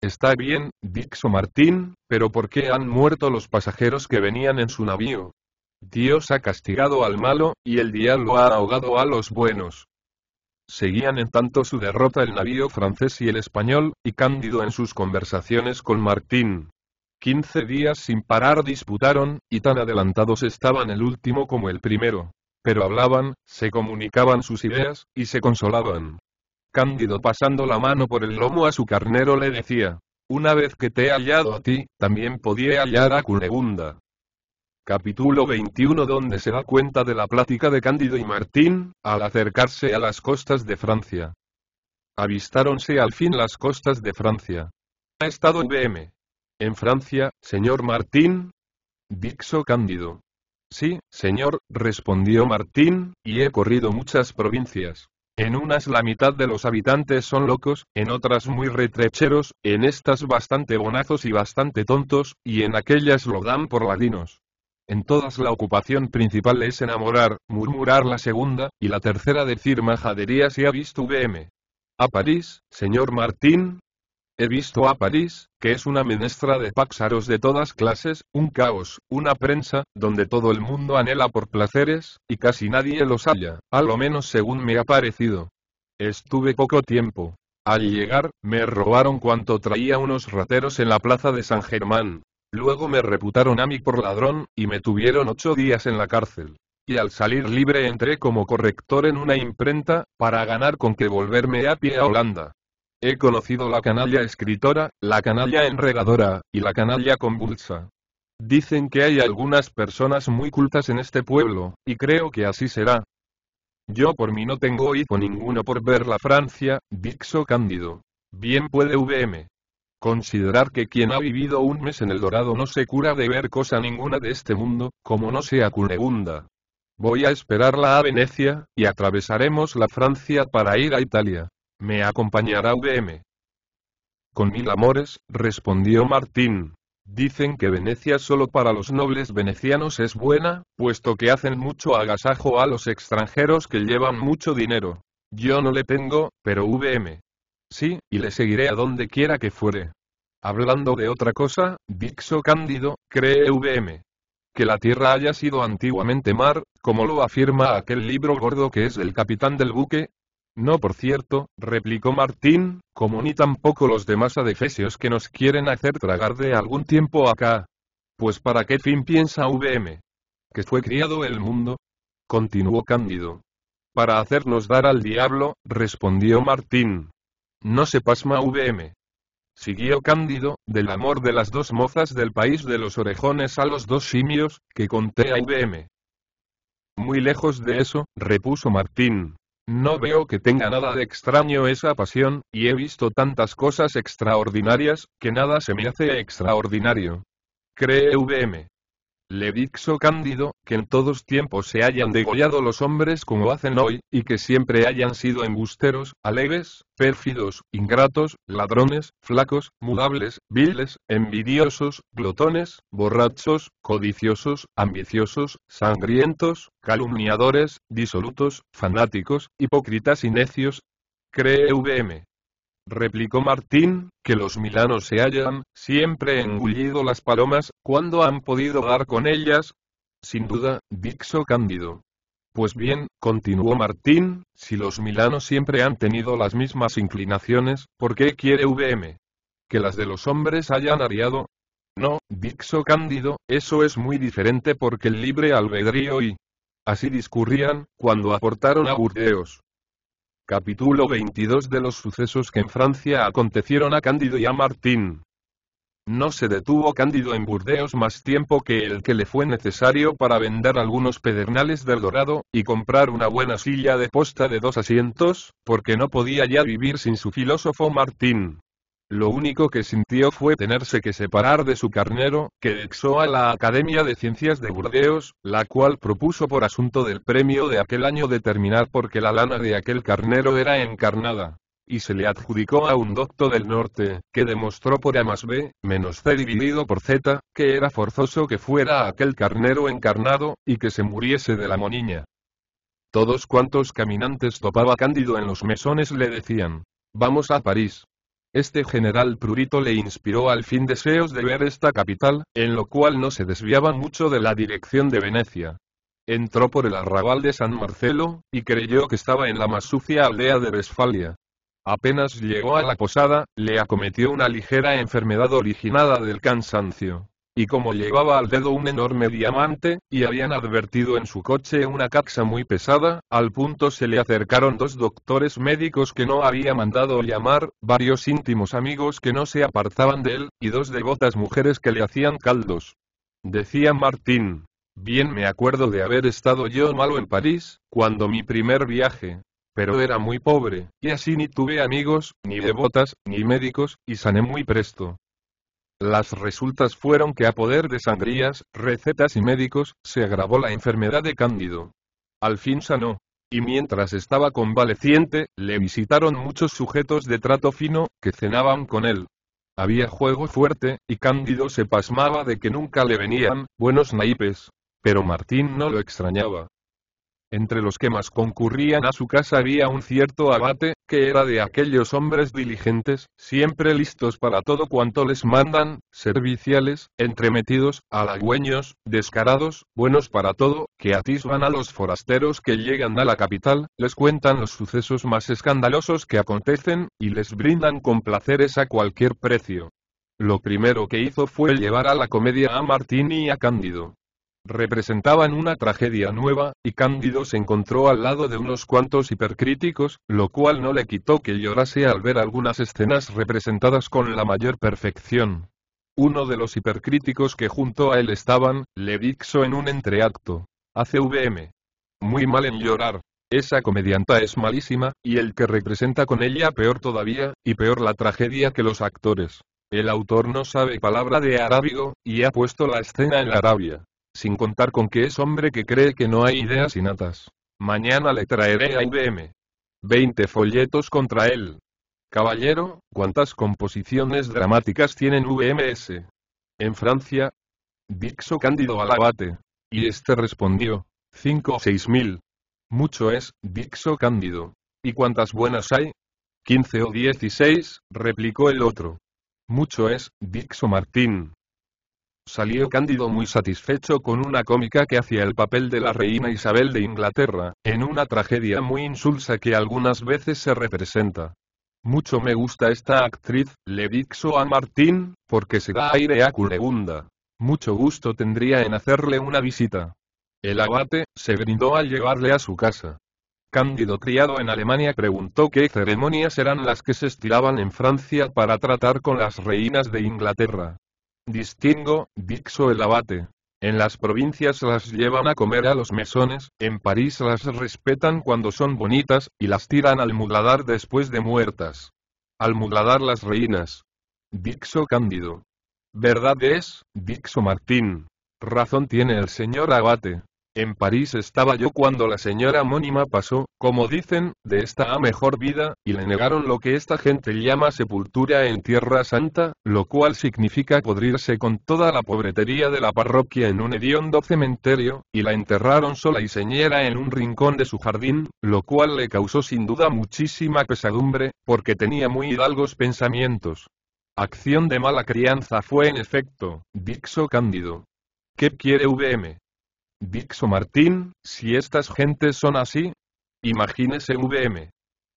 Está bien, Dixo Martín, pero ¿por qué han muerto los pasajeros que venían en su navío? Dios ha castigado al malo, y el diablo ha ahogado a los buenos. Seguían en tanto su derrota el navío francés y el español, y Cándido en sus conversaciones con Martín, 15 días sin parar disputaron, y tan adelantados estaban el último como el primero. Pero hablaban, se comunicaban sus ideas, y se consolaban. Cándido pasando la mano por el lomo a su carnero le decía, una vez que te he hallado a ti, también podía hallar a Cunegunda. Capítulo 21 donde se da cuenta de la plática de Cándido y Martín, al acercarse a las costas de Francia. Avistáronse al fin las costas de Francia. Ha estado en BM. En Francia, señor Martín. Dixo Cándido. Sí, señor, respondió Martín, y he corrido muchas provincias. En unas la mitad de los habitantes son locos, en otras muy retrecheros, en estas bastante bonazos y bastante tontos, y en aquellas lo dan por ladinos. En todas la ocupación principal es enamorar, murmurar la segunda, y la tercera decir majaderías y ha visto A París, señor Martín, He visto a París, que es una menestra de páxaros de todas clases, un caos, una prensa, donde todo el mundo anhela por placeres, y casi nadie los halla, a lo menos según me ha parecido. Estuve poco tiempo. Al llegar, me robaron cuanto traía unos rateros en la plaza de San Germán. Luego me reputaron a mí por ladrón, y me tuvieron ocho días en la cárcel y al salir libre entré como corrector en una imprenta, para ganar con que volverme a pie a Holanda. He conocido la canalla escritora, la canalla enredadora, y la canalla convulsa. Dicen que hay algunas personas muy cultas en este pueblo, y creo que así será. Yo por mí no tengo hijo ninguno por ver la Francia, Dixo Cándido. Bien puede VM. Considerar que quien ha vivido un mes en el Dorado no se cura de ver cosa ninguna de este mundo, como no sea cunegunda. Voy a esperarla a Venecia, y atravesaremos la Francia para ir a Italia. ¿Me acompañará VM? Con mil amores, respondió Martín. Dicen que Venecia solo para los nobles venecianos es buena, puesto que hacen mucho agasajo a los extranjeros que llevan mucho dinero. Yo no le tengo, pero VM. Sí, y le seguiré a donde quiera que fuere. Hablando de otra cosa, Dixo Cándido, cree VM. Que la tierra haya sido antiguamente mar, como lo afirma aquel libro gordo que es el capitán del buque, no por cierto, replicó Martín, como ni tampoco los demás adefesios que nos quieren hacer tragar de algún tiempo acá. Pues para qué fin piensa VM. Que fue criado el mundo. Continuó Cándido. Para hacernos dar al diablo, respondió Martín. No se pasma VM. Siguió Cándido, del amor de las dos mozas del país de los orejones a los dos simios, que conté a VM. Muy lejos de eso, repuso Martín, no veo que tenga nada de extraño esa pasión, y he visto tantas cosas extraordinarias, que nada se me hace extraordinario. Cree VM. Levixo Cándido, que en todos tiempos se hayan degollado los hombres como hacen hoy, y que siempre hayan sido embusteros, alegres, pérfidos, ingratos, ladrones, flacos, mudables, viles, envidiosos, glotones, borrachos, codiciosos, ambiciosos, sangrientos, calumniadores, disolutos, fanáticos, hipócritas y necios. Cree VM replicó Martín, que los milanos se hayan, siempre engullido las palomas, cuando han podido dar con ellas. Sin duda, Dixo Cándido. Pues bien, continuó Martín, si los milanos siempre han tenido las mismas inclinaciones, ¿por qué quiere VM? Que las de los hombres hayan ariado. No, Dixo Cándido, eso es muy diferente porque el libre albedrío y... Así discurrían, cuando aportaron a Burdeos. Capítulo 22 de los sucesos que en Francia acontecieron a Cándido y a Martín. No se detuvo Cándido en Burdeos más tiempo que el que le fue necesario para vender algunos pedernales del Dorado, y comprar una buena silla de posta de dos asientos, porque no podía ya vivir sin su filósofo Martín. Lo único que sintió fue tenerse que separar de su carnero, que exó a la Academia de Ciencias de Burdeos, la cual propuso por asunto del premio de aquel año determinar por qué la lana de aquel carnero era encarnada. Y se le adjudicó a un docto del norte, que demostró por A más B, menos C dividido por Z, que era forzoso que fuera aquel carnero encarnado, y que se muriese de la moniña. Todos cuantos caminantes topaba Cándido en los mesones le decían, vamos a París, este general prurito le inspiró al fin deseos de ver esta capital, en lo cual no se desviaba mucho de la dirección de Venecia. Entró por el arrabal de San Marcelo, y creyó que estaba en la más sucia aldea de Vesfalia. Apenas llegó a la posada, le acometió una ligera enfermedad originada del cansancio y como llevaba al dedo un enorme diamante, y habían advertido en su coche una caxa muy pesada, al punto se le acercaron dos doctores médicos que no había mandado llamar, varios íntimos amigos que no se apartaban de él, y dos devotas mujeres que le hacían caldos. Decía Martín. Bien me acuerdo de haber estado yo malo en París, cuando mi primer viaje, pero era muy pobre, y así ni tuve amigos, ni devotas, ni médicos, y sané muy presto. Las resultas fueron que a poder de sangrías, recetas y médicos, se agravó la enfermedad de Cándido. Al fin sanó. Y mientras estaba convaleciente, le visitaron muchos sujetos de trato fino, que cenaban con él. Había juego fuerte, y Cándido se pasmaba de que nunca le venían buenos naipes. Pero Martín no lo extrañaba. Entre los que más concurrían a su casa había un cierto abate, que era de aquellos hombres diligentes, siempre listos para todo cuanto les mandan, serviciales, entremetidos, halagüeños, descarados, buenos para todo, que atisban a los forasteros que llegan a la capital, les cuentan los sucesos más escandalosos que acontecen, y les brindan con placeres a cualquier precio. Lo primero que hizo fue llevar a la comedia a Martín y a Cándido representaban una tragedia nueva, y Cándido se encontró al lado de unos cuantos hipercríticos, lo cual no le quitó que llorase al ver algunas escenas representadas con la mayor perfección. Uno de los hipercríticos que junto a él estaban, le dixo en un entreacto. ACVM. Muy mal en llorar. Esa comedianta es malísima, y el que representa con ella peor todavía, y peor la tragedia que los actores. El autor no sabe palabra de arábigo, y ha puesto la escena en Arabia sin contar con que es hombre que cree que no hay ideas innatas. Mañana le traeré a IBM. 20 folletos contra él. Caballero, ¿cuántas composiciones dramáticas tienen VMS? En Francia. Dixo Cándido Alabate. Y este respondió. 5 o seis mil. Mucho es, Dixo Cándido. ¿Y cuántas buenas hay? 15 o 16, replicó el otro. Mucho es, Dixo Martín. Salió Cándido muy satisfecho con una cómica que hacía el papel de la reina Isabel de Inglaterra, en una tragedia muy insulsa que algunas veces se representa. Mucho me gusta esta actriz, le dixo a Martín, porque se da aire a Culebunda. Mucho gusto tendría en hacerle una visita. El abate, se brindó al llevarle a su casa. Cándido criado en Alemania preguntó qué ceremonias eran las que se estiraban en Francia para tratar con las reinas de Inglaterra. Distingo, Dixo el abate. En las provincias las llevan a comer a los mesones, en París las respetan cuando son bonitas, y las tiran al muladar después de muertas. Al muladar las reinas. Dixo Cándido. Verdad es, Dixo Martín. Razón tiene el señor abate. En París estaba yo cuando la señora Mónima pasó, como dicen, de esta a mejor vida, y le negaron lo que esta gente llama sepultura en Tierra Santa, lo cual significa podrirse con toda la pobretería de la parroquia en un hediondo cementerio, y la enterraron sola y señera en un rincón de su jardín, lo cual le causó sin duda muchísima pesadumbre, porque tenía muy hidalgos pensamientos. Acción de mala crianza fue en efecto, Dixo Cándido. ¿Qué quiere VM? Dixo Martín, si estas gentes son así, imagínese VM.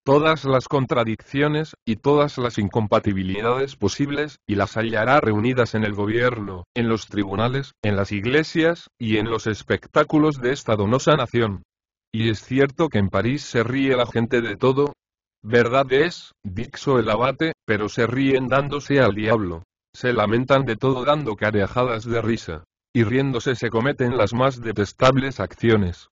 Todas las contradicciones, y todas las incompatibilidades posibles, y las hallará reunidas en el gobierno, en los tribunales, en las iglesias, y en los espectáculos de esta donosa nación. Y es cierto que en París se ríe la gente de todo. Verdad es, Dixo el abate, pero se ríen dándose al diablo. Se lamentan de todo dando carejadas de risa y riéndose se cometen las más detestables acciones.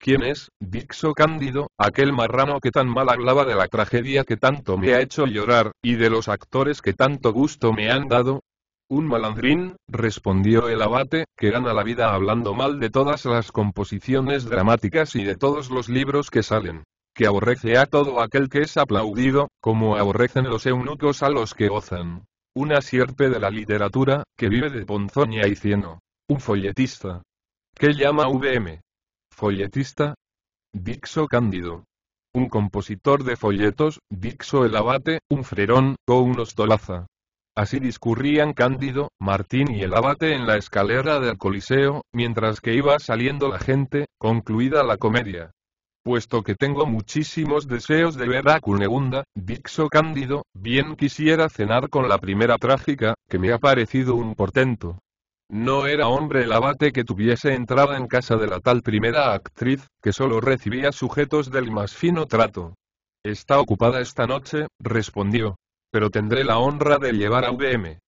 ¿Quién es, Dixo Cándido, aquel marrano que tan mal hablaba de la tragedia que tanto me ha hecho llorar, y de los actores que tanto gusto me han dado? Un malandrín, respondió el abate, que gana la vida hablando mal de todas las composiciones dramáticas y de todos los libros que salen que aborrece a todo aquel que es aplaudido, como aborrecen los eunucos a los que gozan. Una sierpe de la literatura, que vive de ponzoña y cieno. Un folletista. ¿Qué llama VM? Folletista. Dixo Cándido. Un compositor de folletos, Dixo el Abate, un frerón, o un ostolaza. Así discurrían Cándido, Martín y el abate en la escalera del Coliseo, mientras que iba saliendo la gente, concluida la comedia puesto que tengo muchísimos deseos de ver a Cunegunda, Dixo Cándido, bien quisiera cenar con la primera trágica, que me ha parecido un portento. No era hombre el abate que tuviese entrada en casa de la tal primera actriz, que solo recibía sujetos del más fino trato. Está ocupada esta noche, respondió. Pero tendré la honra de llevar a VM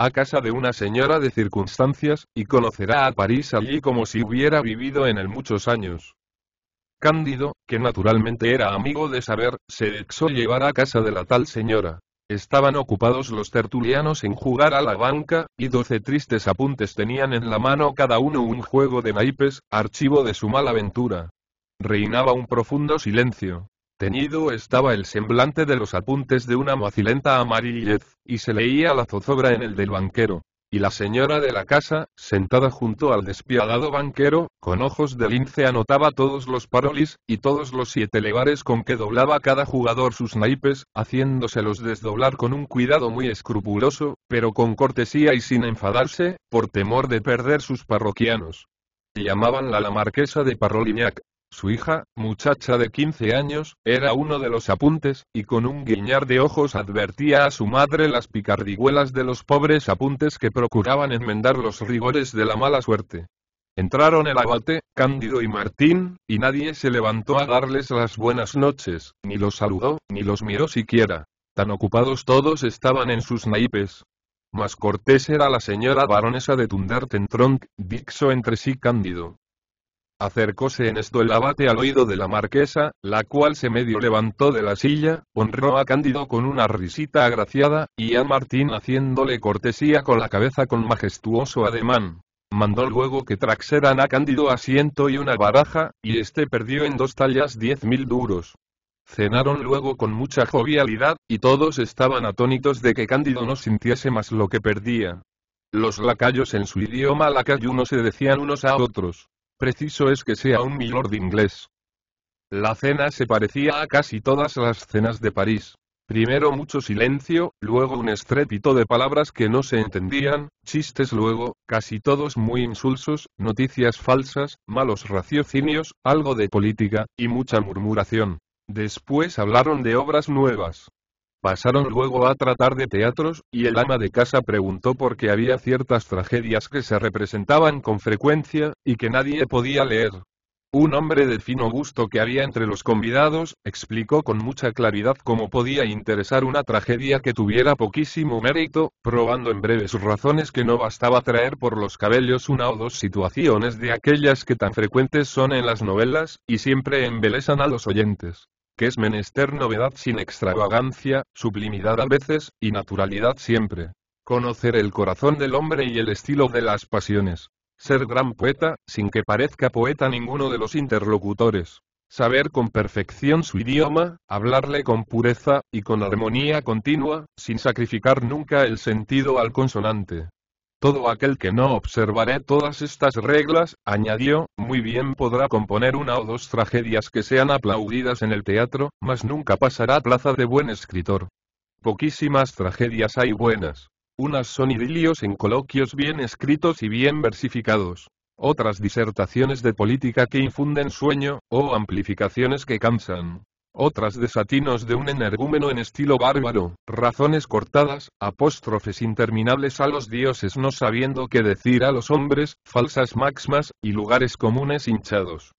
a casa de una señora de circunstancias, y conocerá a París allí como si hubiera vivido en él muchos años. Cándido, que naturalmente era amigo de saber, se exó llevar a casa de la tal señora. Estaban ocupados los tertulianos en jugar a la banca, y doce tristes apuntes tenían en la mano cada uno un juego de naipes, archivo de su mala aventura. Reinaba un profundo silencio. Teñido estaba el semblante de los apuntes de una macilenta amarillez, y se leía la zozobra en el del banquero y la señora de la casa, sentada junto al despiadado banquero, con ojos de lince anotaba todos los parolis, y todos los siete legares con que doblaba cada jugador sus naipes, haciéndoselos desdoblar con un cuidado muy escrupuloso, pero con cortesía y sin enfadarse, por temor de perder sus parroquianos. Llamabanla la marquesa de Parroliñac, su hija, muchacha de 15 años, era uno de los apuntes, y con un guiñar de ojos advertía a su madre las picardigüelas de los pobres apuntes que procuraban enmendar los rigores de la mala suerte. Entraron el abate, Cándido y Martín, y nadie se levantó a darles las buenas noches, ni los saludó, ni los miró siquiera. Tan ocupados todos estaban en sus naipes. Más cortés era la señora baronesa de Tundarten dixo entre sí Cándido, Acercóse en esto el abate al oído de la marquesa, la cual se medio levantó de la silla, honró a Cándido con una risita agraciada, y a Martín haciéndole cortesía con la cabeza con majestuoso ademán. Mandó luego que traxeran a Cándido asiento y una baraja, y éste perdió en dos tallas diez mil duros. Cenaron luego con mucha jovialidad, y todos estaban atónitos de que Cándido no sintiese más lo que perdía. Los lacayos en su idioma lacayuno se decían unos a otros preciso es que sea un milord inglés. La cena se parecía a casi todas las cenas de París. Primero mucho silencio, luego un estrépito de palabras que no se entendían, chistes luego, casi todos muy insulsos, noticias falsas, malos raciocinios, algo de política, y mucha murmuración. Después hablaron de obras nuevas, Pasaron luego a tratar de teatros, y el ama de casa preguntó por qué había ciertas tragedias que se representaban con frecuencia, y que nadie podía leer. Un hombre de fino gusto que había entre los convidados, explicó con mucha claridad cómo podía interesar una tragedia que tuviera poquísimo mérito, probando en breve sus razones que no bastaba traer por los cabellos una o dos situaciones de aquellas que tan frecuentes son en las novelas, y siempre embelesan a los oyentes que es menester novedad sin extravagancia, sublimidad a veces, y naturalidad siempre. Conocer el corazón del hombre y el estilo de las pasiones. Ser gran poeta, sin que parezca poeta ninguno de los interlocutores. Saber con perfección su idioma, hablarle con pureza, y con armonía continua, sin sacrificar nunca el sentido al consonante. Todo aquel que no observaré todas estas reglas, añadió, muy bien podrá componer una o dos tragedias que sean aplaudidas en el teatro, mas nunca pasará a plaza de buen escritor. Poquísimas tragedias hay buenas. Unas son idilios en coloquios bien escritos y bien versificados. Otras disertaciones de política que infunden sueño, o amplificaciones que cansan otras desatinos de un energúmeno en estilo bárbaro, razones cortadas, apóstrofes interminables a los dioses no sabiendo qué decir a los hombres, falsas máximas, y lugares comunes hinchados.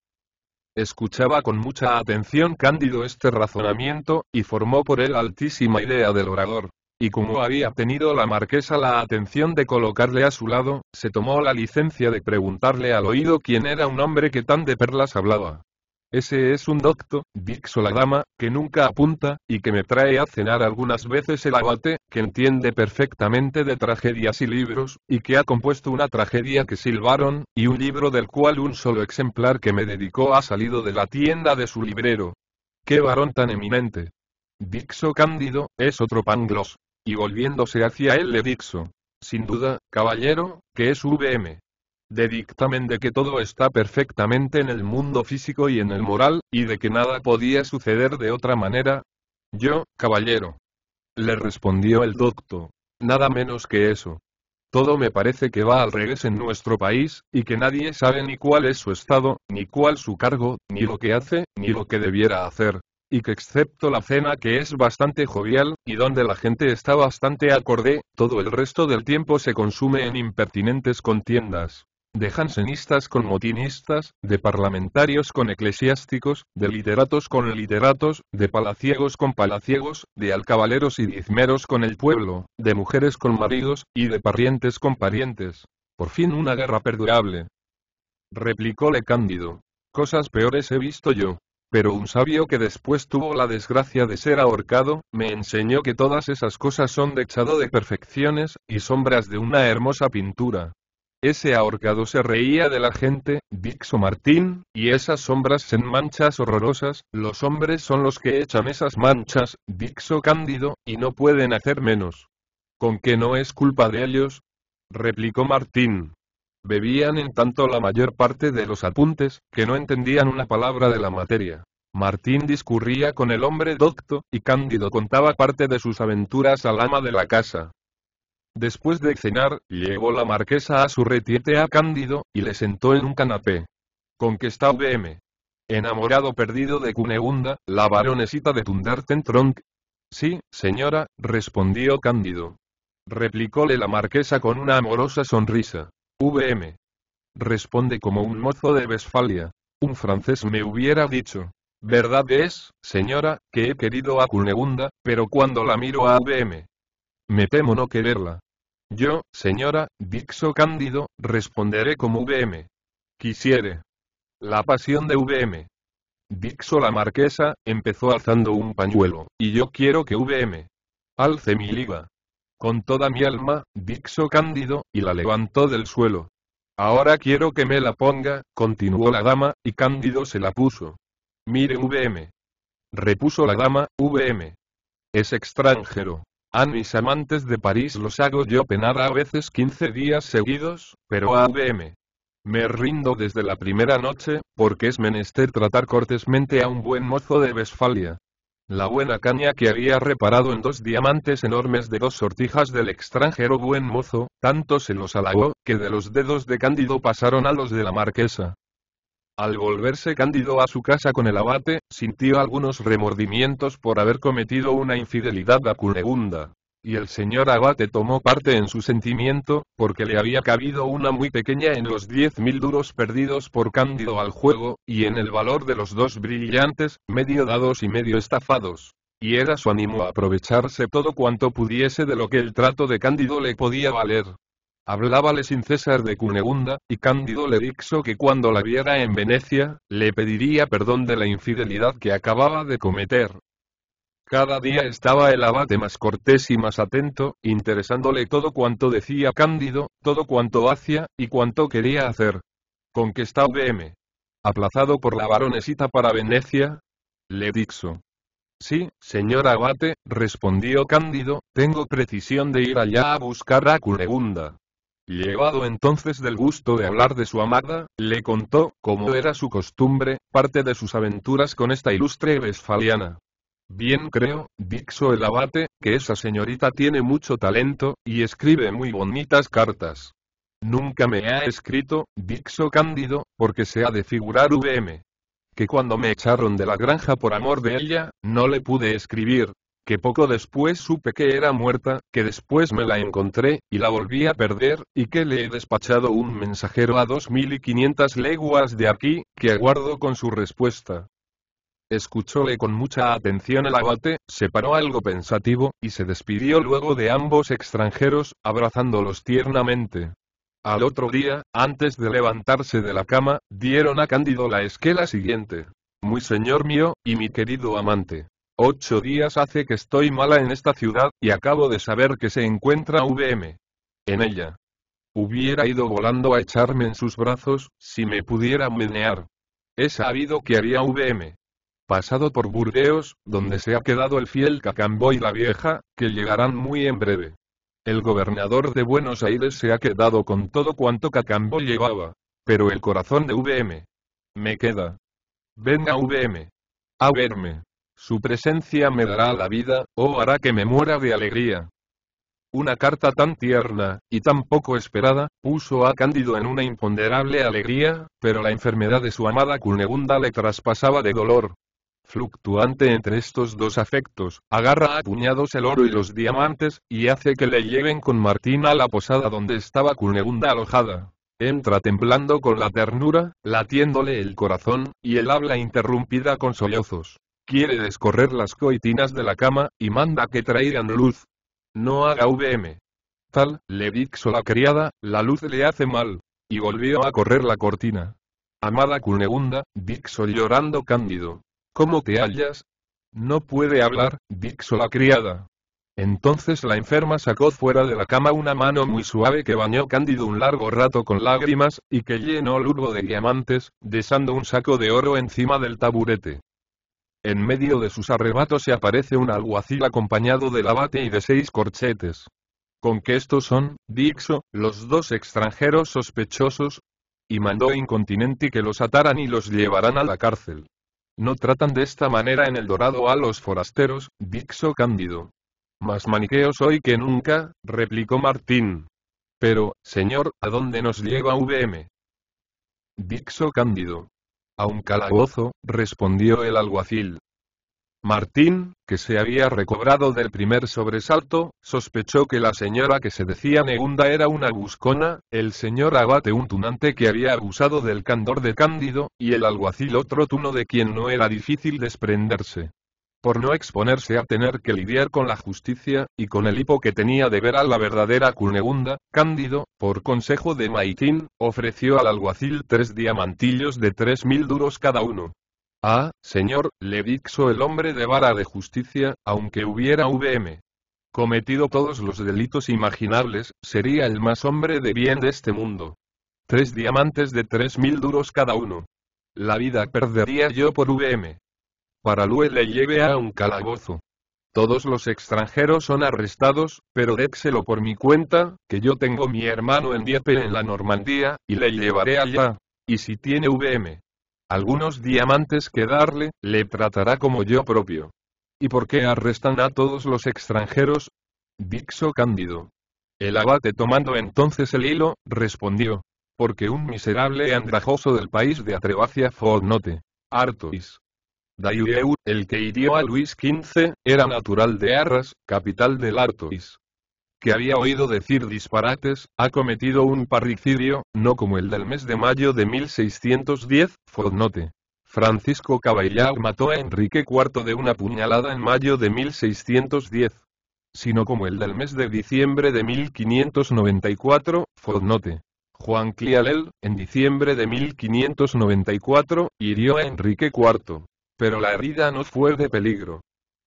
Escuchaba con mucha atención Cándido este razonamiento, y formó por él altísima idea del orador. Y como había tenido la marquesa la atención de colocarle a su lado, se tomó la licencia de preguntarle al oído quién era un hombre que tan de perlas hablaba. Ese es un docto, la dama, que nunca apunta, y que me trae a cenar algunas veces el abate, que entiende perfectamente de tragedias y libros, y que ha compuesto una tragedia que silbaron, y un libro del cual un solo ejemplar que me dedicó ha salido de la tienda de su librero. ¡Qué varón tan eminente! Dixo Cándido, es otro pangloss. Y volviéndose hacia él le dixo. Sin duda, caballero, que es VM de dictamen de que todo está perfectamente en el mundo físico y en el moral, y de que nada podía suceder de otra manera? Yo, caballero. Le respondió el doctor. Nada menos que eso. Todo me parece que va al revés en nuestro país, y que nadie sabe ni cuál es su estado, ni cuál su cargo, ni lo que hace, ni lo que debiera hacer. Y que excepto la cena que es bastante jovial, y donde la gente está bastante acorde, todo el resto del tiempo se consume en impertinentes contiendas de jansenistas con motinistas, de parlamentarios con eclesiásticos, de literatos con literatos, de palaciegos con palaciegos, de alcabaleros y dizmeros con el pueblo, de mujeres con maridos, y de parientes con parientes. Por fin una guerra perdurable. Replicóle Cándido. Cosas peores he visto yo. Pero un sabio que después tuvo la desgracia de ser ahorcado, me enseñó que todas esas cosas son dechado de perfecciones, y sombras de una hermosa pintura. Ese ahorcado se reía de la gente, Dixo Martín, y esas sombras en manchas horrorosas, los hombres son los que echan esas manchas, Dixo Cándido, y no pueden hacer menos. ¿Con que no es culpa de ellos? replicó Martín. Bebían en tanto la mayor parte de los apuntes, que no entendían una palabra de la materia. Martín discurría con el hombre docto, y Cándido contaba parte de sus aventuras al ama de la casa. Después de cenar, llegó la marquesa a su retiete a Cándido, y le sentó en un canapé. Con qué está VM. Enamorado perdido de Cunegunda, la baronesita de Tundertentronk. Sí, señora, respondió Cándido. Replicóle la marquesa con una amorosa sonrisa. VM. Responde como un mozo de Westfalia. Un francés me hubiera dicho. Verdad es, señora, que he querido a Cunegunda, pero cuando la miro a VM. Me temo no quererla. Yo, señora, Dixo Cándido, responderé como VM. Quisiere. La pasión de VM. Dixo la marquesa, empezó alzando un pañuelo, y yo quiero que VM. Alce mi liga. Con toda mi alma, Dixo Cándido, y la levantó del suelo. Ahora quiero que me la ponga, continuó la dama, y Cándido se la puso. Mire VM. Repuso la dama, VM. Es extranjero. A mis amantes de París los hago yo penar a veces 15 días seguidos, pero ABM. Me rindo desde la primera noche, porque es menester tratar cortésmente a un buen mozo de Vesfalia. La buena caña que había reparado en dos diamantes enormes de dos sortijas del extranjero buen mozo, tanto se los halagó, que de los dedos de Cándido pasaron a los de la marquesa. Al volverse Cándido a su casa con el abate, sintió algunos remordimientos por haber cometido una infidelidad a Y el señor abate tomó parte en su sentimiento, porque le había cabido una muy pequeña en los diez mil duros perdidos por Cándido al juego, y en el valor de los dos brillantes, medio dados y medio estafados. Y era su ánimo aprovecharse todo cuanto pudiese de lo que el trato de Cándido le podía valer, Hablábale sin César de Cunegunda, y Cándido le dixo que cuando la viera en Venecia, le pediría perdón de la infidelidad que acababa de cometer. Cada día estaba el abate más cortés y más atento, interesándole todo cuanto decía Cándido, todo cuanto hacía, y cuanto quería hacer. ¿Con está BM. Aplazado por la baronesita para Venecia. Le dixo. Sí, señor abate, respondió Cándido, tengo precisión de ir allá a buscar a Cunegunda. Llevado entonces del gusto de hablar de su amada, le contó, como era su costumbre, parte de sus aventuras con esta ilustre vesfaliana. Bien creo, Dixo el abate, que esa señorita tiene mucho talento, y escribe muy bonitas cartas. Nunca me ha escrito, Dixo Cándido, porque se ha de figurar VM. Que cuando me echaron de la granja por amor de ella, no le pude escribir, que poco después supe que era muerta, que después me la encontré, y la volví a perder, y que le he despachado un mensajero a 2500 leguas de aquí, que aguardo con su respuesta. Escuchóle con mucha atención el abate, se paró algo pensativo, y se despidió luego de ambos extranjeros, abrazándolos tiernamente. Al otro día, antes de levantarse de la cama, dieron a Cándido la esquela siguiente. Muy señor mío, y mi querido amante. Ocho días hace que estoy mala en esta ciudad, y acabo de saber que se encuentra VM. En ella. Hubiera ido volando a echarme en sus brazos, si me pudiera menear. He sabido que haría VM. Pasado por Burdeos, donde se ha quedado el fiel Cacambo y la vieja, que llegarán muy en breve. El gobernador de Buenos Aires se ha quedado con todo cuanto Cacambo llevaba. Pero el corazón de VM. Me queda. Venga VM. A verme. Su presencia me dará la vida, o oh, hará que me muera de alegría. Una carta tan tierna, y tan poco esperada, puso a Cándido en una imponderable alegría, pero la enfermedad de su amada Cunegunda le traspasaba de dolor. Fluctuante entre estos dos afectos, agarra a puñados el oro y los diamantes, y hace que le lleven con Martín a la posada donde estaba Cunegunda alojada. Entra temblando con la ternura, latiéndole el corazón, y el habla interrumpida con sollozos. Quiere descorrer las coitinas de la cama, y manda que traigan luz. No haga VM. Tal, le dixo la criada, la luz le hace mal. Y volvió a correr la cortina. Amada Cunegunda, dixo llorando cándido. ¿Cómo te hallas? No puede hablar, dixo la criada. Entonces la enferma sacó fuera de la cama una mano muy suave que bañó Cándido un largo rato con lágrimas, y que llenó el urbo de diamantes, desando un saco de oro encima del taburete. En medio de sus arrebatos se aparece un alguacil acompañado del abate y de seis corchetes. Con qué estos son, Dixo, los dos extranjeros sospechosos, y mandó Incontinenti que los ataran y los llevaran a la cárcel. No tratan de esta manera en el dorado a los forasteros, Dixo Cándido. Más maniqueos hoy que nunca, replicó Martín. Pero, señor, ¿a dónde nos lleva VM? Dixo Cándido. A un calabozo, respondió el alguacil. Martín, que se había recobrado del primer sobresalto, sospechó que la señora que se decía Negunda era una buscona, el señor abate un tunante que había abusado del candor de Cándido, y el alguacil otro tuno de quien no era difícil desprenderse por no exponerse a tener que lidiar con la justicia, y con el hipo que tenía de ver a la verdadera Cunegunda, Cándido, por consejo de Maitín, ofreció al alguacil tres diamantillos de tres mil duros cada uno. Ah, señor, le dixo el hombre de vara de justicia, aunque hubiera VM. Cometido todos los delitos imaginables, sería el más hombre de bien de este mundo. Tres diamantes de tres mil duros cada uno. La vida perdería yo por VM para Lue le lleve a un calabozo. Todos los extranjeros son arrestados, pero déxelo por mi cuenta, que yo tengo mi hermano en Dieppe en la Normandía, y le llevaré allá. Y si tiene VM. Algunos diamantes que darle, le tratará como yo propio. ¿Y por qué arrestan a todos los extranjeros? Dixo Cándido. El abate tomando entonces el hilo, respondió. Porque un miserable andrajoso del país de Atrebacia Fornote. Artois Dayueu, el que hirió a Luis XV, era natural de Arras, capital del Artois. Que había oído decir disparates, ha cometido un parricidio, no como el del mes de mayo de 1610, Fodnote. Francisco Caballero mató a Enrique IV de una puñalada en mayo de 1610. Sino como el del mes de diciembre de 1594, Fodnote. Juan Clialel, en diciembre de 1594, hirió a Enrique IV. Pero la herida no fue de peligro.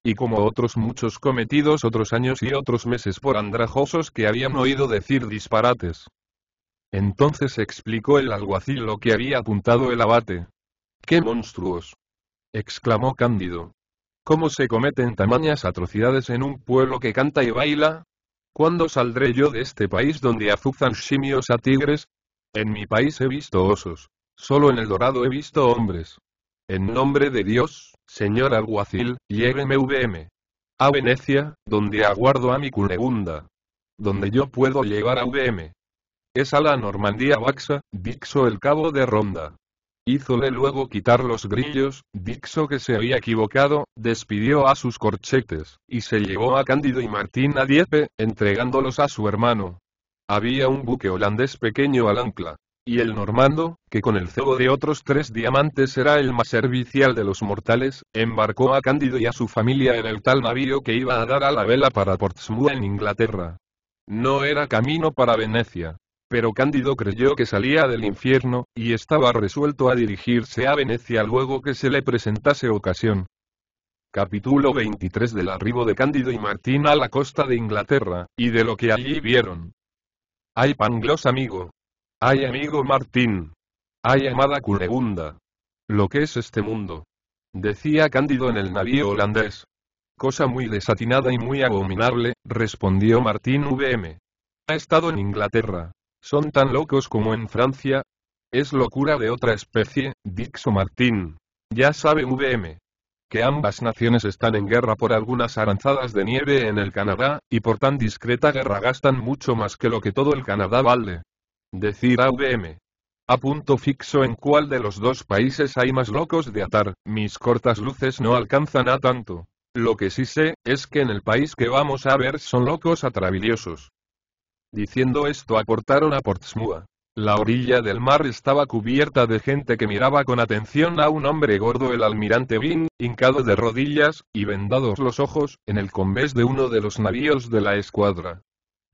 Y como otros muchos cometidos otros años y otros meses por andrajosos que habían oído decir disparates. Entonces explicó el alguacil lo que había apuntado el abate. ¡Qué monstruos! exclamó Cándido. ¿Cómo se cometen tamañas atrocidades en un pueblo que canta y baila? ¿Cuándo saldré yo de este país donde azuzan simios a tigres? En mi país he visto osos. Solo en el dorado he visto hombres. En nombre de Dios, señor alguacil, lléveme VM. A Venecia, donde aguardo a mi culegunda. Donde yo puedo llegar a VM. Es a la Normandía Baxa, Dixo el cabo de Ronda. Hízole luego quitar los grillos, Dixo que se había equivocado, despidió a sus corchetes, y se llevó a Cándido y Martín a Dieppe, entregándolos a su hermano. Había un buque holandés pequeño al ancla y el normando, que con el cebo de otros tres diamantes era el más servicial de los mortales, embarcó a Cándido y a su familia en el tal navío que iba a dar a la vela para Portsmouth en Inglaterra. No era camino para Venecia. Pero Cándido creyó que salía del infierno, y estaba resuelto a dirigirse a Venecia luego que se le presentase ocasión. Capítulo 23 del arribo de Cándido y Martín a la costa de Inglaterra, y de lo que allí vieron. Ay pangloss amigo, Ay amigo Martín. Ay amada curegunda. Lo que es este mundo. Decía Cándido en el navío holandés. Cosa muy desatinada y muy abominable, respondió Martín VM. Ha estado en Inglaterra. ¿Son tan locos como en Francia? Es locura de otra especie, Dixo Martín. Ya sabe VM que ambas naciones están en guerra por algunas aranzadas de nieve en el Canadá, y por tan discreta guerra gastan mucho más que lo que todo el Canadá vale. Decir AVM. A punto fixo en cuál de los dos países hay más locos de atar, mis cortas luces no alcanzan a tanto. Lo que sí sé, es que en el país que vamos a ver son locos atraviliosos. Diciendo esto aportaron a Portsmouth. La orilla del mar estaba cubierta de gente que miraba con atención a un hombre gordo el almirante Bing, hincado de rodillas, y vendados los ojos, en el convés de uno de los navíos de la escuadra.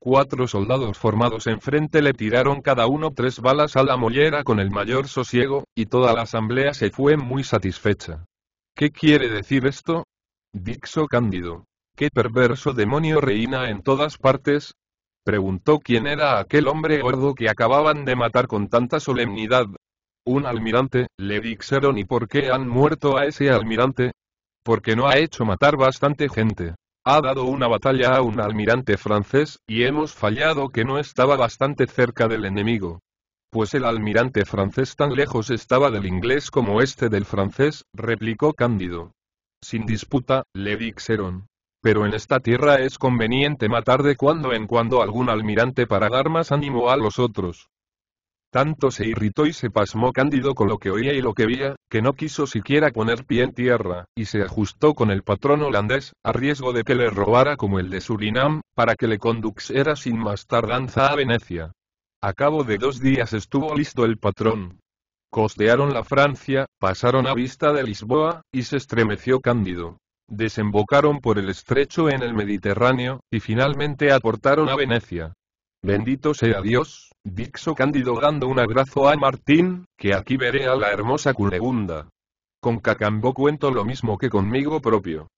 Cuatro soldados formados enfrente le tiraron cada uno tres balas a la mollera con el mayor sosiego, y toda la asamblea se fue muy satisfecha. ¿Qué quiere decir esto? Dixo Cándido. ¿Qué perverso demonio reina en todas partes? Preguntó quién era aquel hombre gordo que acababan de matar con tanta solemnidad. Un almirante, le dixeron y por qué han muerto a ese almirante. Porque no ha hecho matar bastante gente. Ha dado una batalla a un almirante francés, y hemos fallado que no estaba bastante cerca del enemigo. Pues el almirante francés tan lejos estaba del inglés como este del francés, replicó Cándido. Sin disputa, le Pero en esta tierra es conveniente matar de cuando en cuando algún almirante para dar más ánimo a los otros. Tanto se irritó y se pasmó Cándido con lo que oía y lo que veía, que no quiso siquiera poner pie en tierra, y se ajustó con el patrón holandés, a riesgo de que le robara como el de Surinam, para que le conduxera sin más tardanza a Venecia. A cabo de dos días estuvo listo el patrón. Costearon la Francia, pasaron a vista de Lisboa, y se estremeció Cándido. Desembocaron por el estrecho en el Mediterráneo, y finalmente aportaron a Venecia. Bendito sea Dios, Dixo Cándido dando un abrazo a Martín, que aquí veré a la hermosa Culegunda. Con Cacambo cuento lo mismo que conmigo propio.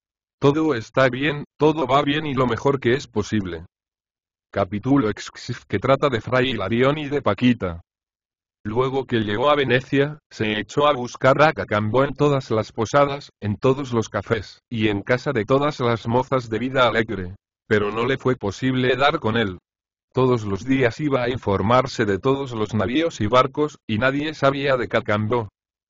Todo está bien, todo va bien y lo mejor que es posible. Capítulo X que trata de Fray Hilarión y de Paquita. Luego que llegó a Venecia, se echó a buscar a Cacambo en todas las posadas, en todos los cafés, y en casa de todas las mozas de vida alegre. Pero no le fue posible dar con él. Todos los días iba a informarse de todos los navíos y barcos, y nadie sabía de Cacambó.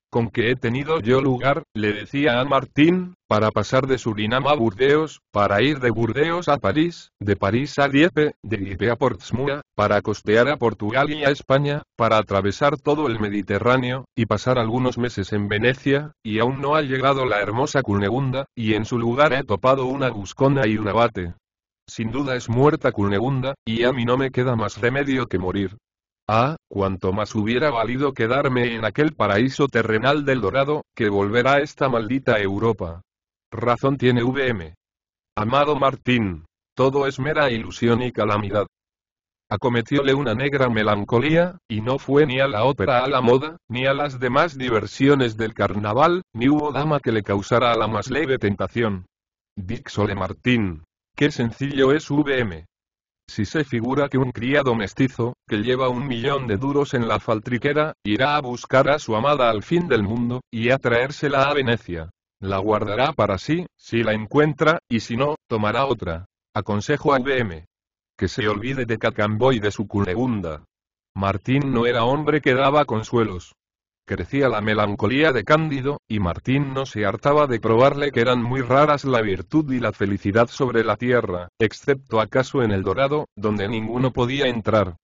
Con que he tenido yo lugar, le decía a Martín, para pasar de Surinam a Burdeos, para ir de Burdeos a París, de París a Dieppe, de Dieppe a Portsmouth, para costear a Portugal y a España, para atravesar todo el Mediterráneo, y pasar algunos meses en Venecia, y aún no ha llegado la hermosa Cunegunda, y en su lugar he topado una buscona y un abate, sin duda es muerta Cunegunda, y a mí no me queda más remedio que morir. Ah, cuanto más hubiera valido quedarme en aquel paraíso terrenal del dorado, que volverá a esta maldita Europa. Razón tiene VM. Amado Martín, todo es mera ilusión y calamidad. Acometióle una negra melancolía, y no fue ni a la ópera a la moda, ni a las demás diversiones del carnaval, ni hubo dama que le causara la más leve tentación. Dixole Martín, Qué sencillo es VM. Si se figura que un criado mestizo, que lleva un millón de duros en la faltriquera, irá a buscar a su amada al fin del mundo, y a traérsela a Venecia. La guardará para sí, si la encuentra, y si no, tomará otra. Aconsejo a VM. Que se olvide de Cacambo y de su culegunda». Martín no era hombre que daba consuelos. Crecía la melancolía de Cándido, y Martín no se hartaba de probarle que eran muy raras la virtud y la felicidad sobre la tierra, excepto acaso en el Dorado, donde ninguno podía entrar.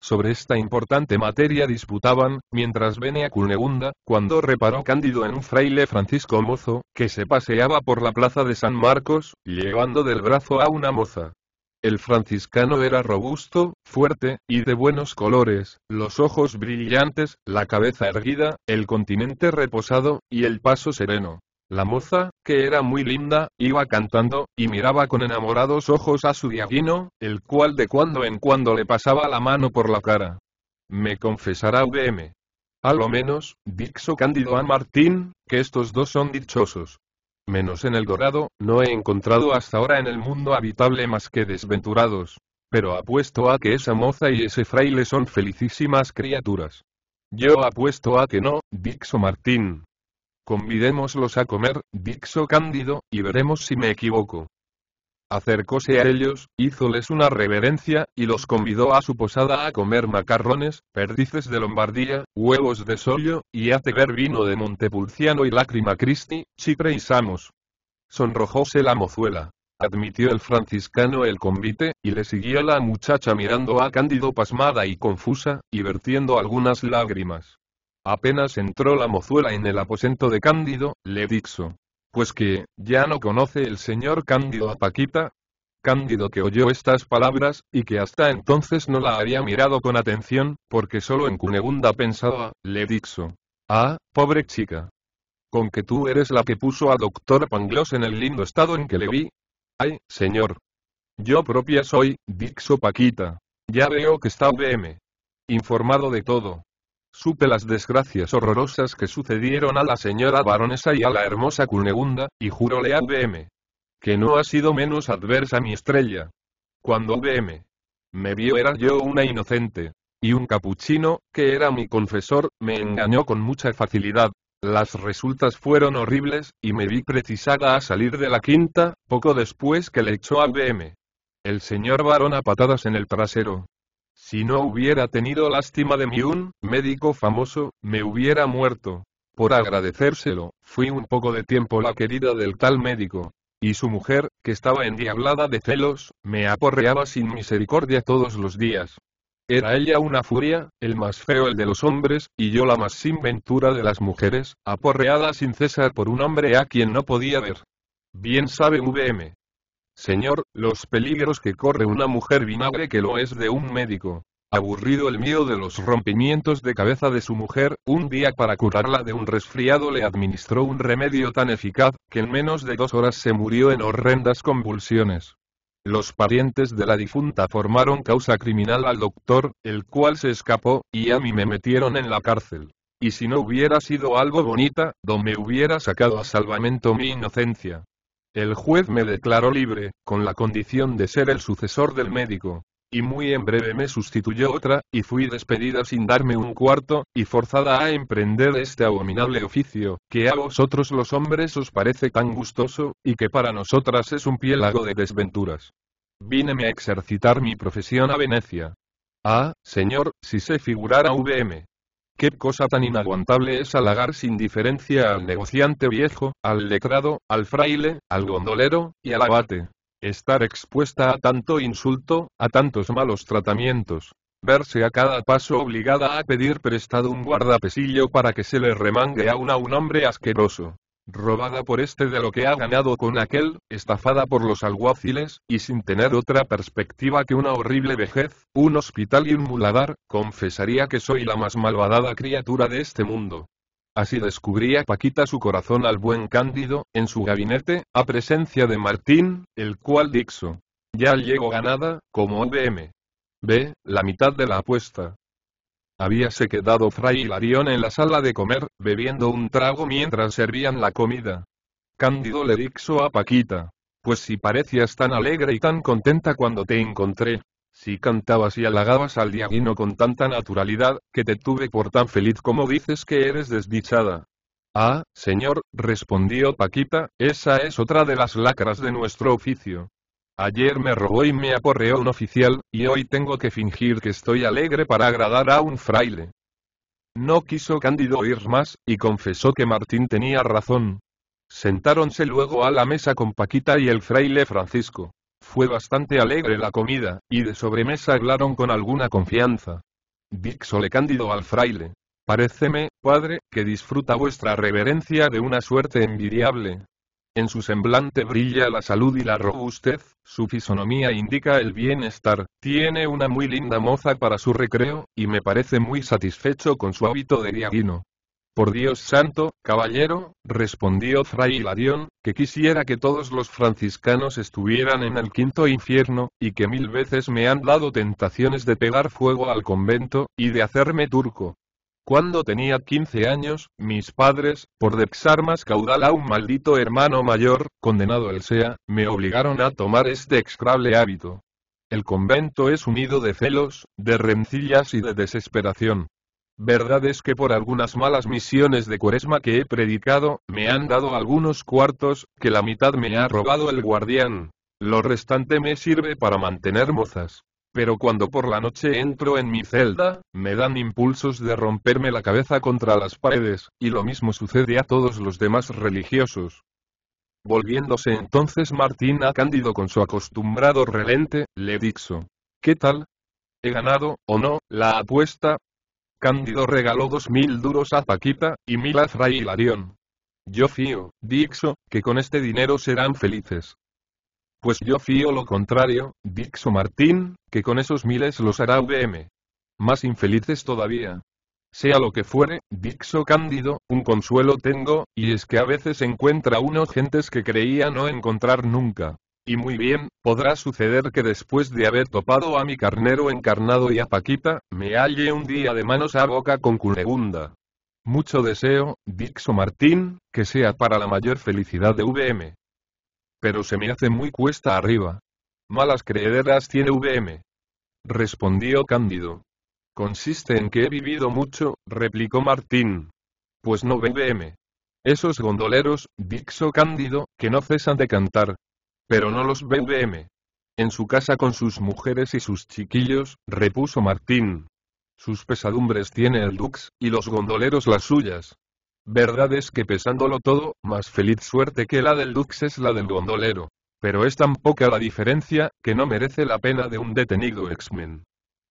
Sobre esta importante materia disputaban, mientras venía Cunegunda, cuando reparó Cándido en un fraile Francisco Mozo, que se paseaba por la plaza de San Marcos, llevando del brazo a una moza. El franciscano era robusto, fuerte, y de buenos colores, los ojos brillantes, la cabeza erguida, el continente reposado, y el paso sereno. La moza, que era muy linda, iba cantando, y miraba con enamorados ojos a su diaguino, el cual de cuando en cuando le pasaba la mano por la cara. Me confesará VM. A lo menos, Dixo Cándido a Martín, que estos dos son dichosos menos en el Dorado, no he encontrado hasta ahora en el mundo habitable más que desventurados. Pero apuesto a que esa moza y ese fraile son felicísimas criaturas. Yo apuesto a que no, Dixo Martín. Convidémoslos a comer, Dixo Cándido, y veremos si me equivoco acercóse a ellos, hízoles una reverencia, y los convidó a su posada a comer macarrones, perdices de Lombardía, huevos de sollo, y a beber vino de Montepulciano y Lágrima cristi, Chipre y Samos. Sonrojóse la mozuela. Admitió el franciscano el convite, y le siguió la muchacha mirando a Cándido pasmada y confusa, y vertiendo algunas lágrimas. Apenas entró la mozuela en el aposento de Cándido, le dixo, pues que, ya no conoce el señor Cándido a Paquita. Cándido que oyó estas palabras, y que hasta entonces no la había mirado con atención, porque solo en Cunegunda pensaba, le dixo. Ah, pobre chica. Con que tú eres la que puso a doctor Pangloss en el lindo estado en que le vi. Ay, señor. Yo propia soy, dixo Paquita. Ya veo que está VM. Informado de todo supe las desgracias horrorosas que sucedieron a la señora baronesa y a la hermosa Cunegunda, y juróle a BM. Que no ha sido menos adversa mi estrella. Cuando BM me vio era yo una inocente. Y un capuchino, que era mi confesor, me engañó con mucha facilidad. Las resultas fueron horribles, y me vi precisada a salir de la quinta, poco después que le echó a BM. El señor varón a patadas en el trasero, si no hubiera tenido lástima de mí un médico famoso, me hubiera muerto. Por agradecérselo, fui un poco de tiempo la querida del tal médico. Y su mujer, que estaba endiablada de celos, me aporreaba sin misericordia todos los días. Era ella una furia, el más feo el de los hombres, y yo la más sin ventura de las mujeres, aporreada sin cesar por un hombre a quien no podía ver. Bien sabe VM, Señor, los peligros que corre una mujer vinagre que lo es de un médico. Aburrido el mío de los rompimientos de cabeza de su mujer, un día para curarla de un resfriado le administró un remedio tan eficaz, que en menos de dos horas se murió en horrendas convulsiones. Los parientes de la difunta formaron causa criminal al doctor, el cual se escapó, y a mí me metieron en la cárcel. Y si no hubiera sido algo bonita, me hubiera sacado a salvamento mi inocencia. El juez me declaró libre, con la condición de ser el sucesor del médico. Y muy en breve me sustituyó otra, y fui despedida sin darme un cuarto, y forzada a emprender este abominable oficio, que a vosotros los hombres os parece tan gustoso, y que para nosotras es un piélago de desventuras. Víneme a exercitar mi profesión a Venecia. Ah, señor, si se figurara VM. Qué cosa tan inaguantable es halagar sin diferencia al negociante viejo, al letrado, al fraile, al gondolero, y al abate. Estar expuesta a tanto insulto, a tantos malos tratamientos. Verse a cada paso obligada a pedir prestado un guardapesillo para que se le remangue a un hombre asqueroso robada por este de lo que ha ganado con aquel, estafada por los alguaciles, y sin tener otra perspectiva que una horrible vejez, un hospital y un muladar, confesaría que soy la más malvadada criatura de este mundo. Así descubría Paquita su corazón al buen Cándido, en su gabinete, a presencia de Martín, el cual dixo. Ya llego ganada, como B.M. Ve, la mitad de la apuesta. Habíase quedado Fray Hilarión en la sala de comer, bebiendo un trago mientras servían la comida. Cándido le dixo a Paquita. Pues si parecías tan alegre y tan contenta cuando te encontré, si cantabas y halagabas al diaguino con tanta naturalidad, que te tuve por tan feliz como dices que eres desdichada. Ah, señor, respondió Paquita, esa es otra de las lacras de nuestro oficio. Ayer me robó y me aporreó un oficial, y hoy tengo que fingir que estoy alegre para agradar a un fraile. No quiso Cándido oír más, y confesó que Martín tenía razón. Sentáronse luego a la mesa con Paquita y el fraile Francisco. Fue bastante alegre la comida, y de sobremesa hablaron con alguna confianza. Díxole Cándido al fraile. Paréceme, padre, que disfruta vuestra reverencia de una suerte envidiable, en su semblante brilla la salud y la robustez, su fisonomía indica el bienestar, tiene una muy linda moza para su recreo, y me parece muy satisfecho con su hábito de diaguino. Por Dios santo, caballero, respondió Fray Hilarión, que quisiera que todos los franciscanos estuvieran en el quinto infierno, y que mil veces me han dado tentaciones de pegar fuego al convento, y de hacerme turco. Cuando tenía 15 años, mis padres, por dexar más caudal a un maldito hermano mayor, condenado el SEA, me obligaron a tomar este execrable hábito. El convento es unido de celos, de rencillas y de desesperación. Verdad es que por algunas malas misiones de cuaresma que he predicado, me han dado algunos cuartos, que la mitad me ha robado el guardián. Lo restante me sirve para mantener mozas pero cuando por la noche entro en mi celda, me dan impulsos de romperme la cabeza contra las paredes, y lo mismo sucede a todos los demás religiosos. Volviéndose entonces Martín a Cándido con su acostumbrado relente, le dixo. ¿Qué tal? ¿He ganado, o no, la apuesta? Cándido regaló dos mil duros a Paquita, y mil a Fray Hilarión. Yo fío, Dixo, que con este dinero serán felices. Pues yo fío lo contrario, Dixo Martín, que con esos miles los hará VM. Más infelices todavía. Sea lo que fuere, Dixo Cándido, un consuelo tengo, y es que a veces encuentra uno gentes que creía no encontrar nunca. Y muy bien, podrá suceder que después de haber topado a mi carnero encarnado y a Paquita, me halle un día de manos a boca con Culegunda. Mucho deseo, Dixo Martín, que sea para la mayor felicidad de VM. Pero se me hace muy cuesta arriba. Malas creederas tiene VM. Respondió Cándido. Consiste en que he vivido mucho, replicó Martín. Pues no VM. Esos gondoleros, Dixo Cándido, que no cesan de cantar. Pero no los VM. En su casa con sus mujeres y sus chiquillos, repuso Martín. Sus pesadumbres tiene el Dux, y los gondoleros las suyas. Verdad es que pesándolo todo, más feliz suerte que la del Dux es la del gondolero. Pero es tan poca la diferencia, que no merece la pena de un detenido X-Men.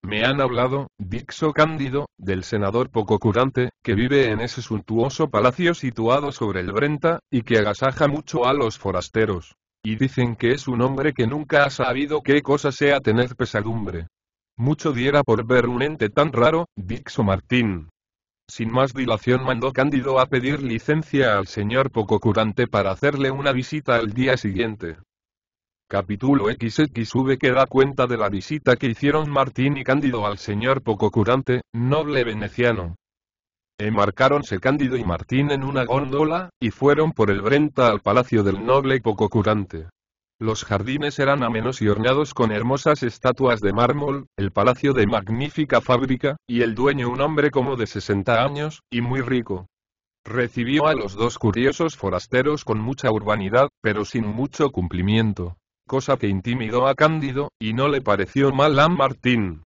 Me han hablado, Dixo Cándido, del senador poco curante, que vive en ese suntuoso palacio situado sobre el Brenta, y que agasaja mucho a los forasteros. Y dicen que es un hombre que nunca ha sabido qué cosa sea tener pesadumbre. Mucho diera por ver un ente tan raro, Dixo Martín, sin más dilación mandó Cándido a pedir licencia al señor Pococurante para hacerle una visita al día siguiente. Capítulo XXV que da cuenta de la visita que hicieron Martín y Cándido al señor Pococurante, noble veneciano. Enmarcaronse Cándido y Martín en una góndola, y fueron por el Brenta al palacio del noble Pococurante. Los jardines eran amenos y ornados con hermosas estatuas de mármol, el palacio de magnífica fábrica, y el dueño un hombre como de 60 años, y muy rico. Recibió a los dos curiosos forasteros con mucha urbanidad, pero sin mucho cumplimiento, cosa que intimidó a Cándido, y no le pareció mal a Martín.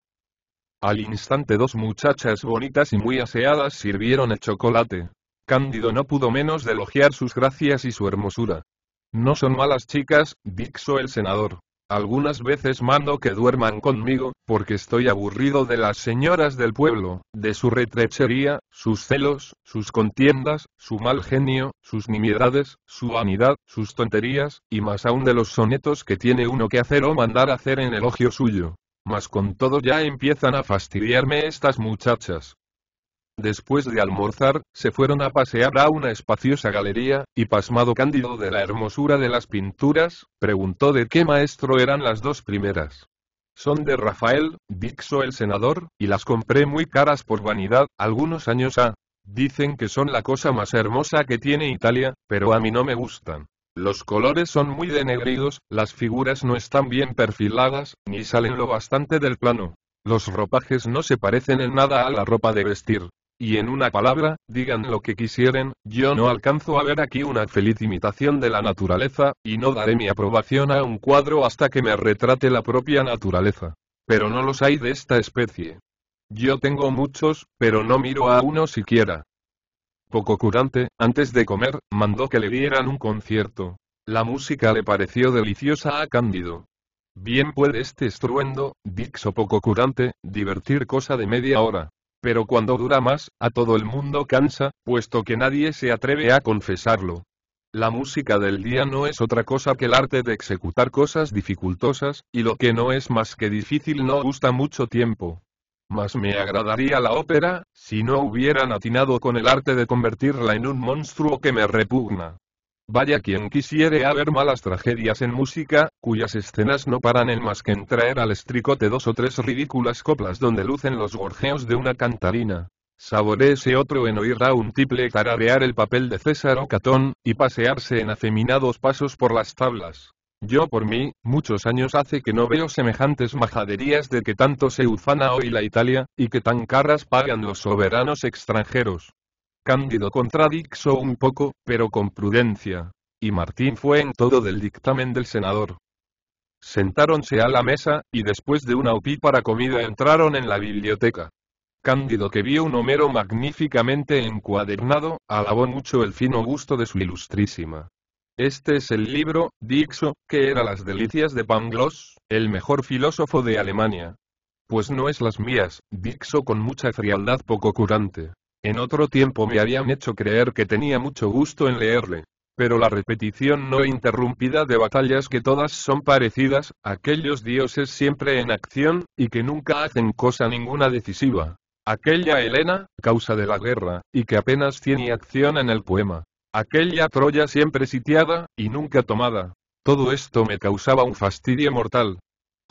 Al instante dos muchachas bonitas y muy aseadas sirvieron el chocolate. Cándido no pudo menos de elogiar sus gracias y su hermosura. No son malas chicas, dixo el senador. Algunas veces mando que duerman conmigo, porque estoy aburrido de las señoras del pueblo, de su retrechería, sus celos, sus contiendas, su mal genio, sus nimiedades, su vanidad, sus tonterías, y más aún de los sonetos que tiene uno que hacer o mandar hacer en elogio suyo. Mas con todo ya empiezan a fastidiarme estas muchachas. Después de almorzar, se fueron a pasear a una espaciosa galería, y pasmado Cándido de la hermosura de las pinturas, preguntó de qué maestro eran las dos primeras. Son de Rafael, Dixo el senador, y las compré muy caras por vanidad, algunos años ha. Dicen que son la cosa más hermosa que tiene Italia, pero a mí no me gustan. Los colores son muy denegridos, las figuras no están bien perfiladas, ni salen lo bastante del plano. Los ropajes no se parecen en nada a la ropa de vestir. Y en una palabra, digan lo que quisieren, yo no alcanzo a ver aquí una feliz imitación de la naturaleza, y no daré mi aprobación a un cuadro hasta que me retrate la propia naturaleza. Pero no los hay de esta especie. Yo tengo muchos, pero no miro a uno siquiera. Poco curante, antes de comer, mandó que le dieran un concierto. La música le pareció deliciosa a Cándido. Bien puede este estruendo, Dixo poco curante, divertir cosa de media hora. Pero cuando dura más, a todo el mundo cansa, puesto que nadie se atreve a confesarlo. La música del día no es otra cosa que el arte de ejecutar cosas dificultosas, y lo que no es más que difícil no gusta mucho tiempo. Mas me agradaría la ópera, si no hubieran atinado con el arte de convertirla en un monstruo que me repugna. Vaya quien quisiere haber malas tragedias en música, cuyas escenas no paran en más que en traer al estricote dos o tres ridículas coplas donde lucen los gorjeos de una cantarina. Saboreese otro en oír a un tiple tararear el papel de César o Catón, y pasearse en afeminados pasos por las tablas. Yo por mí, muchos años hace que no veo semejantes majaderías de que tanto se ufana hoy la Italia, y que tan caras pagan los soberanos extranjeros. Cándido contradixo un poco, pero con prudencia. Y Martín fue en todo del dictamen del senador. Sentáronse a la mesa, y después de una opípara comida entraron en la biblioteca. Cándido que vio un Homero magníficamente encuadernado, alabó mucho el fino gusto de su ilustrísima. Este es el libro, Dixo, que era las delicias de Pangloss, el mejor filósofo de Alemania. Pues no es las mías, Dixo con mucha frialdad poco curante. En otro tiempo me habían hecho creer que tenía mucho gusto en leerle. Pero la repetición no interrumpida de batallas que todas son parecidas, aquellos dioses siempre en acción, y que nunca hacen cosa ninguna decisiva. Aquella Helena, causa de la guerra, y que apenas tiene acción en el poema. Aquella Troya siempre sitiada, y nunca tomada. Todo esto me causaba un fastidio mortal.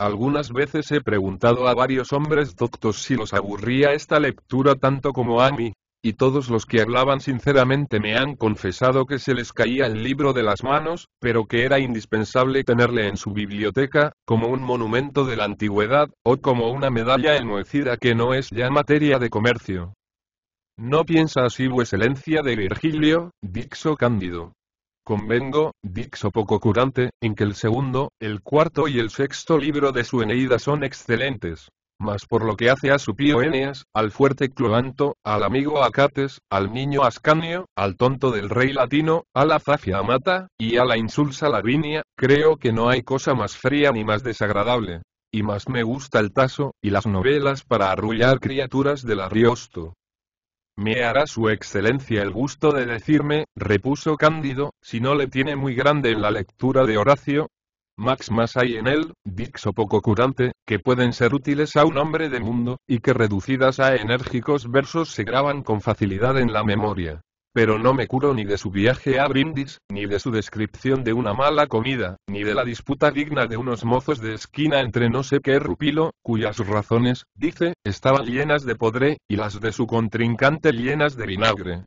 Algunas veces he preguntado a varios hombres doctos si los aburría esta lectura tanto como a mí, y todos los que hablaban sinceramente me han confesado que se les caía el libro de las manos, pero que era indispensable tenerle en su biblioteca, como un monumento de la antigüedad, o como una medalla enmohecida que no es ya materia de comercio. No piensa así excelencia de Virgilio, Dixo Cándido. Convengo, Dixo poco curante, en que el segundo, el cuarto y el sexto libro de su Eneida son excelentes. Mas por lo que hace a su pío Eneas, al fuerte Cloanto, al amigo Acates, al niño Ascanio, al tonto del rey latino, a la zafia Amata, y a la insulsa Lavinia, creo que no hay cosa más fría ni más desagradable. Y más me gusta el taso, y las novelas para arrullar criaturas del Ariosto. Me hará su excelencia el gusto de decirme, repuso Cándido, si no le tiene muy grande la lectura de Horacio. Max más hay en él, dixo poco curante, que pueden ser útiles a un hombre de mundo, y que reducidas a enérgicos versos se graban con facilidad en la memoria. Pero no me curo ni de su viaje a Brindis, ni de su descripción de una mala comida, ni de la disputa digna de unos mozos de esquina entre no sé qué rupilo, cuyas razones, dice, estaban llenas de podre, y las de su contrincante llenas de vinagre.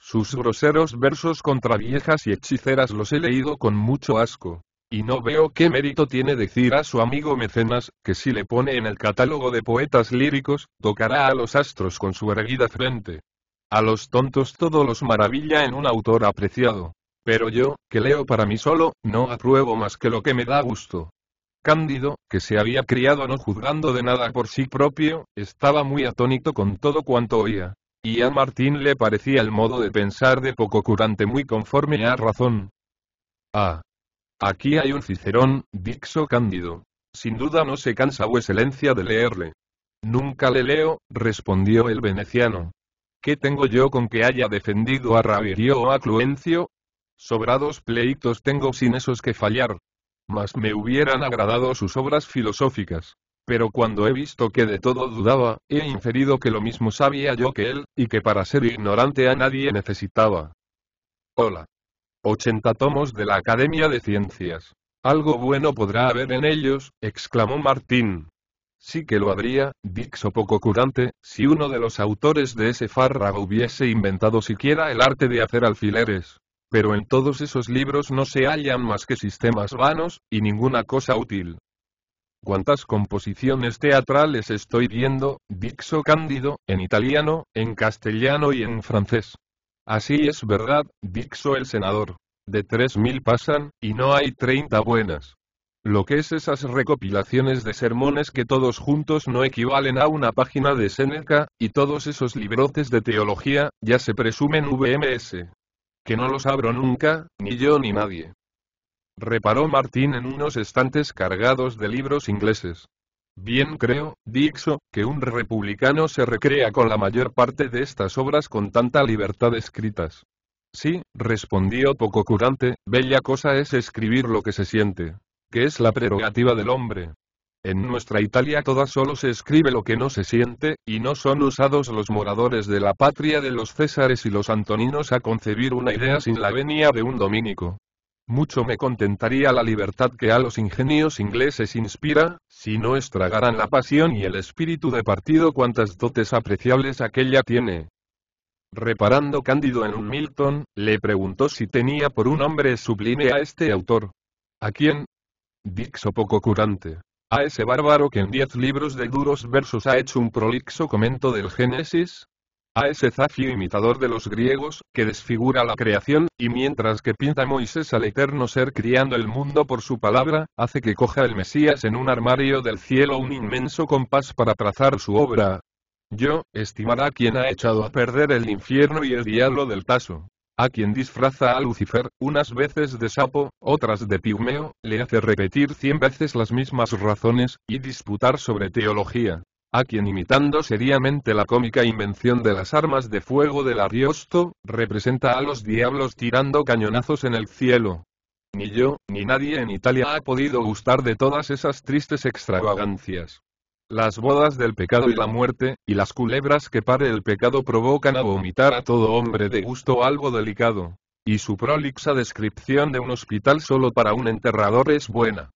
Sus groseros versos contra viejas y hechiceras los he leído con mucho asco. Y no veo qué mérito tiene decir a su amigo mecenas, que si le pone en el catálogo de poetas líricos, tocará a los astros con su erguida frente. A los tontos todo los maravilla en un autor apreciado. Pero yo, que leo para mí solo, no apruebo más que lo que me da gusto. Cándido, que se había criado no juzgando de nada por sí propio, estaba muy atónito con todo cuanto oía. Y a Martín le parecía el modo de pensar de poco curante muy conforme a razón. Ah. Aquí hay un Cicerón, Dixo Cándido. Sin duda no se cansa excelencia de leerle. Nunca le leo, respondió el veneciano. ¿Qué tengo yo con que haya defendido a Ravirio o a Cluencio? Sobrados pleitos tengo sin esos que fallar. Mas me hubieran agradado sus obras filosóficas. Pero cuando he visto que de todo dudaba, he inferido que lo mismo sabía yo que él, y que para ser ignorante a nadie necesitaba. Hola. 80 tomos de la Academia de Ciencias. Algo bueno podrá haber en ellos, exclamó Martín. Sí que lo habría, Dixo poco curante, si uno de los autores de ese fárrago hubiese inventado siquiera el arte de hacer alfileres. Pero en todos esos libros no se hallan más que sistemas vanos, y ninguna cosa útil. ¿Cuántas composiciones teatrales estoy viendo, Dixo Cándido, en italiano, en castellano y en francés? Así es verdad, Dixo el senador. De tres mil pasan, y no hay treinta buenas lo que es esas recopilaciones de sermones que todos juntos no equivalen a una página de Seneca, y todos esos librotes de teología, ya se presumen VMS. Que no los abro nunca, ni yo ni nadie. Reparó Martín en unos estantes cargados de libros ingleses. Bien creo, Dixo, que un republicano se recrea con la mayor parte de estas obras con tanta libertad escritas. Sí, respondió poco curante, bella cosa es escribir lo que se siente que es la prerrogativa del hombre. En nuestra Italia toda solo se escribe lo que no se siente, y no son usados los moradores de la patria de los Césares y los Antoninos a concebir una idea sin la venia de un dominico. Mucho me contentaría la libertad que a los ingenios ingleses inspira, si no estragaran la pasión y el espíritu de partido cuantas dotes apreciables aquella tiene. Reparando Cándido en un Milton, le preguntó si tenía por un hombre sublime a este autor. ¿A quién? Dixo poco curante. A ese bárbaro que en diez libros de duros versos ha hecho un prolixo comento del Génesis, a ese zafio imitador de los griegos, que desfigura la creación, y mientras que pinta Moisés al eterno ser criando el mundo por su palabra, hace que coja el Mesías en un armario del cielo un inmenso compás para trazar su obra. Yo, estimará quien ha echado a perder el infierno y el diablo del tazo a quien disfraza a Lucifer, unas veces de sapo, otras de pigmeo, le hace repetir cien veces las mismas razones, y disputar sobre teología. A quien imitando seriamente la cómica invención de las armas de fuego del Ariosto, representa a los diablos tirando cañonazos en el cielo. Ni yo, ni nadie en Italia ha podido gustar de todas esas tristes extravagancias las bodas del pecado y la muerte, y las culebras que pare el pecado provocan a vomitar a todo hombre de gusto algo delicado. Y su prolixa descripción de un hospital solo para un enterrador es buena.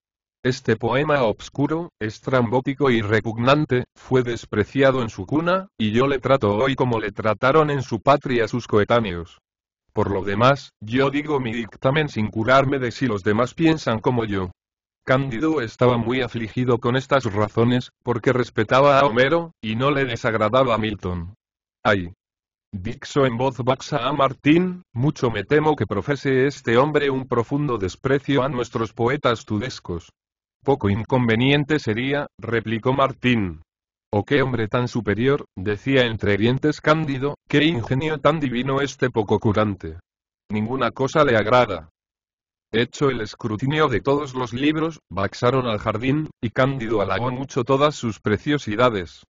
Este poema obscuro, estrambótico y repugnante, fue despreciado en su cuna, y yo le trato hoy como le trataron en su patria sus coetáneos. Por lo demás, yo digo mi dictamen sin curarme de si los demás piensan como yo. Cándido estaba muy afligido con estas razones, porque respetaba a Homero, y no le desagradaba a Milton. ¡Ay! Dixo en voz baxa a Martín, mucho me temo que profese este hombre un profundo desprecio a nuestros poetas tudescos. Poco inconveniente sería, replicó Martín. ¡O oh, qué hombre tan superior! decía entre dientes Cándido, qué ingenio tan divino este poco curante. Ninguna cosa le agrada, Hecho el escrutinio de todos los libros, baxaron al jardín, y Cándido halagó mucho todas sus preciosidades.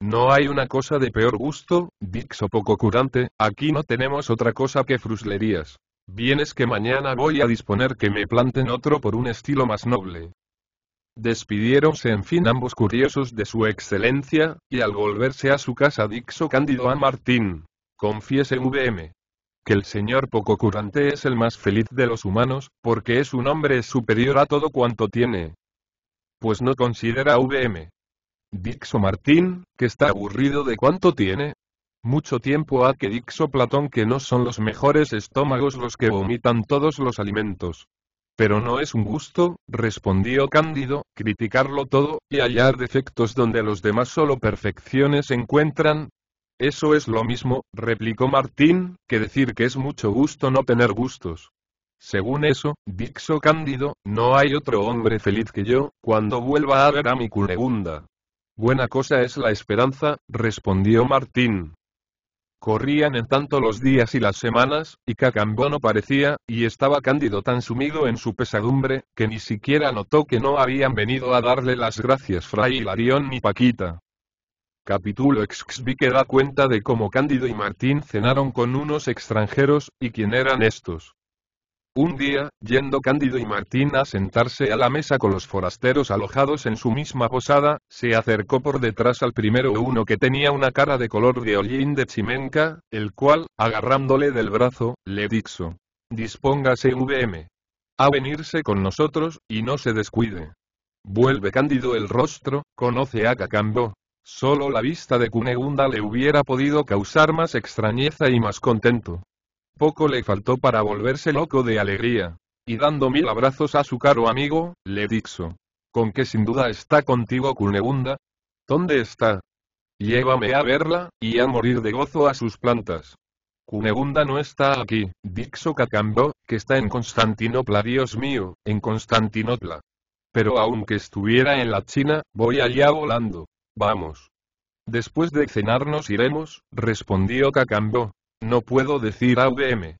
No hay una cosa de peor gusto, Dixo poco curante, aquí no tenemos otra cosa que fruslerías. Bien es que mañana voy a disponer que me planten otro por un estilo más noble. Despidiéronse en fin ambos curiosos de su excelencia, y al volverse a su casa Dixo Cándido a Martín. Confiese VM que el señor poco curante es el más feliz de los humanos, porque es un hombre superior a todo cuanto tiene. Pues no considera VM. Dixo Martín, que está aburrido de cuánto tiene. Mucho tiempo ha que Dixo Platón que no son los mejores estómagos los que vomitan todos los alimentos. Pero no es un gusto, respondió Cándido, criticarlo todo, y hallar defectos donde los demás solo perfecciones encuentran, eso es lo mismo, replicó Martín, que decir que es mucho gusto no tener gustos. Según eso, Dixo Cándido, no hay otro hombre feliz que yo, cuando vuelva a ver a mi culegunda. Buena cosa es la esperanza, respondió Martín. Corrían en tanto los días y las semanas, y Cacambo no parecía, y estaba Cándido tan sumido en su pesadumbre, que ni siquiera notó que no habían venido a darle las gracias Fray Hilarión ni Paquita. Capítulo que da cuenta de cómo Cándido y Martín cenaron con unos extranjeros, y quién eran estos. Un día, yendo Cándido y Martín a sentarse a la mesa con los forasteros alojados en su misma posada, se acercó por detrás al primero uno que tenía una cara de color de hollín de chimenca, el cual, agarrándole del brazo, le dixo: Dispóngase VM. A venirse con nosotros, y no se descuide. Vuelve Cándido el rostro, conoce a Cacambo, Solo la vista de Cunegunda le hubiera podido causar más extrañeza y más contento. Poco le faltó para volverse loco de alegría. Y dando mil abrazos a su caro amigo, le dixo. Con que sin duda está contigo Cunegunda. ¿Dónde está? Llévame a verla, y a morir de gozo a sus plantas. Cunegunda no está aquí, Dixo Cacambó, que está en Constantinopla, Dios mío, en Constantinopla. Pero aunque estuviera en la China, voy allá volando. Vamos. Después de cenar nos iremos, respondió Cacambo. No puedo decir a V.M.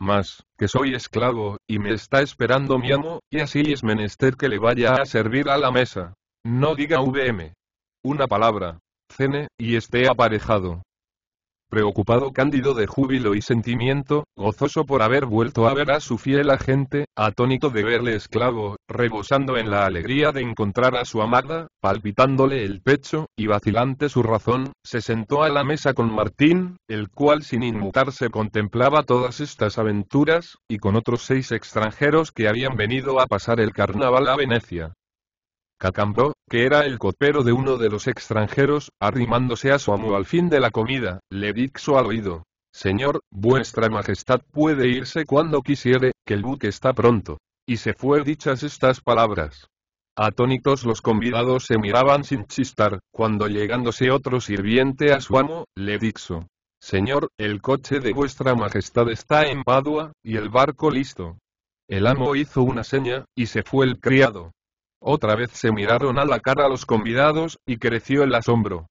Más, que soy esclavo, y me está esperando mi amo, y así es menester que le vaya a servir a la mesa. No diga VM. Una palabra. Cene, y esté aparejado preocupado cándido de júbilo y sentimiento, gozoso por haber vuelto a ver a su fiel agente, atónito de verle esclavo, rebosando en la alegría de encontrar a su amada, palpitándole el pecho, y vacilante su razón, se sentó a la mesa con Martín, el cual sin inmutarse contemplaba todas estas aventuras, y con otros seis extranjeros que habían venido a pasar el carnaval a Venecia. Cacambo, que era el copero de uno de los extranjeros, arrimándose a su amo al fin de la comida, le dixo al oído. Señor, vuestra majestad puede irse cuando quisiere, que el buque está pronto. Y se fue dichas estas palabras. Atónitos los convidados se miraban sin chistar, cuando llegándose otro sirviente a su amo, le dixo. Señor, el coche de vuestra majestad está en Padua, y el barco listo. El amo hizo una seña, y se fue el criado. Otra vez se miraron a la cara los convidados, y creció el asombro.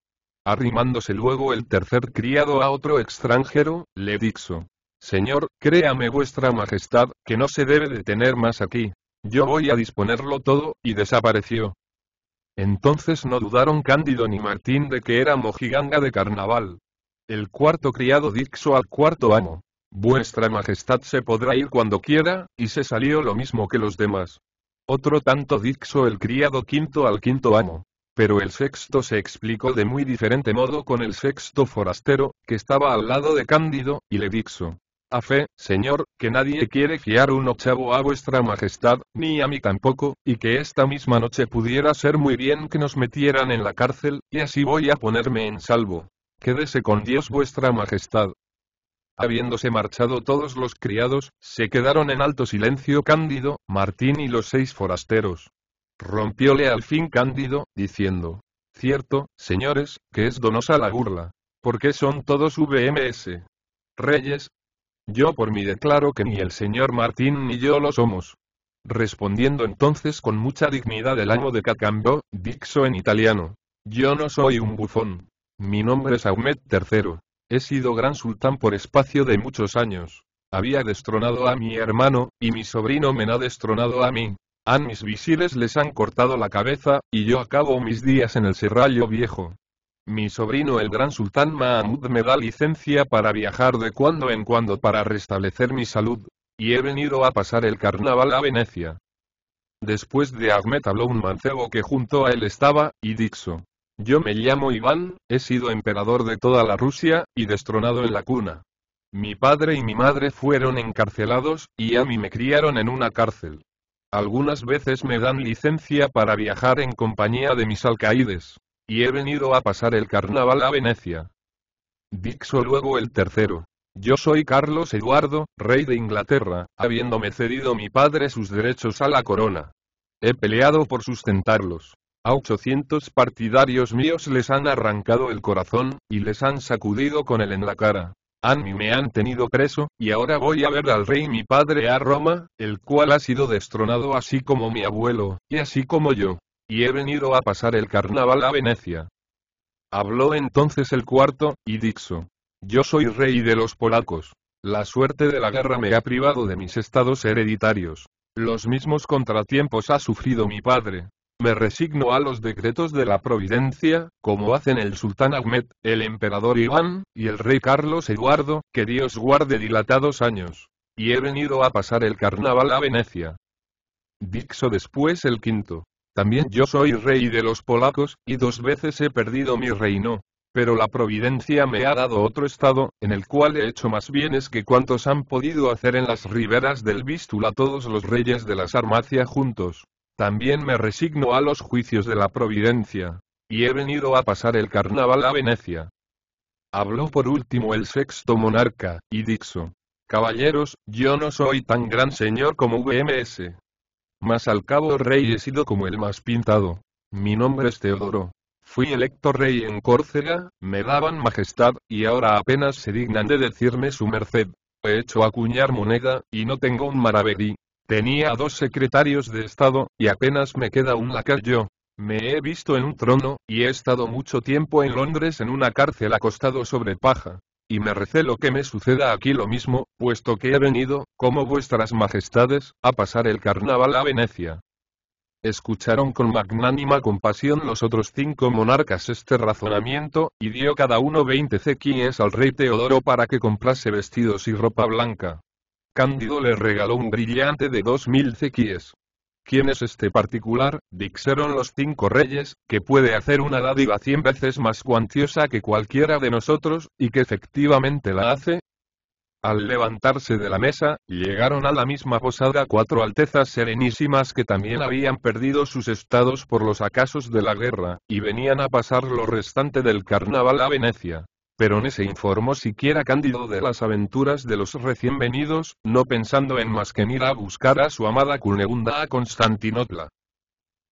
Arrimándose luego el tercer criado a otro extranjero, le dixo. Señor, créame vuestra majestad, que no se debe detener más aquí. Yo voy a disponerlo todo, y desapareció. Entonces no dudaron Cándido ni Martín de que era mojiganga de carnaval. El cuarto criado dixo al cuarto amo. Vuestra Majestad se podrá ir cuando quiera, y se salió lo mismo que los demás. Otro tanto Dixo el criado quinto al quinto amo. Pero el sexto se explicó de muy diferente modo con el sexto forastero, que estaba al lado de Cándido, y le dixo. A fe, señor, que nadie quiere fiar un ochavo a vuestra majestad, ni a mí tampoco, y que esta misma noche pudiera ser muy bien que nos metieran en la cárcel, y así voy a ponerme en salvo. Quédese con Dios vuestra majestad. Habiéndose marchado todos los criados, se quedaron en alto silencio Cándido, Martín y los seis forasteros. Rompióle al fin Cándido, diciendo, Cierto, señores, que es donosa la burla. porque son todos VMS? Reyes. Yo por mí declaro que ni el señor Martín ni yo lo somos. Respondiendo entonces con mucha dignidad el amo de Cacambo, dixo en italiano. Yo no soy un bufón. Mi nombre es Ahmed III. He sido gran sultán por espacio de muchos años. Había destronado a mi hermano, y mi sobrino me ha destronado a mí. A mis visires les han cortado la cabeza, y yo acabo mis días en el serrallo viejo. Mi sobrino el gran sultán Mahmud me da licencia para viajar de cuando en cuando para restablecer mi salud, y he venido a pasar el carnaval a Venecia. Después de Ahmed habló un mancebo que junto a él estaba, y dixo, yo me llamo Iván, he sido emperador de toda la Rusia, y destronado en la cuna. Mi padre y mi madre fueron encarcelados, y a mí me criaron en una cárcel. Algunas veces me dan licencia para viajar en compañía de mis alcaides. Y he venido a pasar el carnaval a Venecia. Dixo luego el tercero. Yo soy Carlos Eduardo, rey de Inglaterra, habiéndome cedido mi padre sus derechos a la corona. He peleado por sustentarlos. A 800 partidarios míos les han arrancado el corazón, y les han sacudido con él en la cara. A mí me han tenido preso, y ahora voy a ver al rey mi padre a Roma, el cual ha sido destronado así como mi abuelo, y así como yo. Y he venido a pasar el carnaval a Venecia. Habló entonces el cuarto, y dixo. Yo soy rey de los polacos. La suerte de la guerra me ha privado de mis estados hereditarios. Los mismos contratiempos ha sufrido mi padre, me resigno a los decretos de la providencia, como hacen el sultán Ahmed, el emperador Iván, y el rey Carlos Eduardo, que Dios guarde dilatados años. Y he venido a pasar el carnaval a Venecia. Dixo después el quinto. También yo soy rey de los polacos, y dos veces he perdido mi reino. Pero la providencia me ha dado otro estado, en el cual he hecho más bienes que cuantos han podido hacer en las riberas del Vístula todos los reyes de la Sarmacia juntos. También me resigno a los juicios de la providencia. Y he venido a pasar el carnaval a Venecia. Habló por último el sexto monarca, y dixo. Caballeros, yo no soy tan gran señor como VMS. Mas al cabo rey he sido como el más pintado. Mi nombre es Teodoro. Fui electo rey en Córcega, me daban majestad, y ahora apenas se dignan de decirme su merced. He hecho acuñar moneda, y no tengo un maravedí, Tenía dos secretarios de Estado, y apenas me queda un lacayo. Me he visto en un trono, y he estado mucho tiempo en Londres en una cárcel acostado sobre paja. Y me recelo que me suceda aquí lo mismo, puesto que he venido, como vuestras majestades, a pasar el carnaval a Venecia. Escucharon con magnánima compasión los otros cinco monarcas este razonamiento, y dio cada uno veinte cequíes al rey Teodoro para que comprase vestidos y ropa blanca. Cándido le regaló un brillante de dos mil cequíes. ¿Quién es este particular? Dixeron los cinco reyes, que puede hacer una dádiva cien veces más cuantiosa que cualquiera de nosotros, y que efectivamente la hace. Al levantarse de la mesa, llegaron a la misma posada cuatro altezas serenísimas que también habían perdido sus estados por los acasos de la guerra, y venían a pasar lo restante del carnaval a Venecia no se informó siquiera Cándido de las aventuras de los recién venidos, no pensando en más que ir a buscar a su amada Cunegunda a Constantinopla.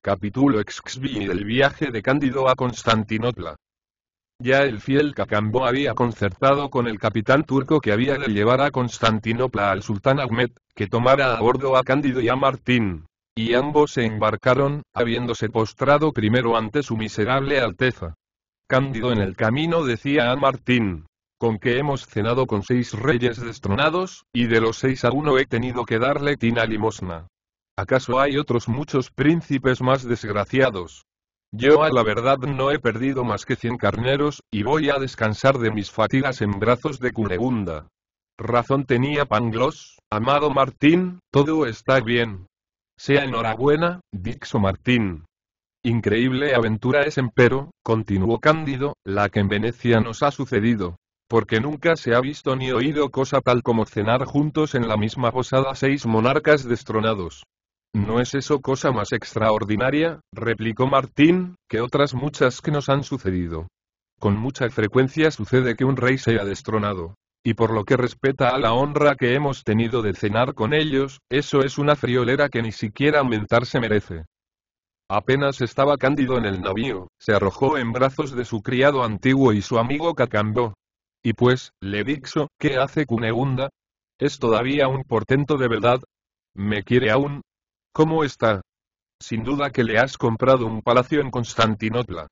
Capítulo XXVI del viaje de Cándido a Constantinopla. Ya el fiel Cacambo había concertado con el capitán turco que había de llevar a Constantinopla al sultán Ahmed, que tomara a bordo a Cándido y a Martín. Y ambos se embarcaron, habiéndose postrado primero ante su miserable alteza. Cándido en el camino decía a Martín. Con que hemos cenado con seis reyes destronados, y de los seis a uno he tenido que darle tina limosna. ¿Acaso hay otros muchos príncipes más desgraciados? Yo a la verdad no he perdido más que cien carneros, y voy a descansar de mis fatigas en brazos de Cunegunda. Razón tenía Pangloss, amado Martín, todo está bien. Sea enhorabuena, Dixo Martín. Increíble aventura es empero, continuó Cándido, la que en Venecia nos ha sucedido. Porque nunca se ha visto ni oído cosa tal como cenar juntos en la misma posada seis monarcas destronados. ¿No es eso cosa más extraordinaria? replicó Martín, que otras muchas que nos han sucedido. Con mucha frecuencia sucede que un rey sea destronado. Y por lo que respeta a la honra que hemos tenido de cenar con ellos, eso es una friolera que ni siquiera aumentar se merece. Apenas estaba Cándido en el navío, se arrojó en brazos de su criado antiguo y su amigo Cacambo. Y pues, le dixo, ¿qué hace Cuneunda? ¿Es todavía un portento de verdad? ¿Me quiere aún? ¿Cómo está? Sin duda que le has comprado un palacio en Constantinopla.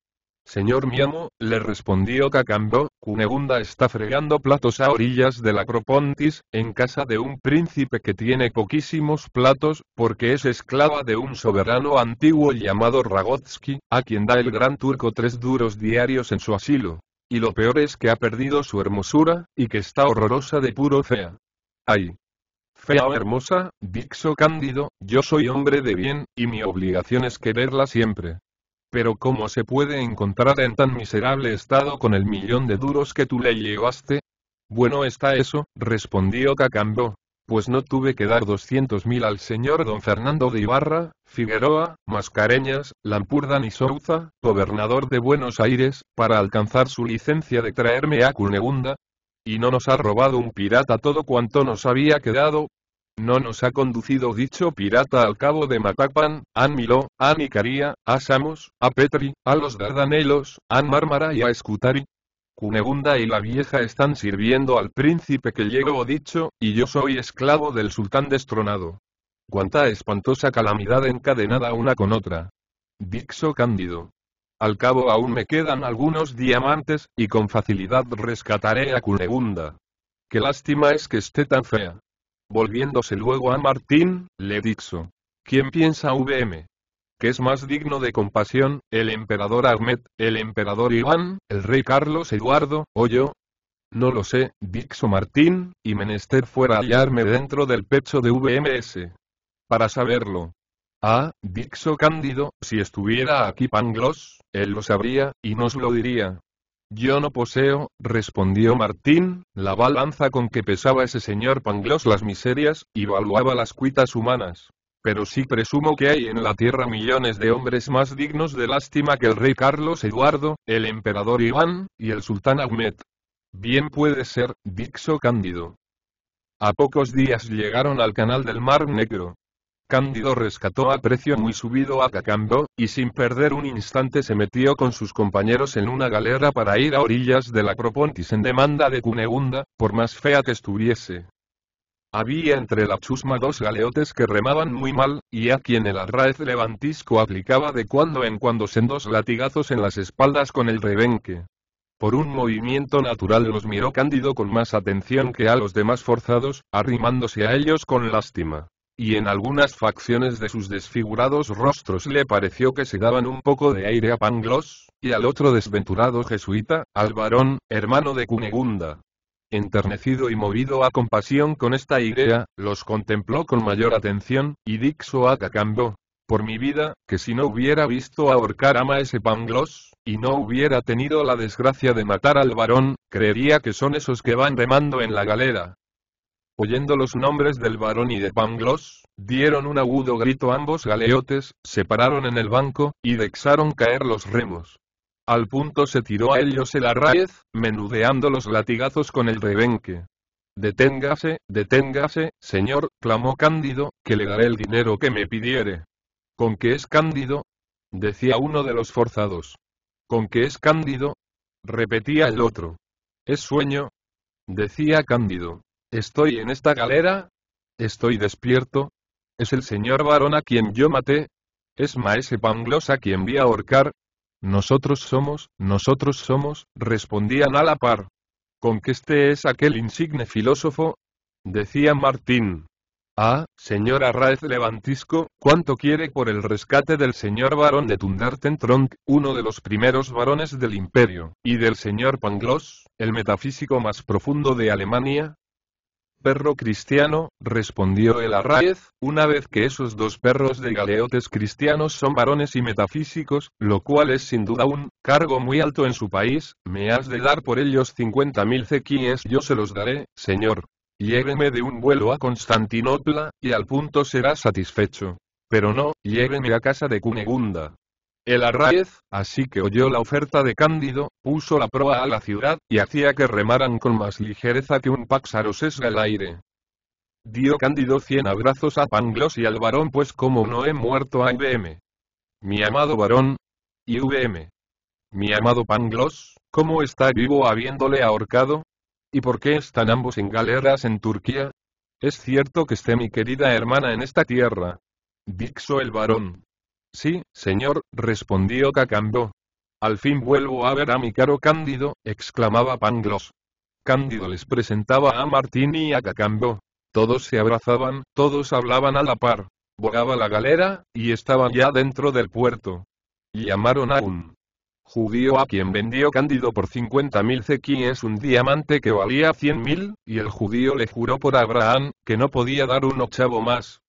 Señor mi amo, le respondió Cacambo. Cunegunda está fregando platos a orillas de la Propontis, en casa de un príncipe que tiene poquísimos platos, porque es esclava de un soberano antiguo llamado Ragotsky, a quien da el gran turco tres duros diarios en su asilo. Y lo peor es que ha perdido su hermosura, y que está horrorosa de puro fea. ¡Ay! Fea o hermosa, Dixo Cándido, yo soy hombre de bien, y mi obligación es quererla siempre. Pero ¿cómo se puede encontrar en tan miserable estado con el millón de duros que tú le llevaste? Bueno está eso, respondió Cacambo. Pues no tuve que dar doscientos mil al señor don Fernando de Ibarra, Figueroa, Mascareñas, Lampurdan y Souza, gobernador de Buenos Aires, para alcanzar su licencia de traerme a Cunegunda. Y no nos ha robado un pirata todo cuanto nos había quedado, no nos ha conducido dicho pirata al cabo de Matapan, a Milo, a Nicaría, a Samos, a Petri, a los Dardanelos, a Mármara y a Escutari? Cunegunda y la vieja están sirviendo al príncipe que llegó dicho, y yo soy esclavo del sultán destronado. Cuánta espantosa calamidad encadenada una con otra. Dixo Cándido. Al cabo aún me quedan algunos diamantes, y con facilidad rescataré a Cunegunda. Qué lástima es que esté tan fea. Volviéndose luego a Martín, le dixo. ¿Quién piensa VM? ¿Qué es más digno de compasión, el emperador Ahmed, el emperador Iván, el rey Carlos Eduardo, o yo? No lo sé, dixo Martín, y menester fuera hallarme dentro del pecho de VMS. Para saberlo. Ah, dixo Cándido, si estuviera aquí Pangloss, él lo sabría, y nos lo diría. Yo no poseo, respondió Martín, la balanza con que pesaba ese señor Pangloss las miserias, y valuaba las cuitas humanas. Pero sí presumo que hay en la tierra millones de hombres más dignos de lástima que el rey Carlos Eduardo, el emperador Iván, y el sultán Ahmed. Bien puede ser, Dixo Cándido. A pocos días llegaron al canal del Mar Negro. Cándido rescató a precio muy subido a Cacambo, y sin perder un instante se metió con sus compañeros en una galera para ir a orillas de la Propontis en demanda de Cuneunda, por más fea que estuviese. Había entre la chusma dos galeotes que remaban muy mal, y a quien el arraez levantisco aplicaba de cuando en cuando sendos latigazos en las espaldas con el rebenque. Por un movimiento natural los miró Cándido con más atención que a los demás forzados, arrimándose a ellos con lástima y en algunas facciones de sus desfigurados rostros le pareció que se daban un poco de aire a Pangloss, y al otro desventurado jesuita, al varón, hermano de Cunegunda. Enternecido y movido a compasión con esta idea, los contempló con mayor atención, y dixo a Por mi vida, que si no hubiera visto ahorcar a Maese Pangloss, y no hubiera tenido la desgracia de matar al varón, creería que son esos que van remando en la galera, Oyendo los nombres del varón y de Pangloss, dieron un agudo grito ambos galeotes, se pararon en el banco, y dexaron caer los remos. Al punto se tiró a ellos el arraez, menudeando los latigazos con el rebenque. Deténgase, deténgase, señor, clamó Cándido, que le daré el dinero que me pidiere. ¿Con qué es Cándido? decía uno de los forzados. ¿Con qué es Cándido? repetía el otro. Es sueño, decía Cándido. Estoy en esta galera. Estoy despierto. Es el señor varón a quien yo maté. Es maese Pangloss a quien vi ahorcar. Nosotros somos, nosotros somos, respondían a la par. ¿Con qué este es aquel insigne filósofo? Decía Martín. Ah, señor Raez Levantisco, ¿cuánto quiere por el rescate del señor varón de Tundertentronk, uno de los primeros varones del imperio, y del señor Pangloss, el metafísico más profundo de Alemania? Perro cristiano, respondió el Arráez, una vez que esos dos perros de galeotes cristianos son varones y metafísicos, lo cual es sin duda un cargo muy alto en su país, me has de dar por ellos cincuenta mil cequíes, yo se los daré, señor. Lléveme de un vuelo a Constantinopla, y al punto será satisfecho. Pero no, lléveme a casa de Cunegunda, el arraez, así que oyó la oferta de Cándido, puso la proa a la ciudad, y hacía que remaran con más ligereza que un páxaro sesga el aire. Dio Cándido cien abrazos a Pangloss y al varón pues como no he muerto a IBM. Mi amado varón. IBM. Mi amado Pangloss, ¿cómo está vivo habiéndole ahorcado? ¿Y por qué están ambos en galeras en Turquía? Es cierto que esté mi querida hermana en esta tierra. Dixo el varón. Sí, señor, respondió Cacambo. Al fin vuelvo a ver a mi caro Cándido, exclamaba Pangloss. Cándido les presentaba a Martín y a Cacambo. Todos se abrazaban, todos hablaban a la par. Bogaba la galera, y estaban ya dentro del puerto. Llamaron a un judío a quien vendió Cándido por 50.000 cequíes un diamante que valía 100.000, y el judío le juró por Abraham, que no podía dar un ochavo más.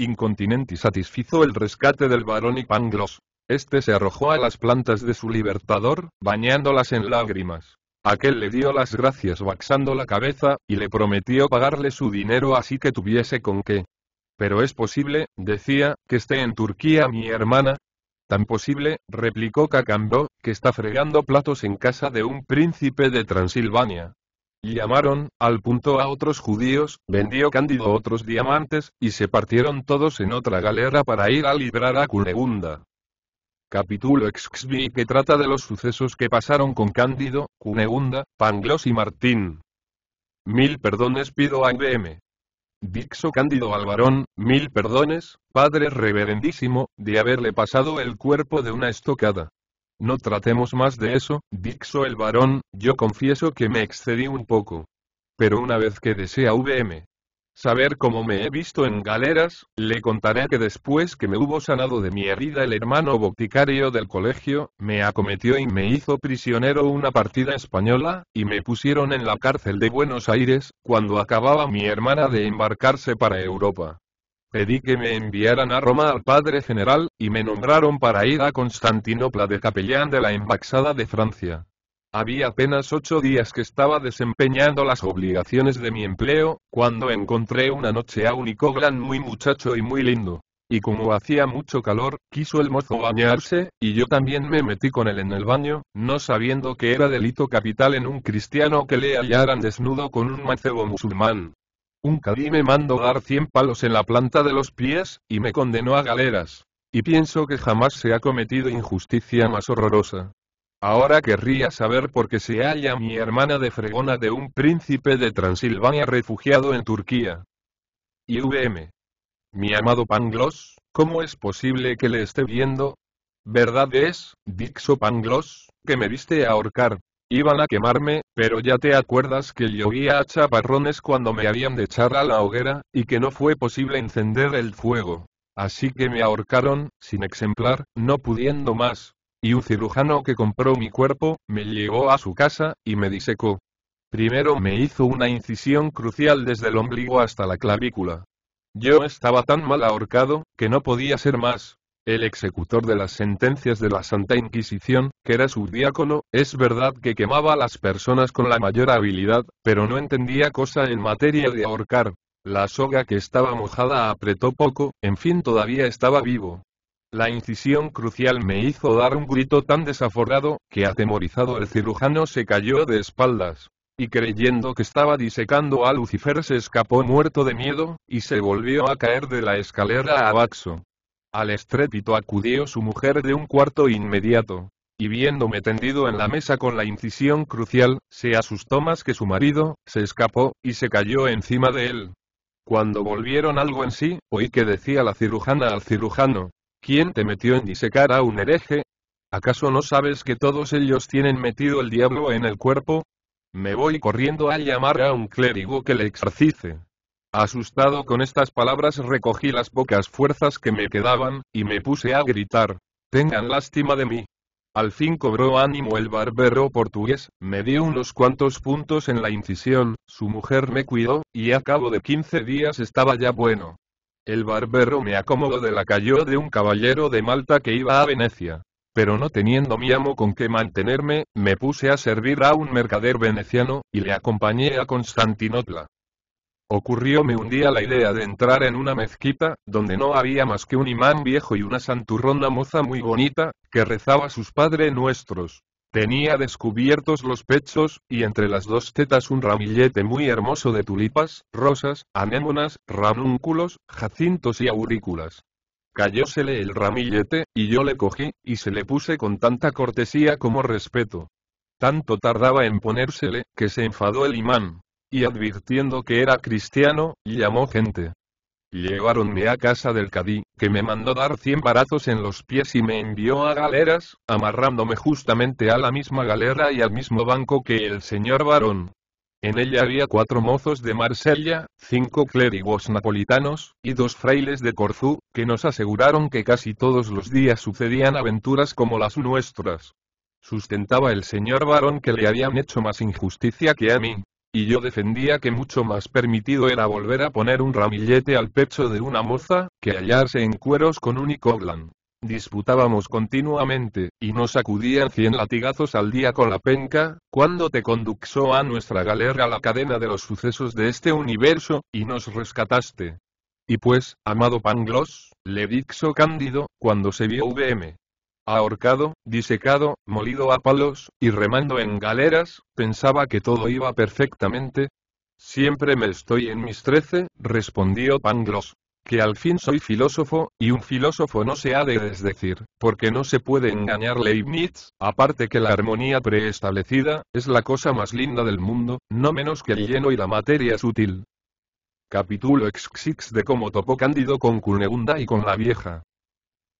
Incontinenti satisfizo el rescate del varón y Pangloss. Este se arrojó a las plantas de su libertador, bañándolas en lágrimas. Aquel le dio las gracias baxando la cabeza, y le prometió pagarle su dinero así que tuviese con qué. Pero es posible, decía, que esté en Turquía mi hermana. Tan posible, replicó Cacambo, que está fregando platos en casa de un príncipe de Transilvania. Llamaron, al punto a otros judíos, vendió Cándido otros diamantes, y se partieron todos en otra galera para ir a librar a Cunegunda. Capítulo XXVI que trata de los sucesos que pasaron con Cándido, Cunegunda, Pangloss y Martín. Mil perdones pido a IBM. Dixo Cándido al varón, mil perdones, Padre Reverendísimo, de haberle pasado el cuerpo de una estocada. No tratemos más de eso, Dixo el varón, yo confieso que me excedí un poco. Pero una vez que desea VM saber cómo me he visto en galeras, le contaré que después que me hubo sanado de mi herida el hermano boticario del colegio, me acometió y me hizo prisionero una partida española, y me pusieron en la cárcel de Buenos Aires, cuando acababa mi hermana de embarcarse para Europa. Pedí que me enviaran a Roma al padre general, y me nombraron para ir a Constantinopla de capellán de la Embaxada de Francia. Había apenas ocho días que estaba desempeñando las obligaciones de mi empleo, cuando encontré una noche a un Icoglan muy muchacho y muy lindo. Y como hacía mucho calor, quiso el mozo bañarse, y yo también me metí con él en el baño, no sabiendo que era delito capital en un cristiano que le hallaran desnudo con un mancebo musulmán. Un cadí me mandó dar 100 palos en la planta de los pies, y me condenó a galeras. Y pienso que jamás se ha cometido injusticia más horrorosa. Ahora querría saber por qué se halla mi hermana de fregona de un príncipe de Transilvania refugiado en Turquía. IVM. Mi amado Pangloss, ¿cómo es posible que le esté viendo? Verdad es, Dixo Pangloss, que me viste ahorcar, Iban a quemarme, pero ya te acuerdas que llovía a chaparrones cuando me habían de echar a la hoguera, y que no fue posible encender el fuego. Así que me ahorcaron, sin exemplar, no pudiendo más. Y un cirujano que compró mi cuerpo, me llevó a su casa, y me disecó. Primero me hizo una incisión crucial desde el ombligo hasta la clavícula. Yo estaba tan mal ahorcado, que no podía ser más el ejecutor de las sentencias de la Santa Inquisición, que era su diácono, es verdad que quemaba a las personas con la mayor habilidad, pero no entendía cosa en materia de ahorcar. La soga que estaba mojada apretó poco, en fin todavía estaba vivo. La incisión crucial me hizo dar un grito tan desaforado, que atemorizado el cirujano se cayó de espaldas. Y creyendo que estaba disecando a Lucifer se escapó muerto de miedo, y se volvió a caer de la escalera a Baxo. Al estrépito acudió su mujer de un cuarto inmediato, y viéndome tendido en la mesa con la incisión crucial, se asustó más que su marido, se escapó, y se cayó encima de él. Cuando volvieron algo en sí, oí que decía la cirujana al cirujano, ¿quién te metió en disecar a un hereje? ¿Acaso no sabes que todos ellos tienen metido el diablo en el cuerpo? Me voy corriendo a llamar a un clérigo que le exorcice. Asustado con estas palabras recogí las pocas fuerzas que me quedaban, y me puse a gritar. Tengan lástima de mí. Al fin cobró ánimo el barbero portugués, me dio unos cuantos puntos en la incisión, su mujer me cuidó, y a cabo de 15 días estaba ya bueno. El barbero me acomodó de la cayó de un caballero de Malta que iba a Venecia. Pero no teniendo mi amo con qué mantenerme, me puse a servir a un mercader veneciano, y le acompañé a Constantinopla. Ocurrióme un día la idea de entrar en una mezquita, donde no había más que un imán viejo y una santurrona moza muy bonita, que rezaba sus padres Nuestros. Tenía descubiertos los pechos, y entre las dos tetas un ramillete muy hermoso de tulipas, rosas, anémonas, ranúnculos, jacintos y aurículas. Cayósele el ramillete, y yo le cogí, y se le puse con tanta cortesía como respeto. Tanto tardaba en ponérsele, que se enfadó el imán, y advirtiendo que era cristiano, llamó gente. Lleváronme a casa del cadí, que me mandó dar cien barazos en los pies y me envió a galeras, amarrándome justamente a la misma galera y al mismo banco que el señor varón. En ella había cuatro mozos de Marsella, cinco clérigos napolitanos, y dos frailes de Corzú, que nos aseguraron que casi todos los días sucedían aventuras como las nuestras. Sustentaba el señor varón que le habían hecho más injusticia que a mí, y yo defendía que mucho más permitido era volver a poner un ramillete al pecho de una moza, que hallarse en cueros con un icoglan. Disputábamos continuamente, y nos sacudían cien latigazos al día con la penca, cuando te conduxó a nuestra galera la cadena de los sucesos de este universo, y nos rescataste. Y pues, amado Pangloss, le dixo Cándido, cuando se vio VM, ahorcado, disecado, molido a palos, y remando en galeras, pensaba que todo iba perfectamente. Siempre me estoy en mis trece, respondió Pangloss. Que al fin soy filósofo, y un filósofo no se ha de desdecir, porque no se puede engañar Leibniz, aparte que la armonía preestablecida, es la cosa más linda del mundo, no menos que el lleno y la materia sutil. Capítulo XX de cómo topó Cándido con Cunegunda y con la vieja.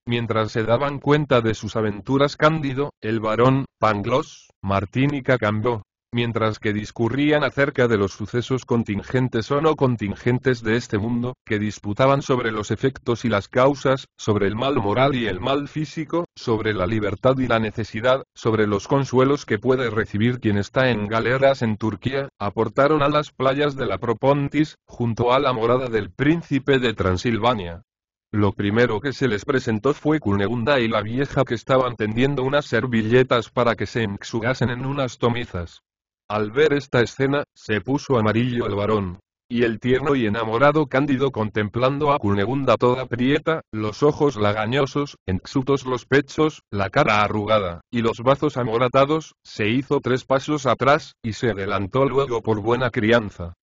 Mientras se daban cuenta de sus aventuras Cándido, el varón, Pangloss, Martín y Cacambo, mientras que discurrían acerca de los sucesos contingentes o no contingentes de este mundo, que disputaban sobre los efectos y las causas, sobre el mal moral y el mal físico, sobre la libertad y la necesidad, sobre los consuelos que puede recibir quien está en galeras en Turquía, aportaron a las playas de la Propontis, junto a la morada del príncipe de Transilvania, lo primero que se les presentó fue Cunegunda y la vieja que estaban tendiendo unas servilletas para que se enxugasen en unas tomizas. Al ver esta escena, se puso amarillo el varón. Y el tierno y enamorado Cándido contemplando a Cunegunda toda prieta, los ojos lagañosos, enxutos los pechos, la cara arrugada, y los bazos amoratados, se hizo tres pasos atrás, y se adelantó luego por buena crianza.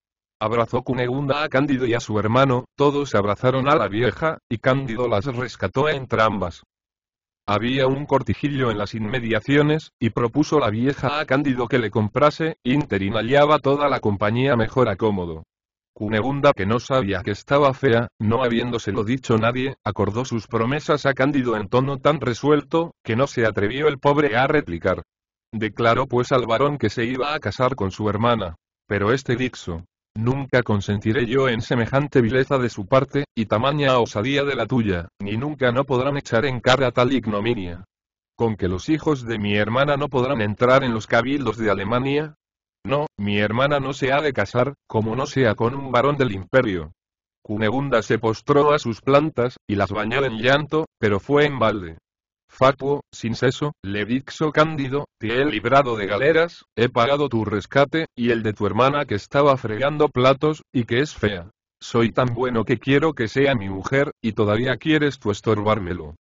Abrazó Cunegunda a Cándido y a su hermano, todos abrazaron a la vieja, y Cándido las rescató a entrambas. Había un cortijillo en las inmediaciones, y propuso la vieja a Cándido que le comprase, Interinallaba toda la compañía mejor a cómodo. Cunegunda, que no sabía que estaba fea, no habiéndoselo dicho nadie, acordó sus promesas a Cándido en tono tan resuelto, que no se atrevió el pobre a replicar. Declaró pues al varón que se iba a casar con su hermana. Pero este Dixo, Nunca consentiré yo en semejante vileza de su parte, y tamaña osadía de la tuya, ni nunca no podrán echar en cara tal ignominia. ¿Con que los hijos de mi hermana no podrán entrar en los cabildos de Alemania? No, mi hermana no se ha de casar, como no sea con un varón del imperio. Cunegunda se postró a sus plantas, y las bañó en llanto, pero fue en balde. Fatuo, sin seso, le dixo Cándido, te he librado de galeras, he pagado tu rescate, y el de tu hermana que estaba fregando platos, y que es fea. Soy tan bueno que quiero que sea mi mujer, y todavía quieres tú estorbármelo.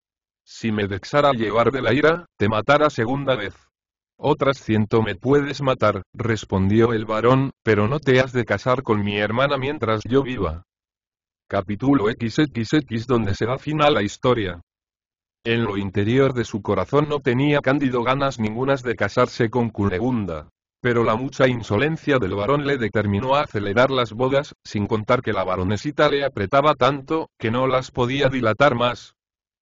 Si me dexara llevar de la ira, te matara segunda vez. Otras ciento me puedes matar, respondió el varón, pero no te has de casar con mi hermana mientras yo viva. Capítulo XXX donde se da fin a la historia. En lo interior de su corazón no tenía Cándido ganas ningunas de casarse con Cunegunda, Pero la mucha insolencia del varón le determinó a acelerar las bodas, sin contar que la baronesita le apretaba tanto, que no las podía dilatar más.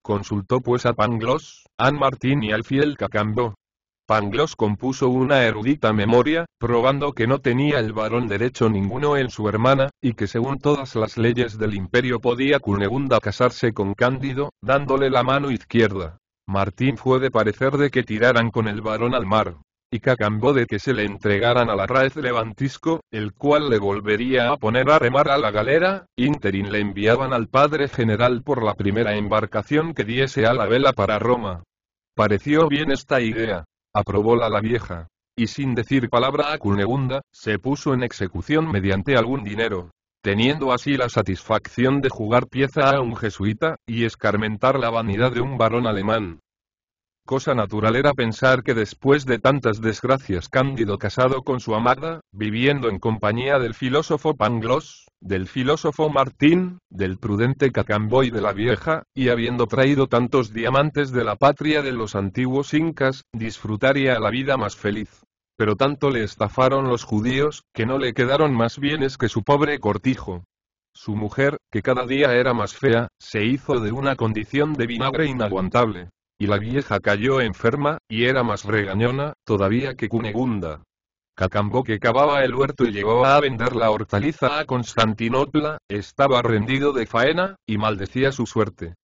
Consultó pues a Pangloss, Ann Martín y al fiel Cacambo, Pangloss compuso una erudita memoria, probando que no tenía el varón derecho ninguno en su hermana, y que según todas las leyes del imperio podía Cunegunda casarse con Cándido, dándole la mano izquierda. Martín fue de parecer de que tiraran con el varón al mar, y Cacambo de que se le entregaran a la raíz levantisco, el cual le volvería a poner a remar a la galera, interin le enviaban al padre general por la primera embarcación que diese a la vela para Roma. Pareció bien esta idea, aprobóla la vieja. Y sin decir palabra a Cunegunda, se puso en ejecución mediante algún dinero, teniendo así la satisfacción de jugar pieza a un jesuita, y escarmentar la vanidad de un varón alemán, Cosa natural era pensar que después de tantas desgracias Cándido casado con su amada, viviendo en compañía del filósofo Pangloss, del filósofo Martín, del prudente Cacambo de la vieja, y habiendo traído tantos diamantes de la patria de los antiguos incas, disfrutaría la vida más feliz. Pero tanto le estafaron los judíos, que no le quedaron más bienes que su pobre cortijo. Su mujer, que cada día era más fea, se hizo de una condición de vinagre inaguantable. Y la vieja cayó enferma, y era más regañona, todavía que Cunegunda. Cacambo que cavaba el huerto y llevaba a vender la hortaliza a Constantinopla, estaba rendido de faena, y maldecía su suerte.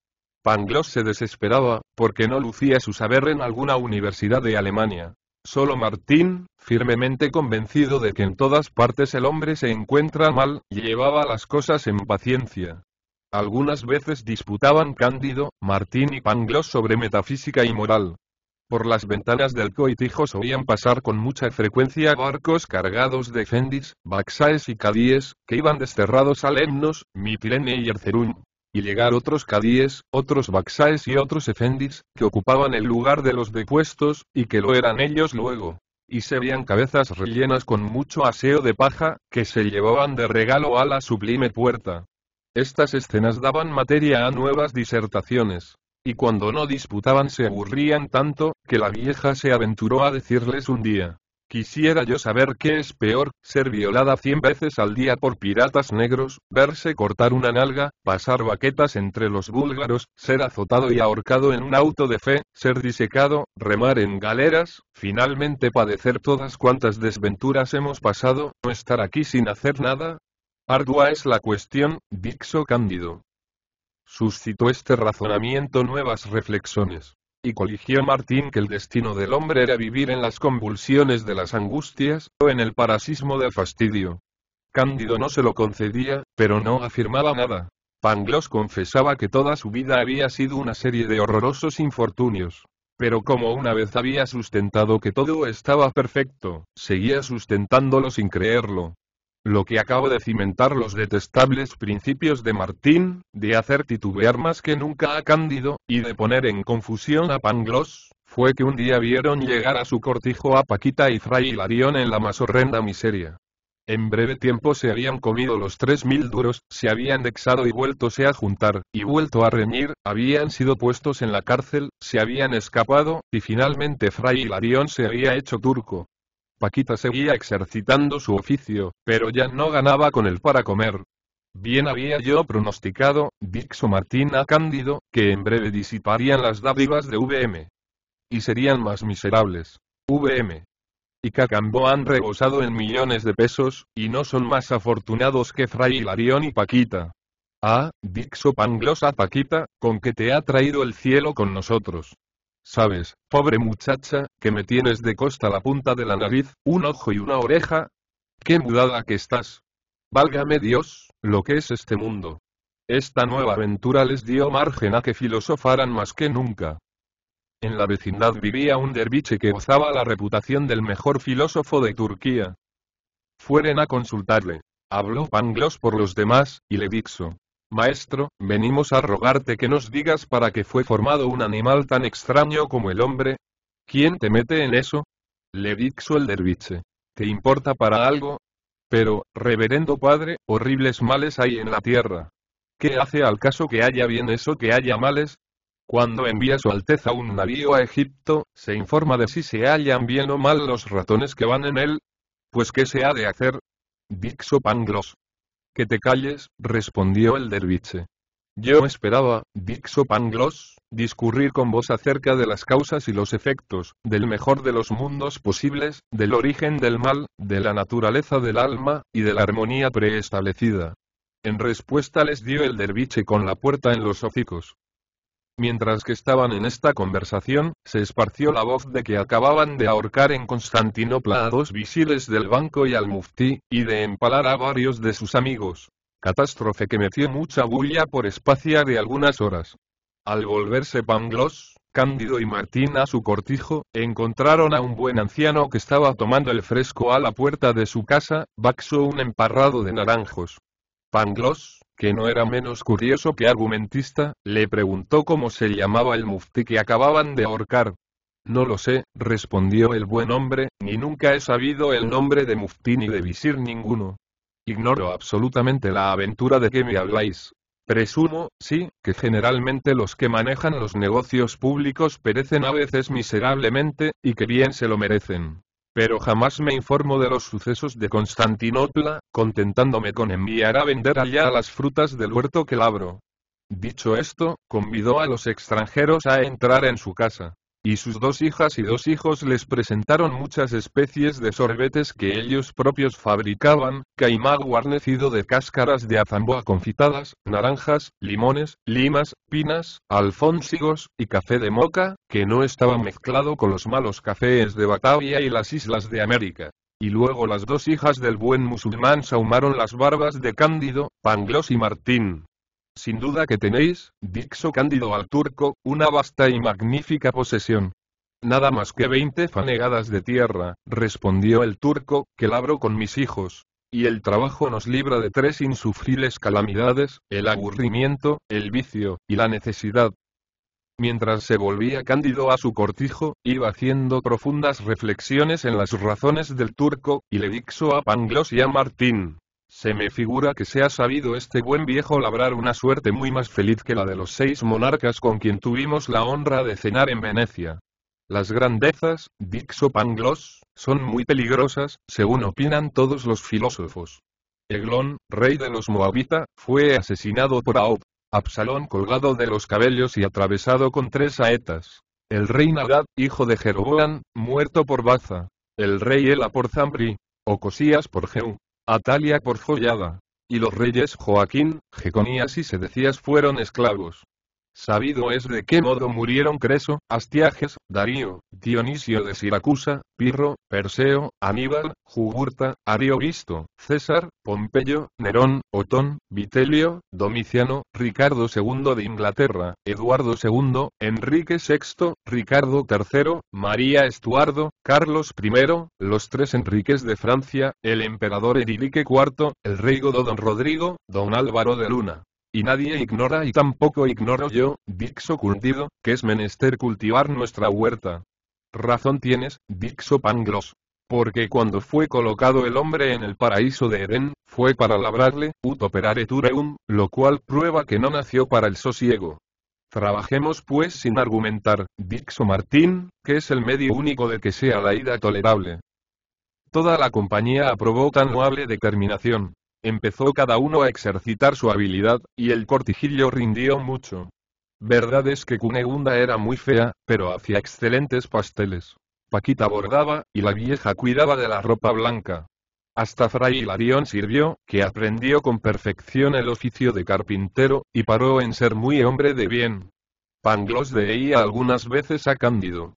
Pangloss se desesperaba, porque no lucía su saber en alguna universidad de Alemania. Solo Martín, firmemente convencido de que en todas partes el hombre se encuentra mal, llevaba las cosas en paciencia. Algunas veces disputaban Cándido, Martín y Pangloss sobre metafísica y moral. Por las ventanas del se oían pasar con mucha frecuencia barcos cargados de Efendis, baxaes y cadíes, que iban desterrados a Lemnos, Mitilene y Ercerún. Y llegar otros cadíes, otros baxaes y otros efendis, que ocupaban el lugar de los depuestos, y que lo eran ellos luego. Y se veían cabezas rellenas con mucho aseo de paja, que se llevaban de regalo a la sublime puerta. Estas escenas daban materia a nuevas disertaciones. Y cuando no disputaban se aburrían tanto, que la vieja se aventuró a decirles un día. Quisiera yo saber qué es peor, ser violada cien veces al día por piratas negros, verse cortar una nalga, pasar baquetas entre los búlgaros, ser azotado y ahorcado en un auto de fe, ser disecado, remar en galeras, finalmente padecer todas cuantas desventuras hemos pasado, no estar aquí sin hacer nada, Ardua es la cuestión, Dixo Cándido. Suscitó este razonamiento nuevas reflexiones. Y coligió Martín que el destino del hombre era vivir en las convulsiones de las angustias, o en el parasismo del fastidio. Cándido no se lo concedía, pero no afirmaba nada. Pangloss confesaba que toda su vida había sido una serie de horrorosos infortunios. Pero como una vez había sustentado que todo estaba perfecto, seguía sustentándolo sin creerlo lo que acabo de cimentar los detestables principios de Martín, de hacer titubear más que nunca a Cándido, y de poner en confusión a Pangloss, fue que un día vieron llegar a su cortijo a Paquita y Fray Hilarión en la más horrenda miseria. En breve tiempo se habían comido los tres mil duros, se habían dexado y vueltose a juntar, y vuelto a reñir, habían sido puestos en la cárcel, se habían escapado, y finalmente Fray Hilarión se había hecho turco, Paquita seguía ejercitando su oficio, pero ya no ganaba con él para comer. Bien había yo pronosticado, Dixo Martín a Cándido, que en breve disiparían las dádivas de VM. Y serían más miserables. VM. Y Cacambo han rebosado en millones de pesos, y no son más afortunados que Fray Hilarión y Paquita. Ah, Dixo Panglosa Paquita, con que te ha traído el cielo con nosotros. ¿Sabes, pobre muchacha, que me tienes de costa la punta de la nariz, un ojo y una oreja? ¡Qué mudada que estás! Válgame Dios, lo que es este mundo. Esta nueva aventura les dio margen a que filosofaran más que nunca. En la vecindad vivía un derviche que gozaba la reputación del mejor filósofo de Turquía. Fueren a consultarle. Habló Pangloss por los demás, y le dixo, Maestro, venimos a rogarte que nos digas para qué fue formado un animal tan extraño como el hombre. ¿Quién te mete en eso? Le dixo el derviche. ¿Te importa para algo? Pero, reverendo padre, horribles males hay en la tierra. ¿Qué hace al caso que haya bien eso que haya males? Cuando envía su Alteza un navío a Egipto, se informa de si se hallan bien o mal los ratones que van en él. Pues qué se ha de hacer? Dixo Pangloss que te calles, respondió el derviche. Yo esperaba, Dixo Pangloss, discurrir con vos acerca de las causas y los efectos, del mejor de los mundos posibles, del origen del mal, de la naturaleza del alma, y de la armonía preestablecida. En respuesta les dio el derviche con la puerta en los hocicos. Mientras que estaban en esta conversación, se esparció la voz de que acababan de ahorcar en Constantinopla a dos visiles del banco y al muftí, y de empalar a varios de sus amigos. Catástrofe que metió mucha bulla por espacio de algunas horas. Al volverse Pangloss, Cándido y Martín a su cortijo, encontraron a un buen anciano que estaba tomando el fresco a la puerta de su casa, baxo un emparrado de naranjos. Pangloss, que no era menos curioso que argumentista, le preguntó cómo se llamaba el mufti que acababan de ahorcar. No lo sé, respondió el buen hombre, ni nunca he sabido el nombre de mufti ni de visir ninguno. Ignoro absolutamente la aventura de que me habláis. Presumo, sí, que generalmente los que manejan los negocios públicos perecen a veces miserablemente, y que bien se lo merecen pero jamás me informo de los sucesos de Constantinopla, contentándome con enviar a vender allá las frutas del huerto que labro. Dicho esto, convidó a los extranjeros a entrar en su casa y sus dos hijas y dos hijos les presentaron muchas especies de sorbetes que ellos propios fabricaban, caimán guarnecido de cáscaras de azamboa confitadas, naranjas, limones, limas, pinas, alfonsigos, y café de moca, que no estaba mezclado con los malos cafés de Batavia y las islas de América. Y luego las dos hijas del buen musulmán sahumaron las barbas de Cándido, Pangloss y Martín, sin duda que tenéis, Dixo Cándido al turco, una vasta y magnífica posesión. Nada más que veinte fanegadas de tierra, respondió el turco, que labro con mis hijos. Y el trabajo nos libra de tres insufribles calamidades, el aburrimiento, el vicio, y la necesidad. Mientras se volvía Cándido a su cortijo, iba haciendo profundas reflexiones en las razones del turco, y le dixo a Pangloss y a Martín, se me figura que se ha sabido este buen viejo labrar una suerte muy más feliz que la de los seis monarcas con quien tuvimos la honra de cenar en Venecia. Las grandezas, Dixopanglos, son muy peligrosas, según opinan todos los filósofos. Eglón, rey de los Moabita, fue asesinado por Aob. Absalón colgado de los cabellos y atravesado con tres saetas. El rey Nadab, hijo de Jeroboam, muerto por Baza. El rey Ela por Zambri. Ocosías por Jeú. Atalia por joyada, Y los reyes Joaquín, Jeconías y Sedecías fueron esclavos. Sabido es de qué modo murieron Creso, Astiages, Darío, Dionisio de Siracusa, Pirro, Perseo, Aníbal, Jugurta, Ariovisto, César, Pompeyo, Nerón, Otón, Vitelio, Domiciano, Ricardo II de Inglaterra, Eduardo II, Enrique VI, Ricardo III, María Estuardo, Carlos I, los tres Enriques de Francia, el emperador Enrique IV, el rey Godo don Rodrigo, don Álvaro de Luna. Y nadie ignora y tampoco ignoro yo, Dixo Cundido, que es menester cultivar nuestra huerta. Razón tienes, Dixo Panglos. Porque cuando fue colocado el hombre en el paraíso de Edén, fue para labrarle, ut operare tureum, lo cual prueba que no nació para el sosiego. Trabajemos pues sin argumentar, Dixo Martín, que es el medio único de que sea la ida tolerable. Toda la compañía aprobó tan loable determinación. Empezó cada uno a exercitar su habilidad, y el cortijillo rindió mucho. Verdad es que Cunegunda era muy fea, pero hacía excelentes pasteles. Paquita bordaba, y la vieja cuidaba de la ropa blanca. Hasta Fray Hilarión sirvió, que aprendió con perfección el oficio de carpintero, y paró en ser muy hombre de bien. Pangloss deía algunas veces a Cándido.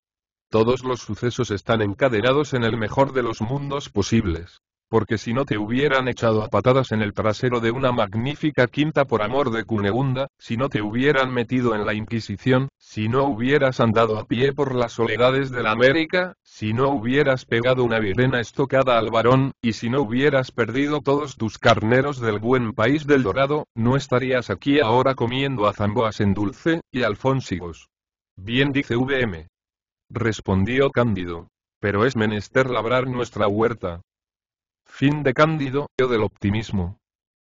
Todos los sucesos están encadenados en el mejor de los mundos posibles porque si no te hubieran echado a patadas en el trasero de una magnífica quinta por amor de Cunegunda, si no te hubieran metido en la Inquisición, si no hubieras andado a pie por las soledades de la América, si no hubieras pegado una virena estocada al varón, y si no hubieras perdido todos tus carneros del buen país del dorado, no estarías aquí ahora comiendo a Zamboas en dulce, y alfónsigos. Bien dice VM. Respondió Cándido. Pero es menester labrar nuestra huerta, Fin de Cándido, del optimismo.